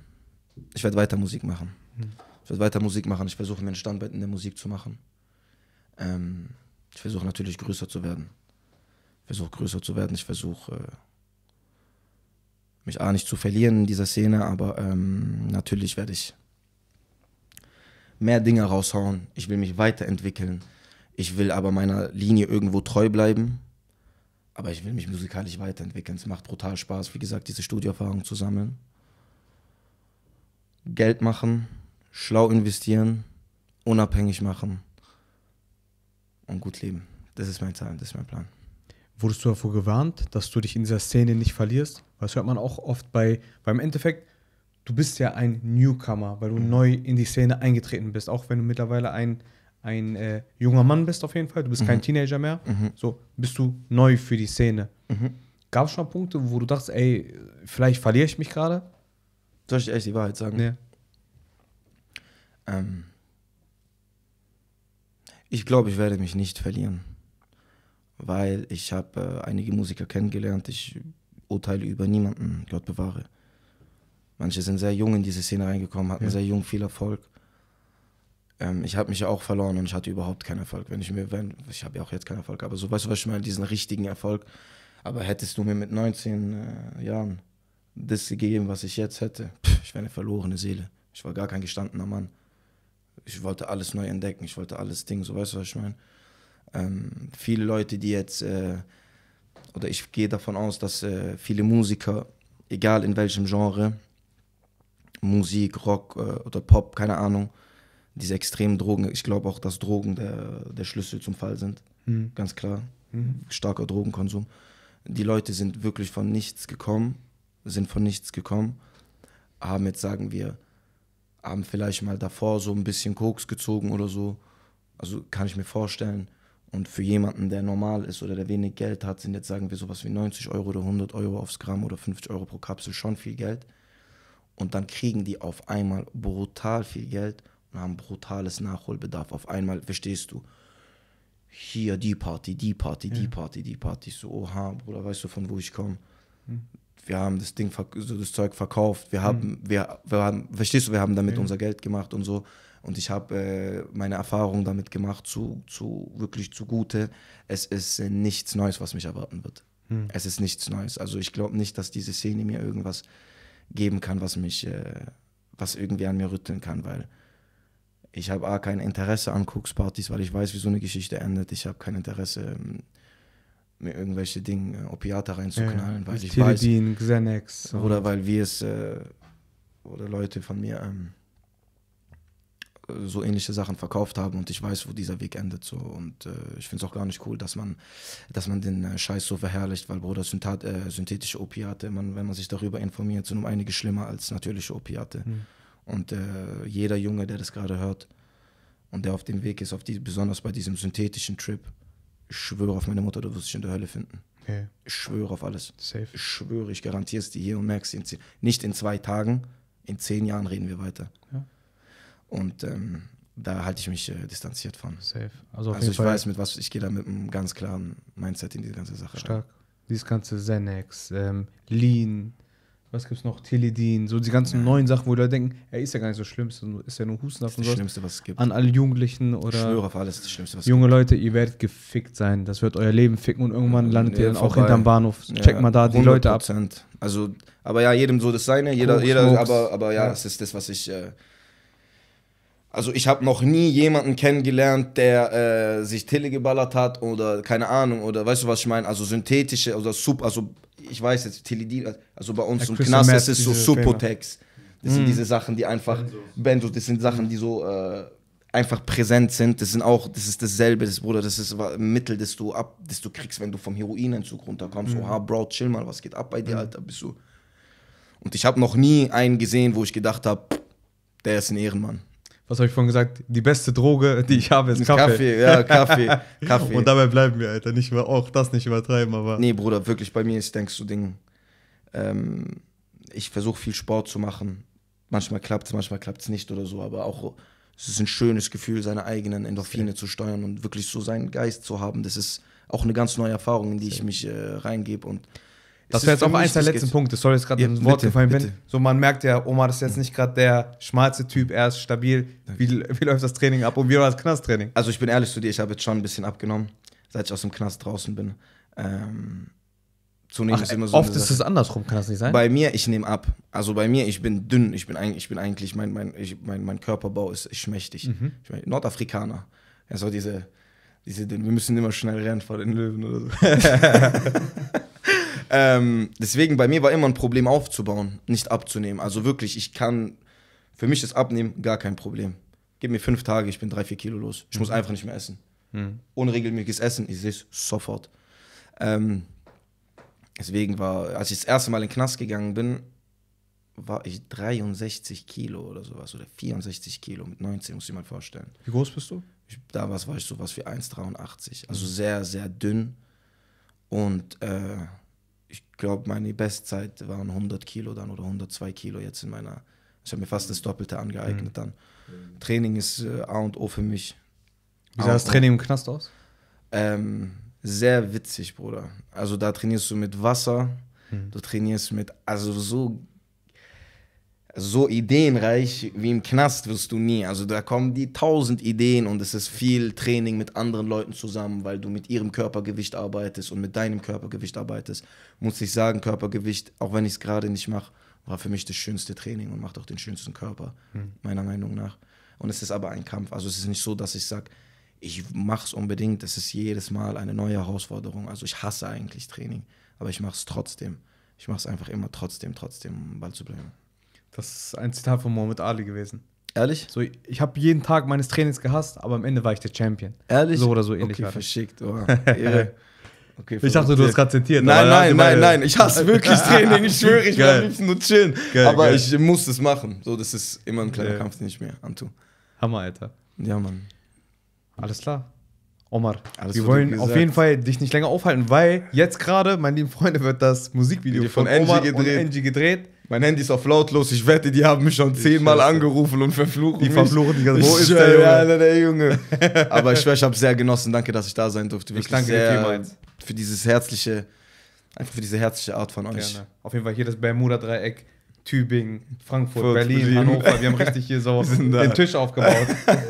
ich werde weiter Musik machen. Hm. Ich werde weiter Musik machen. Ich versuche mir ein Standbein in der Musik zu machen. Ähm, ich versuche natürlich größer zu werden. Ich versuche größer zu werden. Ich versuche äh, mich auch nicht zu verlieren in dieser Szene, aber ähm, natürlich werde ich mehr Dinge raushauen. Ich will mich weiterentwickeln. Ich will aber meiner Linie irgendwo treu bleiben. Aber ich will mich musikalisch weiterentwickeln. Es macht brutal Spaß, wie gesagt, diese Studioerfahrung zu sammeln. Geld machen, schlau investieren, unabhängig machen und gut leben. Das ist mein Ziel, das ist mein Plan. Wurdest du davor gewarnt, dass du dich in dieser Szene nicht verlierst? Weil das hört man auch oft bei, beim Endeffekt, du bist ja ein Newcomer, weil du mhm. neu in die Szene eingetreten bist, auch wenn du mittlerweile ein ein äh, junger Mann bist auf jeden Fall, du bist mhm. kein Teenager mehr, mhm. so bist du neu für die Szene. Mhm. Gab es schon Punkte, wo du dachtest, ey, vielleicht verliere ich mich gerade? Soll ich echt die Wahrheit sagen? Nee. Ähm ich glaube, ich werde mich nicht verlieren, weil ich habe äh, einige Musiker kennengelernt. Ich urteile über niemanden, Gott bewahre. Manche sind sehr jung in diese Szene reingekommen, hatten ja. sehr jung viel Erfolg ähm, ich habe mich auch verloren und ich hatte überhaupt keinen Erfolg. Wenn ich mir, wenn, ich habe ja auch jetzt keinen Erfolg, aber so weißt du, was ich meine, diesen richtigen Erfolg. Aber hättest du mir mit 19 äh, Jahren das gegeben, was ich jetzt hätte, pff, ich wäre eine verlorene Seele. Ich war gar kein gestandener Mann. Ich wollte alles neu entdecken, ich wollte alles Ding, so weißt du, was ich meine. Ähm, viele Leute, die jetzt, äh, oder ich gehe davon aus, dass äh, viele Musiker, egal in welchem Genre, Musik, Rock äh, oder Pop, keine Ahnung, diese extremen Drogen, ich glaube auch, dass Drogen der, der Schlüssel zum Fall sind. Mhm. Ganz klar. Mhm. Starker Drogenkonsum. Die Leute sind wirklich von nichts gekommen, sind von nichts gekommen, haben jetzt, sagen wir, haben vielleicht mal davor so ein bisschen Koks gezogen oder so. Also kann ich mir vorstellen. Und für jemanden, der normal ist oder der wenig Geld hat, sind jetzt, sagen wir, sowas wie 90 Euro oder 100 Euro aufs Gramm oder 50 Euro pro Kapsel schon viel Geld. Und dann kriegen die auf einmal brutal viel Geld wir haben brutales Nachholbedarf. Auf einmal verstehst du, hier die Party, die Party, die ja. Party, die Party. So, oha, Bruder, weißt du, von wo ich komme? Hm. Wir haben das Ding, so das Zeug verkauft. Wir hm. haben, hm. wir, wir haben, verstehst du, wir haben damit ja. unser Geld gemacht und so. Und ich habe äh, meine Erfahrung damit gemacht, zu, zu wirklich zugute. Es ist äh, nichts Neues, was mich erwarten wird. Hm. Es ist nichts Neues. Also ich glaube nicht, dass diese Szene mir irgendwas geben kann, was mich, äh, was irgendwie an mir rütteln kann, weil ich habe A, kein Interesse an Kokspartys, weil ich weiß, wie so eine Geschichte endet. Ich habe kein Interesse, ähm, mir irgendwelche Dinge, äh, Opiate reinzuknallen, ja, weil ich Teledin, weiß. Xanax. Oder weil wir es, äh, oder Leute von mir ähm, so ähnliche Sachen verkauft haben und ich weiß, wo dieser Weg endet. So. Und äh, ich finde es auch gar nicht cool, dass man, dass man den äh, Scheiß so verherrlicht, weil Bruder, Synthat, äh, synthetische Opiate, man, wenn man sich darüber informiert, sind um einige schlimmer als natürliche Opiate. Mhm. Und äh, jeder Junge, der das gerade hört und der auf dem Weg ist, auf die, besonders bei diesem synthetischen Trip, ich schwöre auf meine Mutter, du wirst dich in der Hölle finden. Okay. Ich schwöre auf alles. Safe. Ich schwöre, ich garantiere es dir hier und merkst in zehn, nicht in zwei Tagen, in zehn Jahren reden wir weiter. Ja. Und ähm, da halte ich mich äh, distanziert von. Safe. Also, also ich Fall weiß, mit was ich gehe da mit einem ganz klaren Mindset in die ganze Sache. Stark. Rein. Dieses ganze Xanax, ähm, Lean, was gibt's noch? Teledin, so die ganzen ja. neuen Sachen, wo Leute denken, er ist ja gar nicht so schlimm, ist ja nur Hustensaft und so. Das Schlimmste, was es gibt. An alle Jugendlichen oder. Ich schwöre auf alles, das Schlimmste, was Junge gibt. Leute, ihr werdet gefickt sein. Das wird euer Leben ficken und irgendwann landet ihr dann auch hinterm Bahnhof. Check ja, mal da die 100%. Leute ab. Also, aber ja, jedem so das Seine, jeder, Kuch, jeder, Smokes. aber, aber ja, es ist das, was ich. Äh, also ich habe noch nie jemanden kennengelernt, der äh, sich Tele geballert hat oder keine Ahnung oder weißt du was ich meine? Also synthetische oder sub, also ich weiß jetzt, Teledin, also bei uns ja, im Knast ist es so Supotex. Das sind hm. diese Sachen, die einfach, Benzo, das sind Sachen, die so äh, einfach präsent sind. Das sind auch, das ist dasselbe, das Bruder, das ist ein Mittel, das du ab, das du kriegst, wenn du vom Heroinentzug runterkommst. Mhm. Oha, Bro, chill mal, was geht ab bei dir, mhm. Alter, bist du. Und ich habe noch nie einen gesehen, wo ich gedacht habe, der ist ein Ehrenmann was habe ich vorhin gesagt? Die beste Droge, die ich habe, ist Kaffee. Kaffee, ja, Kaffee. (laughs) Kaffee. Und dabei bleiben wir, Alter. Nicht mehr, auch das nicht übertreiben, aber. Nee, Bruder, wirklich, bei mir ist, denkst du, Ding. Ähm, ich versuche viel Sport zu machen. Manchmal klappt es, manchmal klappt es nicht oder so, aber auch es ist ein schönes Gefühl, seine eigenen Endorphine okay. zu steuern und wirklich so seinen Geist zu haben. Das ist auch eine ganz neue Erfahrung, in die okay. ich mich äh, reingebe und das wäre jetzt auch eins der letzten Punkte. Sorry, ist gerade ja, ein Wort bitte, gefallen bitte. bin. So, man merkt ja, Omar ist jetzt nicht gerade der schmalste Typ, er ist stabil. Wie, wie läuft das Training ab und wie läuft das Knasttraining? Also, ich bin ehrlich zu dir, ich habe jetzt schon ein bisschen abgenommen, seit ich aus dem Knast draußen bin. Ähm, zunehmend Ach, ist immer so. Oft ist es andersrum, kann das nicht sein? Bei mir, ich nehme ab. Also bei mir, ich bin dünn, ich bin, ich bin eigentlich, mein, mein, ich, mein, mein Körperbau ist, ist schmächtig. Mhm. Ich mein, Nordafrikaner. Also diese, diese, wir müssen immer schnell rennen vor den Löwen oder so. (laughs) (laughs) Ähm, deswegen bei mir war immer ein Problem aufzubauen, nicht abzunehmen. Also wirklich, ich kann, für mich das Abnehmen gar kein Problem. Gib mir fünf Tage, ich bin drei, vier Kilo los. Ich muss mhm. einfach nicht mehr essen. Mhm. Unregelmäßiges Essen, ich sehe es sofort. Ähm, deswegen war, als ich das erste Mal in den Knast gegangen bin, war ich 63 Kilo oder sowas oder 64 Kilo mit 19, muss ich mal vorstellen. Wie groß bist du? Ich, damals war ich sowas wie 1,83. Also mhm. sehr, sehr dünn. Und äh, ich glaube, meine Bestzeit waren 100 Kilo dann oder 102 Kilo jetzt in meiner. Ich habe mir fast das Doppelte angeeignet mhm. dann. Training ist äh, A und O für mich. Wie sah das Training im Knast aus? Ähm, sehr witzig, Bruder. Also da trainierst du mit Wasser, mhm. du trainierst mit, also so so ideenreich wie im Knast wirst du nie. Also da kommen die tausend Ideen und es ist viel Training mit anderen Leuten zusammen, weil du mit ihrem Körpergewicht arbeitest und mit deinem Körpergewicht arbeitest. Muss ich sagen, Körpergewicht, auch wenn ich es gerade nicht mache, war für mich das schönste Training und macht auch den schönsten Körper, hm. meiner Meinung nach. Und es ist aber ein Kampf. Also es ist nicht so, dass ich sage, ich mache es unbedingt. Es ist jedes Mal eine neue Herausforderung. Also ich hasse eigentlich Training, aber ich mache es trotzdem. Ich mache es einfach immer trotzdem, trotzdem, um am Ball zu bleiben. Das ist ein Zitat von Mohamed Ali gewesen. Ehrlich? So, ich habe jeden Tag meines Trainings gehasst, aber am Ende war ich der Champion. Ehrlich? So oder so ähnlich. Okay, verschickt. Oh, (laughs) okay, ich dachte, du hast gerade zitiert. Nein, nein, nein, nein. Ich hasse wirklich (laughs) Training. Ich schwöre, ich will liebsten nur chillen. Geil, aber geil. ich muss das machen. So, das ist immer ein kleiner ja. Kampf, den ich mir antue. Hammer, Alter. Ja, Mann. Alles klar. Omar, Alles wir wollen auf jeden Fall dich nicht länger aufhalten, weil jetzt gerade, meine lieben Freunde, wird das Musikvideo von, von Omar Angie gedreht. und Angie gedreht mein Handy ist auf lautlos, ich wette, die haben mich schon zehnmal angerufen und verflucht. Die verfluchen die ganze also, Wo ist der Junge? Ja, der Junge. (laughs) Aber ich schwöre, ich habe sehr genossen. Danke, dass ich da sein durfte. Wirklich ich danke sehr dir vielmals. Für dieses herzliche, einfach für diese herzliche Art von euch. Gerne. Auf jeden Fall hier das Bermuda-Dreieck. Tübingen, Frankfurt, Fürth, Berlin, Berlin, Hannover. Wir haben richtig hier (laughs) so den Tisch aufgebaut.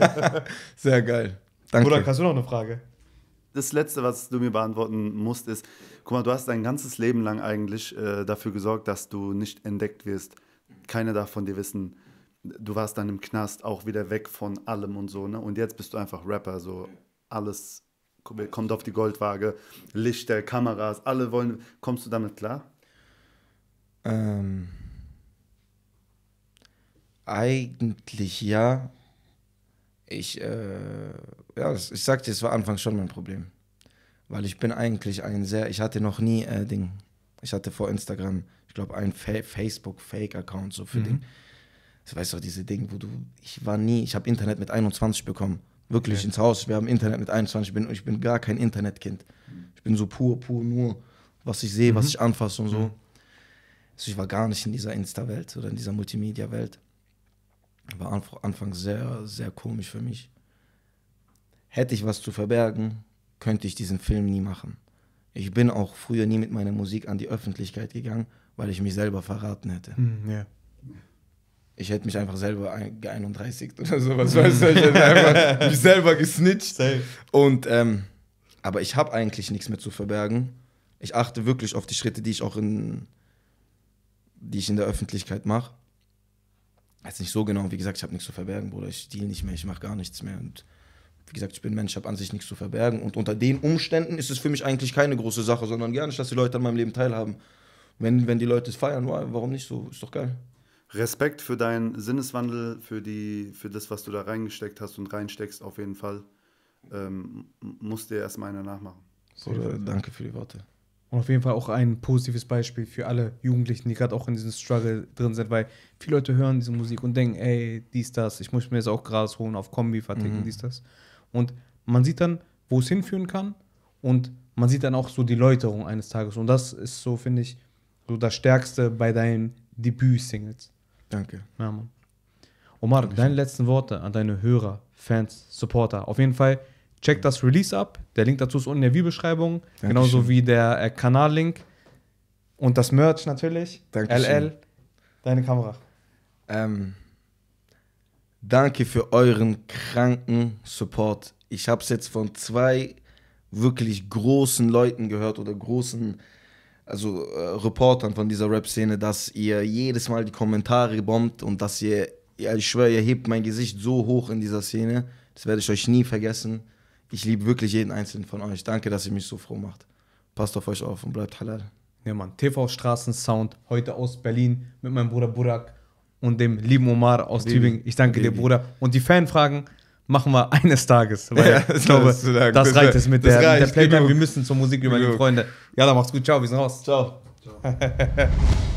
(laughs) sehr geil. Danke. Bruder, hast du noch eine Frage? Das letzte, was du mir beantworten musst, ist, guck mal, du hast dein ganzes Leben lang eigentlich äh, dafür gesorgt, dass du nicht entdeckt wirst. Keiner darf von dir wissen. Du warst dann im Knast auch wieder weg von allem und so, ne? Und jetzt bist du einfach Rapper, so alles kommt auf die Goldwaage, Lichter, Kameras, alle wollen. Kommst du damit klar? Ähm, eigentlich ja. Ich, äh, ja, ich sagte, es war anfangs schon mein Problem weil ich bin eigentlich ein sehr, ich hatte noch nie äh, Ding, ich hatte vor Instagram, ich glaube, ein Fa Facebook-Fake-Account so für mhm. Ding. Ich weiß doch, diese Dinge, wo du, ich war nie, ich habe Internet mit 21 bekommen. Wirklich okay. ins Haus, wir haben Internet mit 21, ich bin, ich bin gar kein Internetkind. Ich bin so pur, pur, nur, was ich sehe, mhm. was ich anfasse und so. Mhm. Also ich war gar nicht in dieser Insta-Welt oder in dieser Multimedia-Welt. War anfangs sehr, sehr komisch für mich. Hätte ich was zu verbergen, könnte ich diesen Film nie machen. Ich bin auch früher nie mit meiner Musik an die Öffentlichkeit gegangen, weil ich mich selber verraten hätte. Mm, hm, yeah. Ich hätte mich einfach selber ge 31 oder sowas, (laughs) weißt du? Ich hätte (laughs) einfach mich selber gesnitcht. Safe. Und, ähm, aber ich habe eigentlich nichts mehr zu verbergen. Ich achte wirklich auf die Schritte, die ich auch in, die ich in der Öffentlichkeit mache. Jetzt nicht so genau, wie gesagt, ich habe nichts zu verbergen, Bruder. Ich deal nicht mehr, ich mache gar nichts mehr. Und wie gesagt, ich bin Mensch, habe an sich nichts zu verbergen. Und unter den Umständen ist es für mich eigentlich keine große Sache, sondern gerne, dass die Leute an meinem Leben teilhaben. Wenn, wenn die Leute es feiern, warum nicht so? Ist doch geil. Respekt für deinen Sinneswandel, für, die, für das, was du da reingesteckt hast und reinsteckst, auf jeden Fall. Ähm, muss dir erstmal einer nachmachen. Oder, danke für die Worte. Und auf jeden Fall auch ein positives Beispiel für alle Jugendlichen, die gerade auch in diesem Struggle drin sind, weil viele Leute hören diese Musik und denken, ey, dies, das, ich muss mir jetzt auch Gras holen, auf Kombi verticken, mhm. dies, das. Und man sieht dann, wo es hinführen kann und man sieht dann auch so die Läuterung eines Tages. Und das ist so, finde ich, so das Stärkste bei deinen Debüt-Singles. Danke. Ja, Mann. Omar, Dankeschön. deine letzten Worte an deine Hörer, Fans, Supporter. Auf jeden Fall, check das Release ab. Der Link dazu ist unten in der Videobeschreibung. Genauso wie der äh, Kanal-Link. und das Merch natürlich. Dankeschön. LL, deine Kamera. Ähm, Danke für euren kranken Support. Ich habe es jetzt von zwei wirklich großen Leuten gehört oder großen, also äh, Reportern von dieser Rap-Szene, dass ihr jedes Mal die Kommentare bombt und dass ihr, ja, ich schwöre, ihr hebt mein Gesicht so hoch in dieser Szene. Das werde ich euch nie vergessen. Ich liebe wirklich jeden einzelnen von euch. Danke, dass ihr mich so froh macht. Passt auf euch auf und bleibt halal. Ja, Mann. TV-Straßen-Sound heute aus Berlin mit meinem Bruder Burak und dem lieben Omar aus Baby. Tübingen. Ich danke Baby. dir, Bruder. Und die Fanfragen machen wir eines Tages. (laughs) Weil ja, ich glaube, das, das reicht es mit das der, reicht. mit der Playtime. Wir müssen zur Musik über die Freunde. Ja, dann macht's gut. Ciao, wir sind raus. Ciao. Ciao. (laughs)